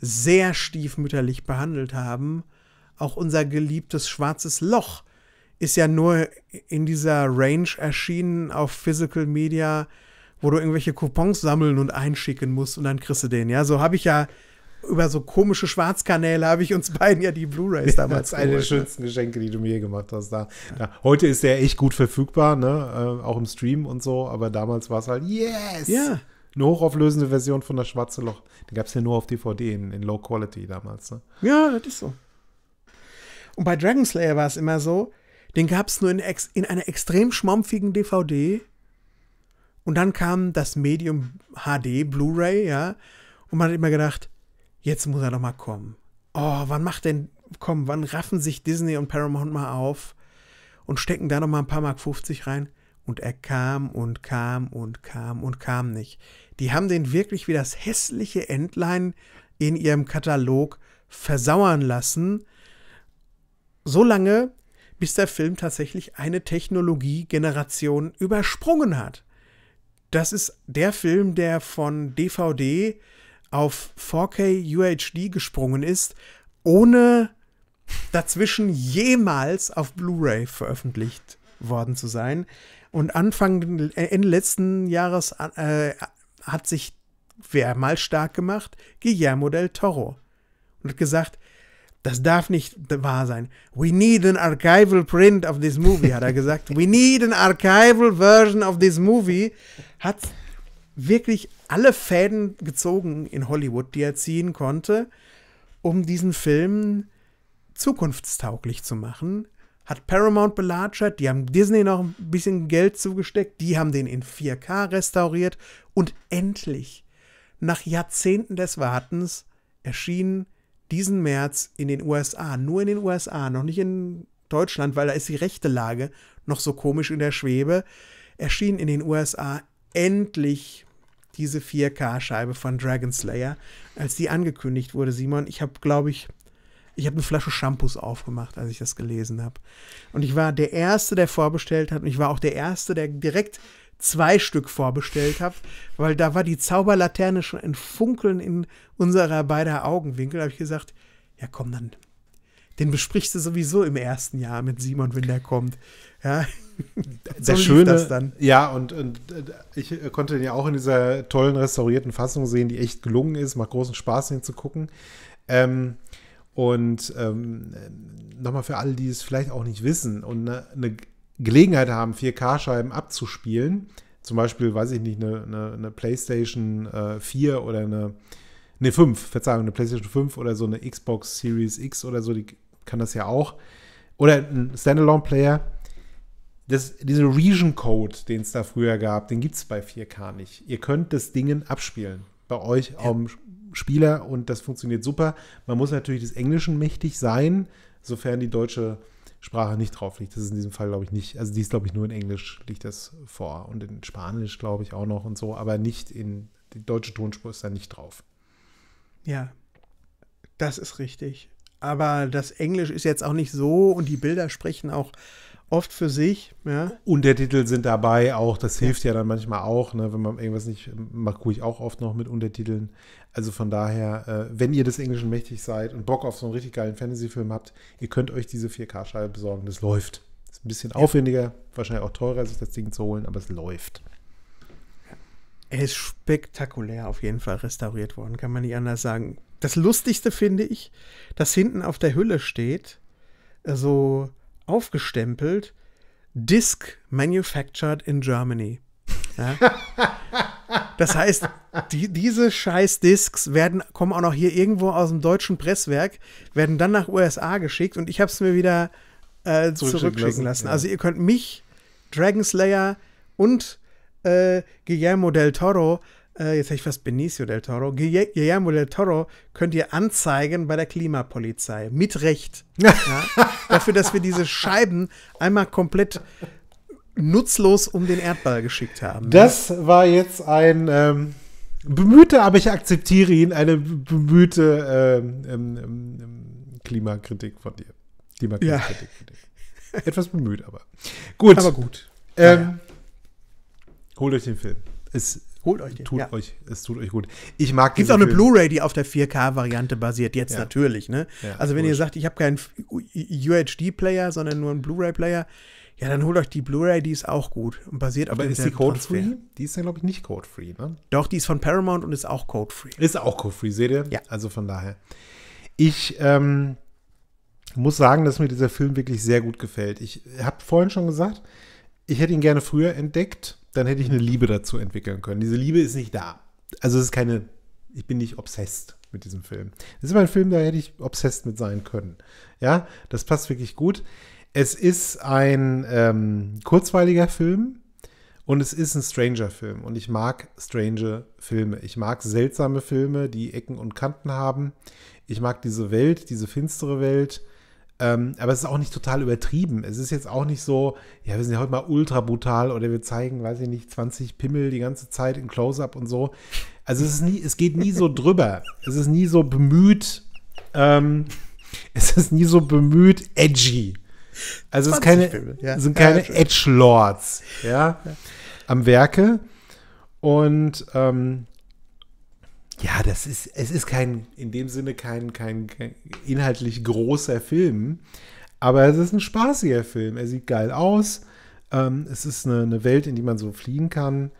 sehr stiefmütterlich behandelt haben. Auch unser geliebtes Schwarzes Loch ist ja nur in dieser Range erschienen auf Physical Media, wo du irgendwelche Coupons sammeln und einschicken musst und dann kriegst du den. Ja, so habe ich ja über so komische Schwarzkanäle habe ich uns beiden ja die Blu-Rays damals Das ist eine der ne? schönsten Geschenke, die du mir gemacht hast. Da, da. Heute ist der echt gut verfügbar, ne? Äh, auch im Stream und so, aber damals war es halt, yes! Ja. Eine hochauflösende Version von das Schwarze Loch. Die gab es ja nur auf DVD in, in Low Quality damals. Ne? Ja, das ist so. Und bei Dragon Slayer war es immer so, den gab es nur in, ex, in einer extrem schmampfigen DVD. Und dann kam das Medium HD, Blu-ray, ja. Und man hat immer gedacht, Jetzt muss er doch mal kommen. Oh, wann macht denn, komm, wann raffen sich Disney und Paramount mal auf und stecken da noch mal ein paar Mark 50 rein? Und er kam und kam und kam und kam nicht. Die haben den wirklich wie das hässliche Entlein in ihrem Katalog versauern lassen. So lange, bis der Film tatsächlich eine Technologiegeneration übersprungen hat. Das ist der Film, der von DVD auf 4K UHD gesprungen ist, ohne dazwischen jemals auf Blu-ray veröffentlicht worden zu sein. Und Anfang, äh, Ende letzten Jahres äh, hat sich wer mal stark gemacht? Guillermo del Toro. Und hat gesagt, das darf nicht wahr sein. We need an archival print of this movie, hat er gesagt. We need an archival version of this movie. Hat wirklich alle Fäden gezogen in Hollywood, die er ziehen konnte, um diesen Film zukunftstauglich zu machen. Hat Paramount belatschert, die haben Disney noch ein bisschen Geld zugesteckt, die haben den in 4K restauriert und endlich, nach Jahrzehnten des Wartens, erschien diesen März in den USA, nur in den USA, noch nicht in Deutschland, weil da ist die rechte Lage noch so komisch in der Schwebe, erschien in den USA endlich diese 4K-Scheibe von Dragon Slayer. Als die angekündigt wurde, Simon, ich habe, glaube ich, ich habe eine Flasche Shampoos aufgemacht, als ich das gelesen habe. Und ich war der Erste, der vorbestellt hat. Und ich war auch der Erste, der direkt zwei Stück vorbestellt hat. weil da war die Zauberlaterne schon ein Funkeln in unserer beider Augenwinkel. Da habe ich gesagt, ja komm, dann, den besprichst du sowieso im ersten Jahr mit Simon, wenn der kommt. Ja, das Schöne, das dann. Ja, und, und äh, ich konnte den ja auch in dieser tollen restaurierten Fassung sehen, die echt gelungen ist, macht großen Spaß den hinzugucken. Ähm, und ähm, nochmal für alle, die es vielleicht auch nicht wissen und eine, eine Gelegenheit haben, 4K-Scheiben abzuspielen, zum Beispiel, weiß ich nicht, eine, eine, eine PlayStation äh, 4 oder eine, ne 5, Verzeihung, eine PlayStation 5 oder so eine Xbox Series X oder so, die kann das ja auch. Oder ein Standalone-Player das, diese Region Code, den es da früher gab, den gibt es bei 4K nicht. Ihr könnt das Ding abspielen. Bei euch am Spieler und das funktioniert super. Man muss natürlich des Englischen mächtig sein, sofern die deutsche Sprache nicht drauf liegt. Das ist in diesem Fall, glaube ich, nicht. Also die ist, glaube ich, nur in Englisch liegt das vor und in Spanisch, glaube ich, auch noch und so, aber nicht in, die deutsche Tonspur ist da nicht drauf. Ja, das ist richtig. Aber das Englisch ist jetzt auch nicht so und die Bilder sprechen auch oft für sich. Ja. Untertitel sind dabei auch, das hilft ja, ja dann manchmal auch, ne, wenn man irgendwas nicht macht, gucke ich auch oft noch mit Untertiteln. Also von daher, äh, wenn ihr des Englischen mächtig seid und Bock auf so einen richtig geilen Fantasy-Film habt, ihr könnt euch diese 4K-Scheibe besorgen, das läuft. Ist ein bisschen ja. aufwendiger, wahrscheinlich auch teurer, sich das Ding zu holen, aber es läuft. Er ist spektakulär auf jeden Fall restauriert worden, kann man nicht anders sagen. Das Lustigste finde ich, dass hinten auf der Hülle steht, also aufgestempelt, Disc manufactured in Germany. Ja? Das heißt, die, diese scheiß Discs werden, kommen auch noch hier irgendwo aus dem deutschen Presswerk, werden dann nach USA geschickt und ich habe es mir wieder äh, zurückschicken, lassen. Also ihr könnt mich, Dragon Slayer und äh, Guillermo del Toro äh, jetzt hätte ich fast Benicio del Toro, Guillermo del Toro könnt ihr anzeigen bei der Klimapolizei. Mit Recht. Ja? Dafür, dass wir diese Scheiben einmal komplett nutzlos um den Erdball geschickt haben. Ne? Das ja? war jetzt ein. Ähm bemühte, aber ich akzeptiere ihn, eine bemühte ähm ähm, ähm, ähm, Klimakritik von dir. Klimakritik ja. von dir. Etwas bemüht, aber. Gut. Aber gut. Ähm, ja, ja. Holt euch den Film. Ist Holt euch den. Tut ja. euch, es tut euch gut. Ich mag Gibt auch eine Blu-ray, die auf der 4K-Variante basiert, jetzt ja. natürlich. Ne? Ja, also, wenn ihr sagt, ich habe keinen UHD-Player, sondern nur einen Blu-ray-Player, ja, dann holt euch die Blu-ray, die ist auch gut und basiert Aber auf dem ist die Code-Free? Die ist ja, glaube ich, nicht Code-Free, ne? Doch, die ist von Paramount und ist auch Code-Free. Ist auch Code-Free, seht ihr? Ja. Also von daher. Ich ähm, muss sagen, dass mir dieser Film wirklich sehr gut gefällt. Ich habe vorhin schon gesagt, ich hätte ihn gerne früher entdeckt dann hätte ich eine Liebe dazu entwickeln können. Diese Liebe ist nicht da. Also es ist keine, ich bin nicht obsessed mit diesem Film. Das ist ein Film, da hätte ich obsessed mit sein können. Ja, das passt wirklich gut. Es ist ein ähm, kurzweiliger Film und es ist ein Stranger-Film. Und ich mag strange Filme. Ich mag seltsame Filme, die Ecken und Kanten haben. Ich mag diese Welt, diese finstere Welt. Ähm, aber es ist auch nicht total übertrieben. Es ist jetzt auch nicht so, ja, wir sind ja heute mal ultra brutal oder wir zeigen, weiß ich nicht, 20 Pimmel die ganze Zeit in Close-Up und so. Also es ist nie, es geht nie so drüber. Es ist nie so bemüht, ähm, es ist nie so bemüht edgy. Also es, keine, ja. es sind keine ja, Edge Lords ja, ja, am Werke. Und ähm, ja, das ist, es ist kein, in dem Sinne kein, kein, kein inhaltlich großer Film, aber es ist ein spaßiger Film. Er sieht geil aus. Ähm, es ist eine, eine, Welt, in die man so fliehen kann.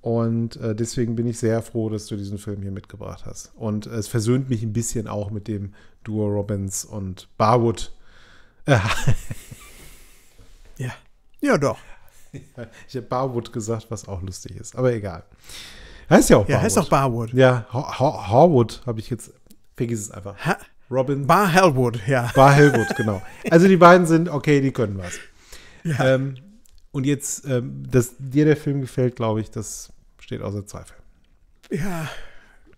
Und äh, deswegen bin ich sehr froh, dass du diesen Film hier mitgebracht hast. Und es versöhnt mich ein bisschen auch mit dem Duo Robbins und Barwood. Äh, ja. Ja, doch. Ich habe Barwood gesagt, was auch lustig ist. Aber egal. Heißt ja auch Barwood. Ja, heißt auch Barwood. Ja, Har Harwood habe ich jetzt. Vergiss es einfach. Ha Robin. Bar Hellwood, ja. Bar Hellwood, genau. Also die beiden sind, okay, die können was. Ja. Ähm, und jetzt, ähm, dass dir der Film gefällt, glaube ich, das steht außer Zweifel. Ja,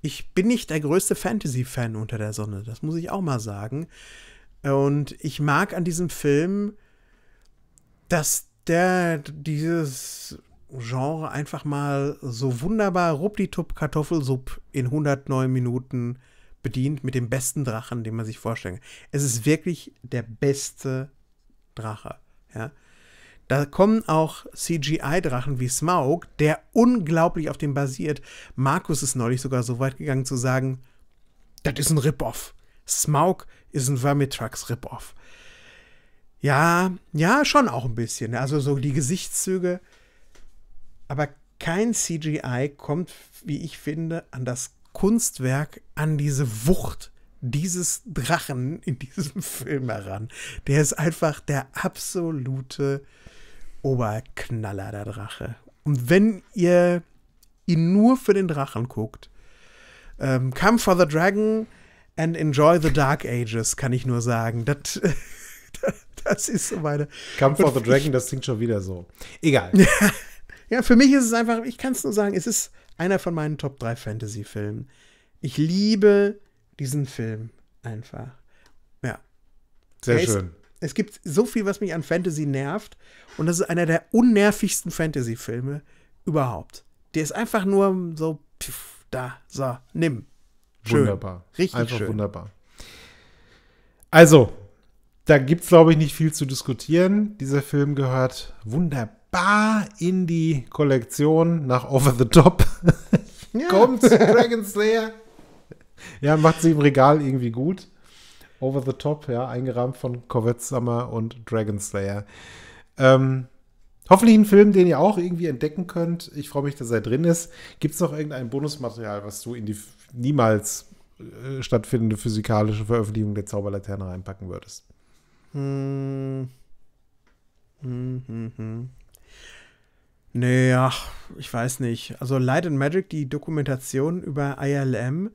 ich bin nicht der größte Fantasy-Fan unter der Sonne, das muss ich auch mal sagen. Und ich mag an diesem Film, dass der dieses Genre einfach mal so wunderbar Rupditup Kartoffelsupp in 109 Minuten bedient mit dem besten Drachen, den man sich vorstellen kann. Es ist wirklich der beste Drache. Ja. Da kommen auch CGI-Drachen wie Smaug, der unglaublich auf dem basiert. Markus ist neulich sogar so weit gegangen zu sagen, das ist ein Rip-Off. Smaug ist ein Vermitrax-Rip-Off. Ja, ja, schon auch ein bisschen. Ne? Also so die Gesichtszüge aber kein CGI kommt, wie ich finde, an das Kunstwerk, an diese Wucht dieses Drachen in diesem Film heran. Der ist einfach der absolute Oberknaller, der Drache. Und wenn ihr ihn nur für den Drachen guckt, ähm, Come for the Dragon and Enjoy the Dark Ages, kann ich nur sagen. Das, das ist so meine. Come for the Dragon, das klingt schon wieder so. Egal. Ja, für mich ist es einfach, ich kann es nur sagen, es ist einer von meinen Top 3 Fantasy-Filmen. Ich liebe diesen Film einfach. Ja. Sehr er schön. Ist, es gibt so viel, was mich an Fantasy nervt. Und das ist einer der unnervigsten Fantasy-Filme überhaupt. Der ist einfach nur so, pf, da, so, nimm. Schön. Wunderbar. Richtig einfach schön. wunderbar. Also, da gibt es, glaube ich, nicht viel zu diskutieren. Dieser Film gehört wunderbar bar in die Kollektion nach Over the Top. ja. Kommt Dragon Slayer. Ja, macht sie im Regal irgendwie gut. Over the Top, ja, eingerahmt von Corvette Summer und Dragon Slayer. Ähm, hoffentlich ein Film, den ihr auch irgendwie entdecken könnt. Ich freue mich, dass er drin ist. Gibt es noch irgendein Bonusmaterial, was du in die niemals äh, stattfindende physikalische Veröffentlichung der Zauberlaterne reinpacken würdest? Hm. Hm, hm, hm. Nee, ach, ich weiß nicht. Also Light and Magic, die Dokumentation über ILM,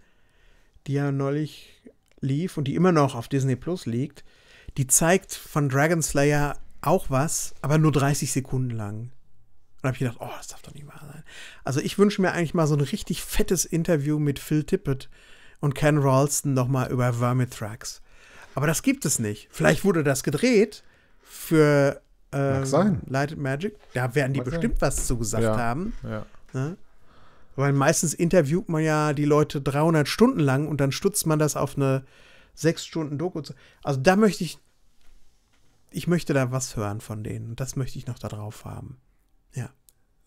die ja neulich lief und die immer noch auf Disney Plus liegt, die zeigt von Dragon Slayer auch was, aber nur 30 Sekunden lang. Und habe ich gedacht, oh, das darf doch nicht wahr sein. Also ich wünsche mir eigentlich mal so ein richtig fettes Interview mit Phil Tippett und Ken Ralston nochmal über Vermitrax. Aber das gibt es nicht. Vielleicht wurde das gedreht für Mag ähm, sein. Lighted Magic. Da werden die Mag bestimmt sein. was zugesagt ja. haben. Ja. Ne? Weil meistens interviewt man ja die Leute 300 Stunden lang und dann stutzt man das auf eine 6 Stunden Doku. Also da möchte ich, ich möchte da was hören von denen. Das möchte ich noch da drauf haben. Ja.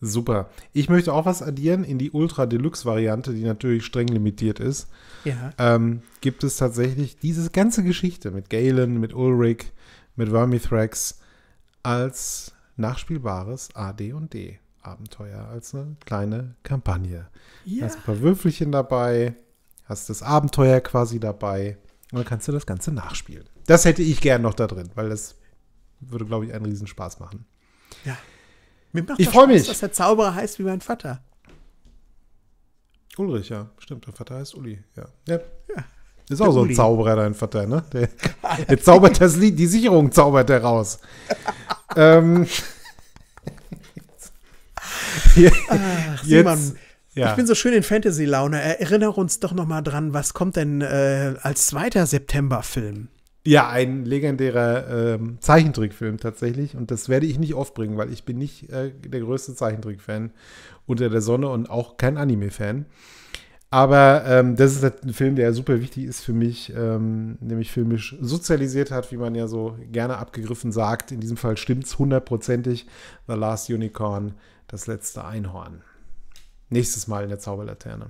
Super. Ich möchte auch was addieren in die Ultra Deluxe Variante, die natürlich streng limitiert ist. Ja. Ähm, gibt es tatsächlich diese ganze Geschichte mit Galen, mit Ulrich, mit Vermithrax, als nachspielbares AD und D. Abenteuer, als eine kleine Kampagne. Ja. Hast ein paar Würfelchen dabei, hast das Abenteuer quasi dabei und dann kannst du das Ganze nachspielen. Das hätte ich gern noch da drin, weil das würde, glaube ich, einen Riesenspaß machen. Ja. Mir macht ich freue mich. dass der Zauberer heißt wie mein Vater. Ulrich, ja. Stimmt, Dein Vater heißt Uli, ja. Ja. ja. Ist auch so ein Zauberer, dein Vater, ne? Der, der zaubert das Lied, die Sicherung zaubert er raus. ähm. Ach, jetzt, Simon, ja. ich bin so schön in Fantasy-Laune. Erinnere uns doch noch mal dran, was kommt denn äh, als zweiter September-Film? Ja, ein legendärer ähm, Zeichentrickfilm tatsächlich. Und das werde ich nicht aufbringen, weil ich bin nicht äh, der größte Zeichentrick-Fan unter der Sonne und auch kein Anime-Fan. Aber ähm, das ist halt ein Film, der super wichtig ist für mich, ähm, nämlich filmisch sozialisiert hat, wie man ja so gerne abgegriffen sagt. In diesem Fall stimmt es hundertprozentig. The Last Unicorn, das letzte Einhorn. Nächstes Mal in der Zauberlaterne.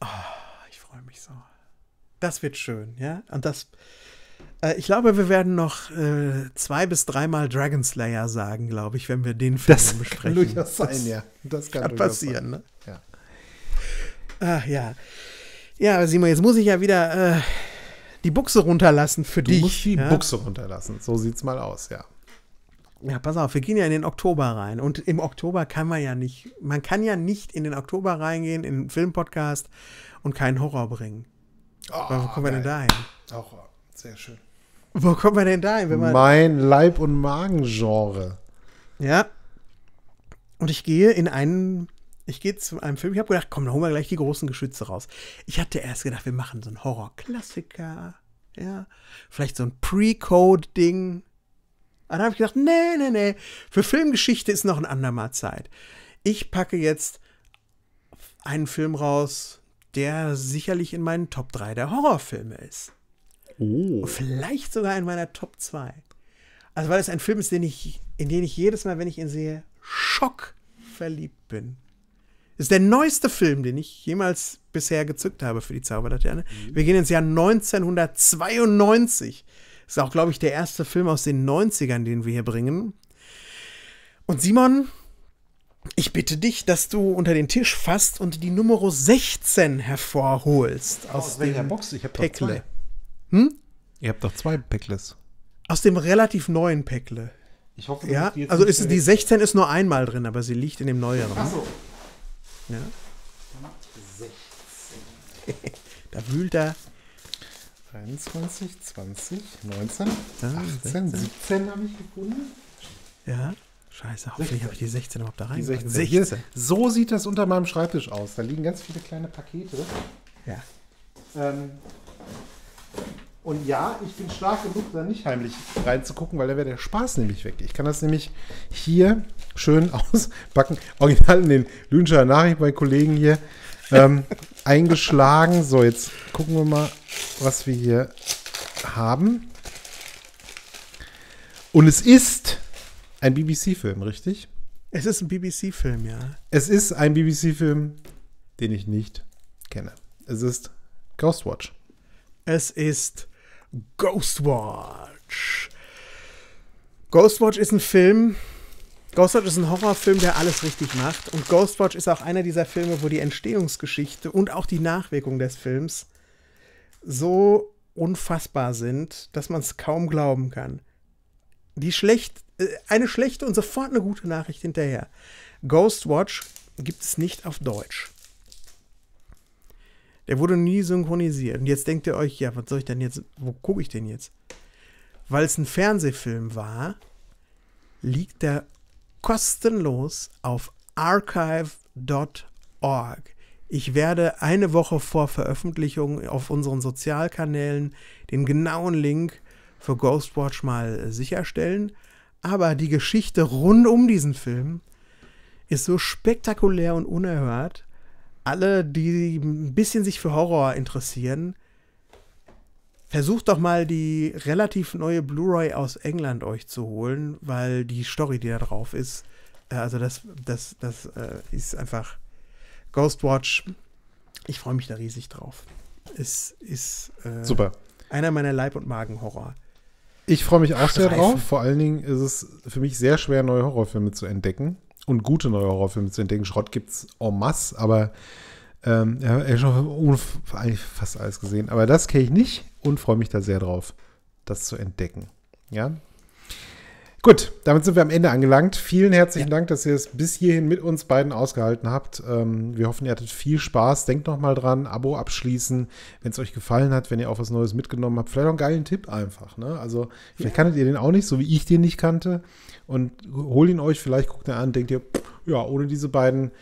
Oh, ich freue mich so. Das wird schön, ja. Und das, äh, ich glaube, wir werden noch äh, zwei bis dreimal Dragon Slayer sagen, glaube ich, wenn wir den Film das besprechen. Kann durchaus sein, das ja. Das kann, kann passieren, sein. ne? Ja. Ach ja. Ja, Simon, jetzt muss ich ja wieder äh, die Buchse runterlassen für du dich. Du musst die ja? Buchse runterlassen. So sieht's mal aus, ja. Ja, pass auf, wir gehen ja in den Oktober rein. Und im Oktober kann man ja nicht, man kann ja nicht in den Oktober reingehen, in einen Filmpodcast und keinen Horror bringen. Oh, ah, Warum kommen wir denn da hin? Horror, sehr schön. Wo kommen wir denn da hin? mein Leib- und Magen-Genre. Ja. Und ich gehe in einen ich gehe zu einem Film, ich habe gedacht, komm, dann holen wir gleich die großen Geschütze raus. Ich hatte erst gedacht, wir machen so einen Horror-Klassiker. Ja, vielleicht so ein Pre-Code-Ding. dann habe ich gedacht, nee, nee, nee. Für Filmgeschichte ist noch ein andermal Zeit. Ich packe jetzt einen Film raus, der sicherlich in meinen Top 3 der Horrorfilme ist. Oh. vielleicht sogar in meiner Top 2. Also, weil es ein Film ist, den ich, in den ich jedes Mal, wenn ich ihn sehe, schockverliebt bin. Ist der neueste Film, den ich jemals bisher gezückt habe für die Zauberlaterne. Mhm. Wir gehen ins Jahr 1992. Ist auch, glaube ich, der erste Film aus den 90ern, den wir hier bringen. Und Simon, ich bitte dich, dass du unter den Tisch fasst und die Nummer 16 hervorholst. Aus, aus welcher Box? Ich habe Päckle. Doch zwei. Hm? Ihr habt doch zwei Päckles. Aus dem relativ neuen Päckle. Ich hoffe, ja, also ist, die 16 ist nur einmal drin, aber sie liegt in dem neueren. Ach so. Ja. da wühlt er. 23, 20, 19, ah, 18, 16. 17 habe ich gefunden. Ja. Scheiße, hoffentlich habe ich die 16 überhaupt da rein. 16. 16. Also so sieht das unter meinem Schreibtisch aus. Da liegen ganz viele kleine Pakete. Ja. Ähm, und ja, ich bin stark genug, da nicht heimlich reinzugucken, weil da wäre der Spaß nämlich weg. Ich kann das nämlich hier schön auspacken. Original in den Lünscher Nachricht bei Kollegen hier ähm, eingeschlagen. So, jetzt gucken wir mal, was wir hier haben. Und es ist ein BBC-Film, richtig? Es ist ein BBC-Film, ja. Es ist ein BBC-Film, den ich nicht kenne. Es ist Ghostwatch. Es ist Ghostwatch. Ghostwatch ist ein Film. Ghostwatch ist ein Horrorfilm, der alles richtig macht. Und Ghostwatch ist auch einer dieser Filme, wo die Entstehungsgeschichte und auch die Nachwirkung des Films so unfassbar sind, dass man es kaum glauben kann. Die schlecht, äh, eine schlechte und sofort eine gute Nachricht hinterher. Ghostwatch gibt es nicht auf Deutsch. Der wurde nie synchronisiert. Und jetzt denkt ihr euch, ja, was soll ich denn jetzt, wo gucke ich denn jetzt? Weil es ein Fernsehfilm war, liegt der kostenlos auf archive.org. Ich werde eine Woche vor Veröffentlichung auf unseren Sozialkanälen den genauen Link für Ghostwatch mal sicherstellen. Aber die Geschichte rund um diesen Film ist so spektakulär und unerhört, alle, die ein bisschen sich für Horror interessieren, versucht doch mal die relativ neue Blu-ray aus England euch zu holen, weil die Story, die da drauf ist, äh, also das, das, das äh, ist einfach Ghostwatch. Ich freue mich da riesig drauf. Es ist äh, Super. einer meiner Leib- und magen Magenhorror. Ich freue mich auch sehr drauf. Vor allen Dingen ist es für mich sehr schwer, neue Horrorfilme zu entdecken und gute neue Horrorfilme zu entdecken. Schrott gibt es en masse, aber ähm, ja, ich habe eigentlich fast alles gesehen. Aber das kenne ich nicht und freue mich da sehr drauf, das zu entdecken. Ja, Gut, damit sind wir am Ende angelangt. Vielen herzlichen ja. Dank, dass ihr es bis hierhin mit uns beiden ausgehalten habt. Ähm, wir hoffen, ihr hattet viel Spaß. Denkt nochmal dran, Abo abschließen, wenn es euch gefallen hat, wenn ihr auch was Neues mitgenommen habt. Vielleicht auch einen geilen Tipp einfach. Ne? Also vielleicht ja. kanntet ihr den auch nicht, so wie ich den nicht kannte. Und holt ihn euch, vielleicht guckt er an, denkt ihr, ja, ohne diese beiden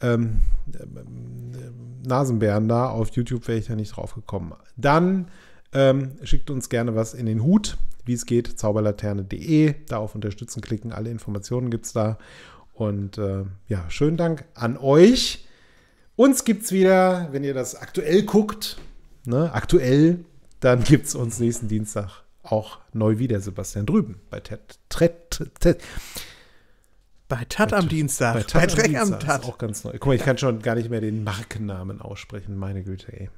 ähm, ähm, ähm, Nasenbären da auf YouTube wäre ich da nicht drauf gekommen. Dann ähm, schickt uns gerne was in den Hut, wie es geht, zauberlaterne.de. Da auf Unterstützen klicken, alle Informationen gibt es da. Und äh, ja, schönen Dank an euch. Uns gibt es wieder, wenn ihr das aktuell guckt, ne, aktuell, dann gibt es uns nächsten Dienstag auch neu wieder Sebastian Drüben bei Ted. Ted, Bei Tat am Dienstag. Bei Tat, bei Tat am Dienstag. Am Tat. Ist auch ganz neu. Guck mal, ich kann schon gar nicht mehr den Markennamen aussprechen. Meine Güte, ey.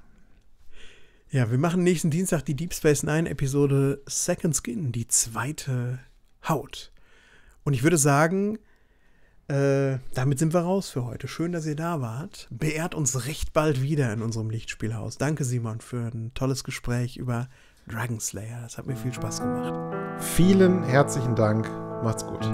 Ja, wir machen nächsten Dienstag die Deep Space Nine Episode Second Skin, die zweite Haut. Und ich würde sagen, äh, damit sind wir raus für heute. Schön, dass ihr da wart. Beehrt uns recht bald wieder in unserem Lichtspielhaus. Danke, Simon, für ein tolles Gespräch über Dragon Slayer. Das hat mir viel Spaß gemacht. Vielen herzlichen Dank. Macht's gut.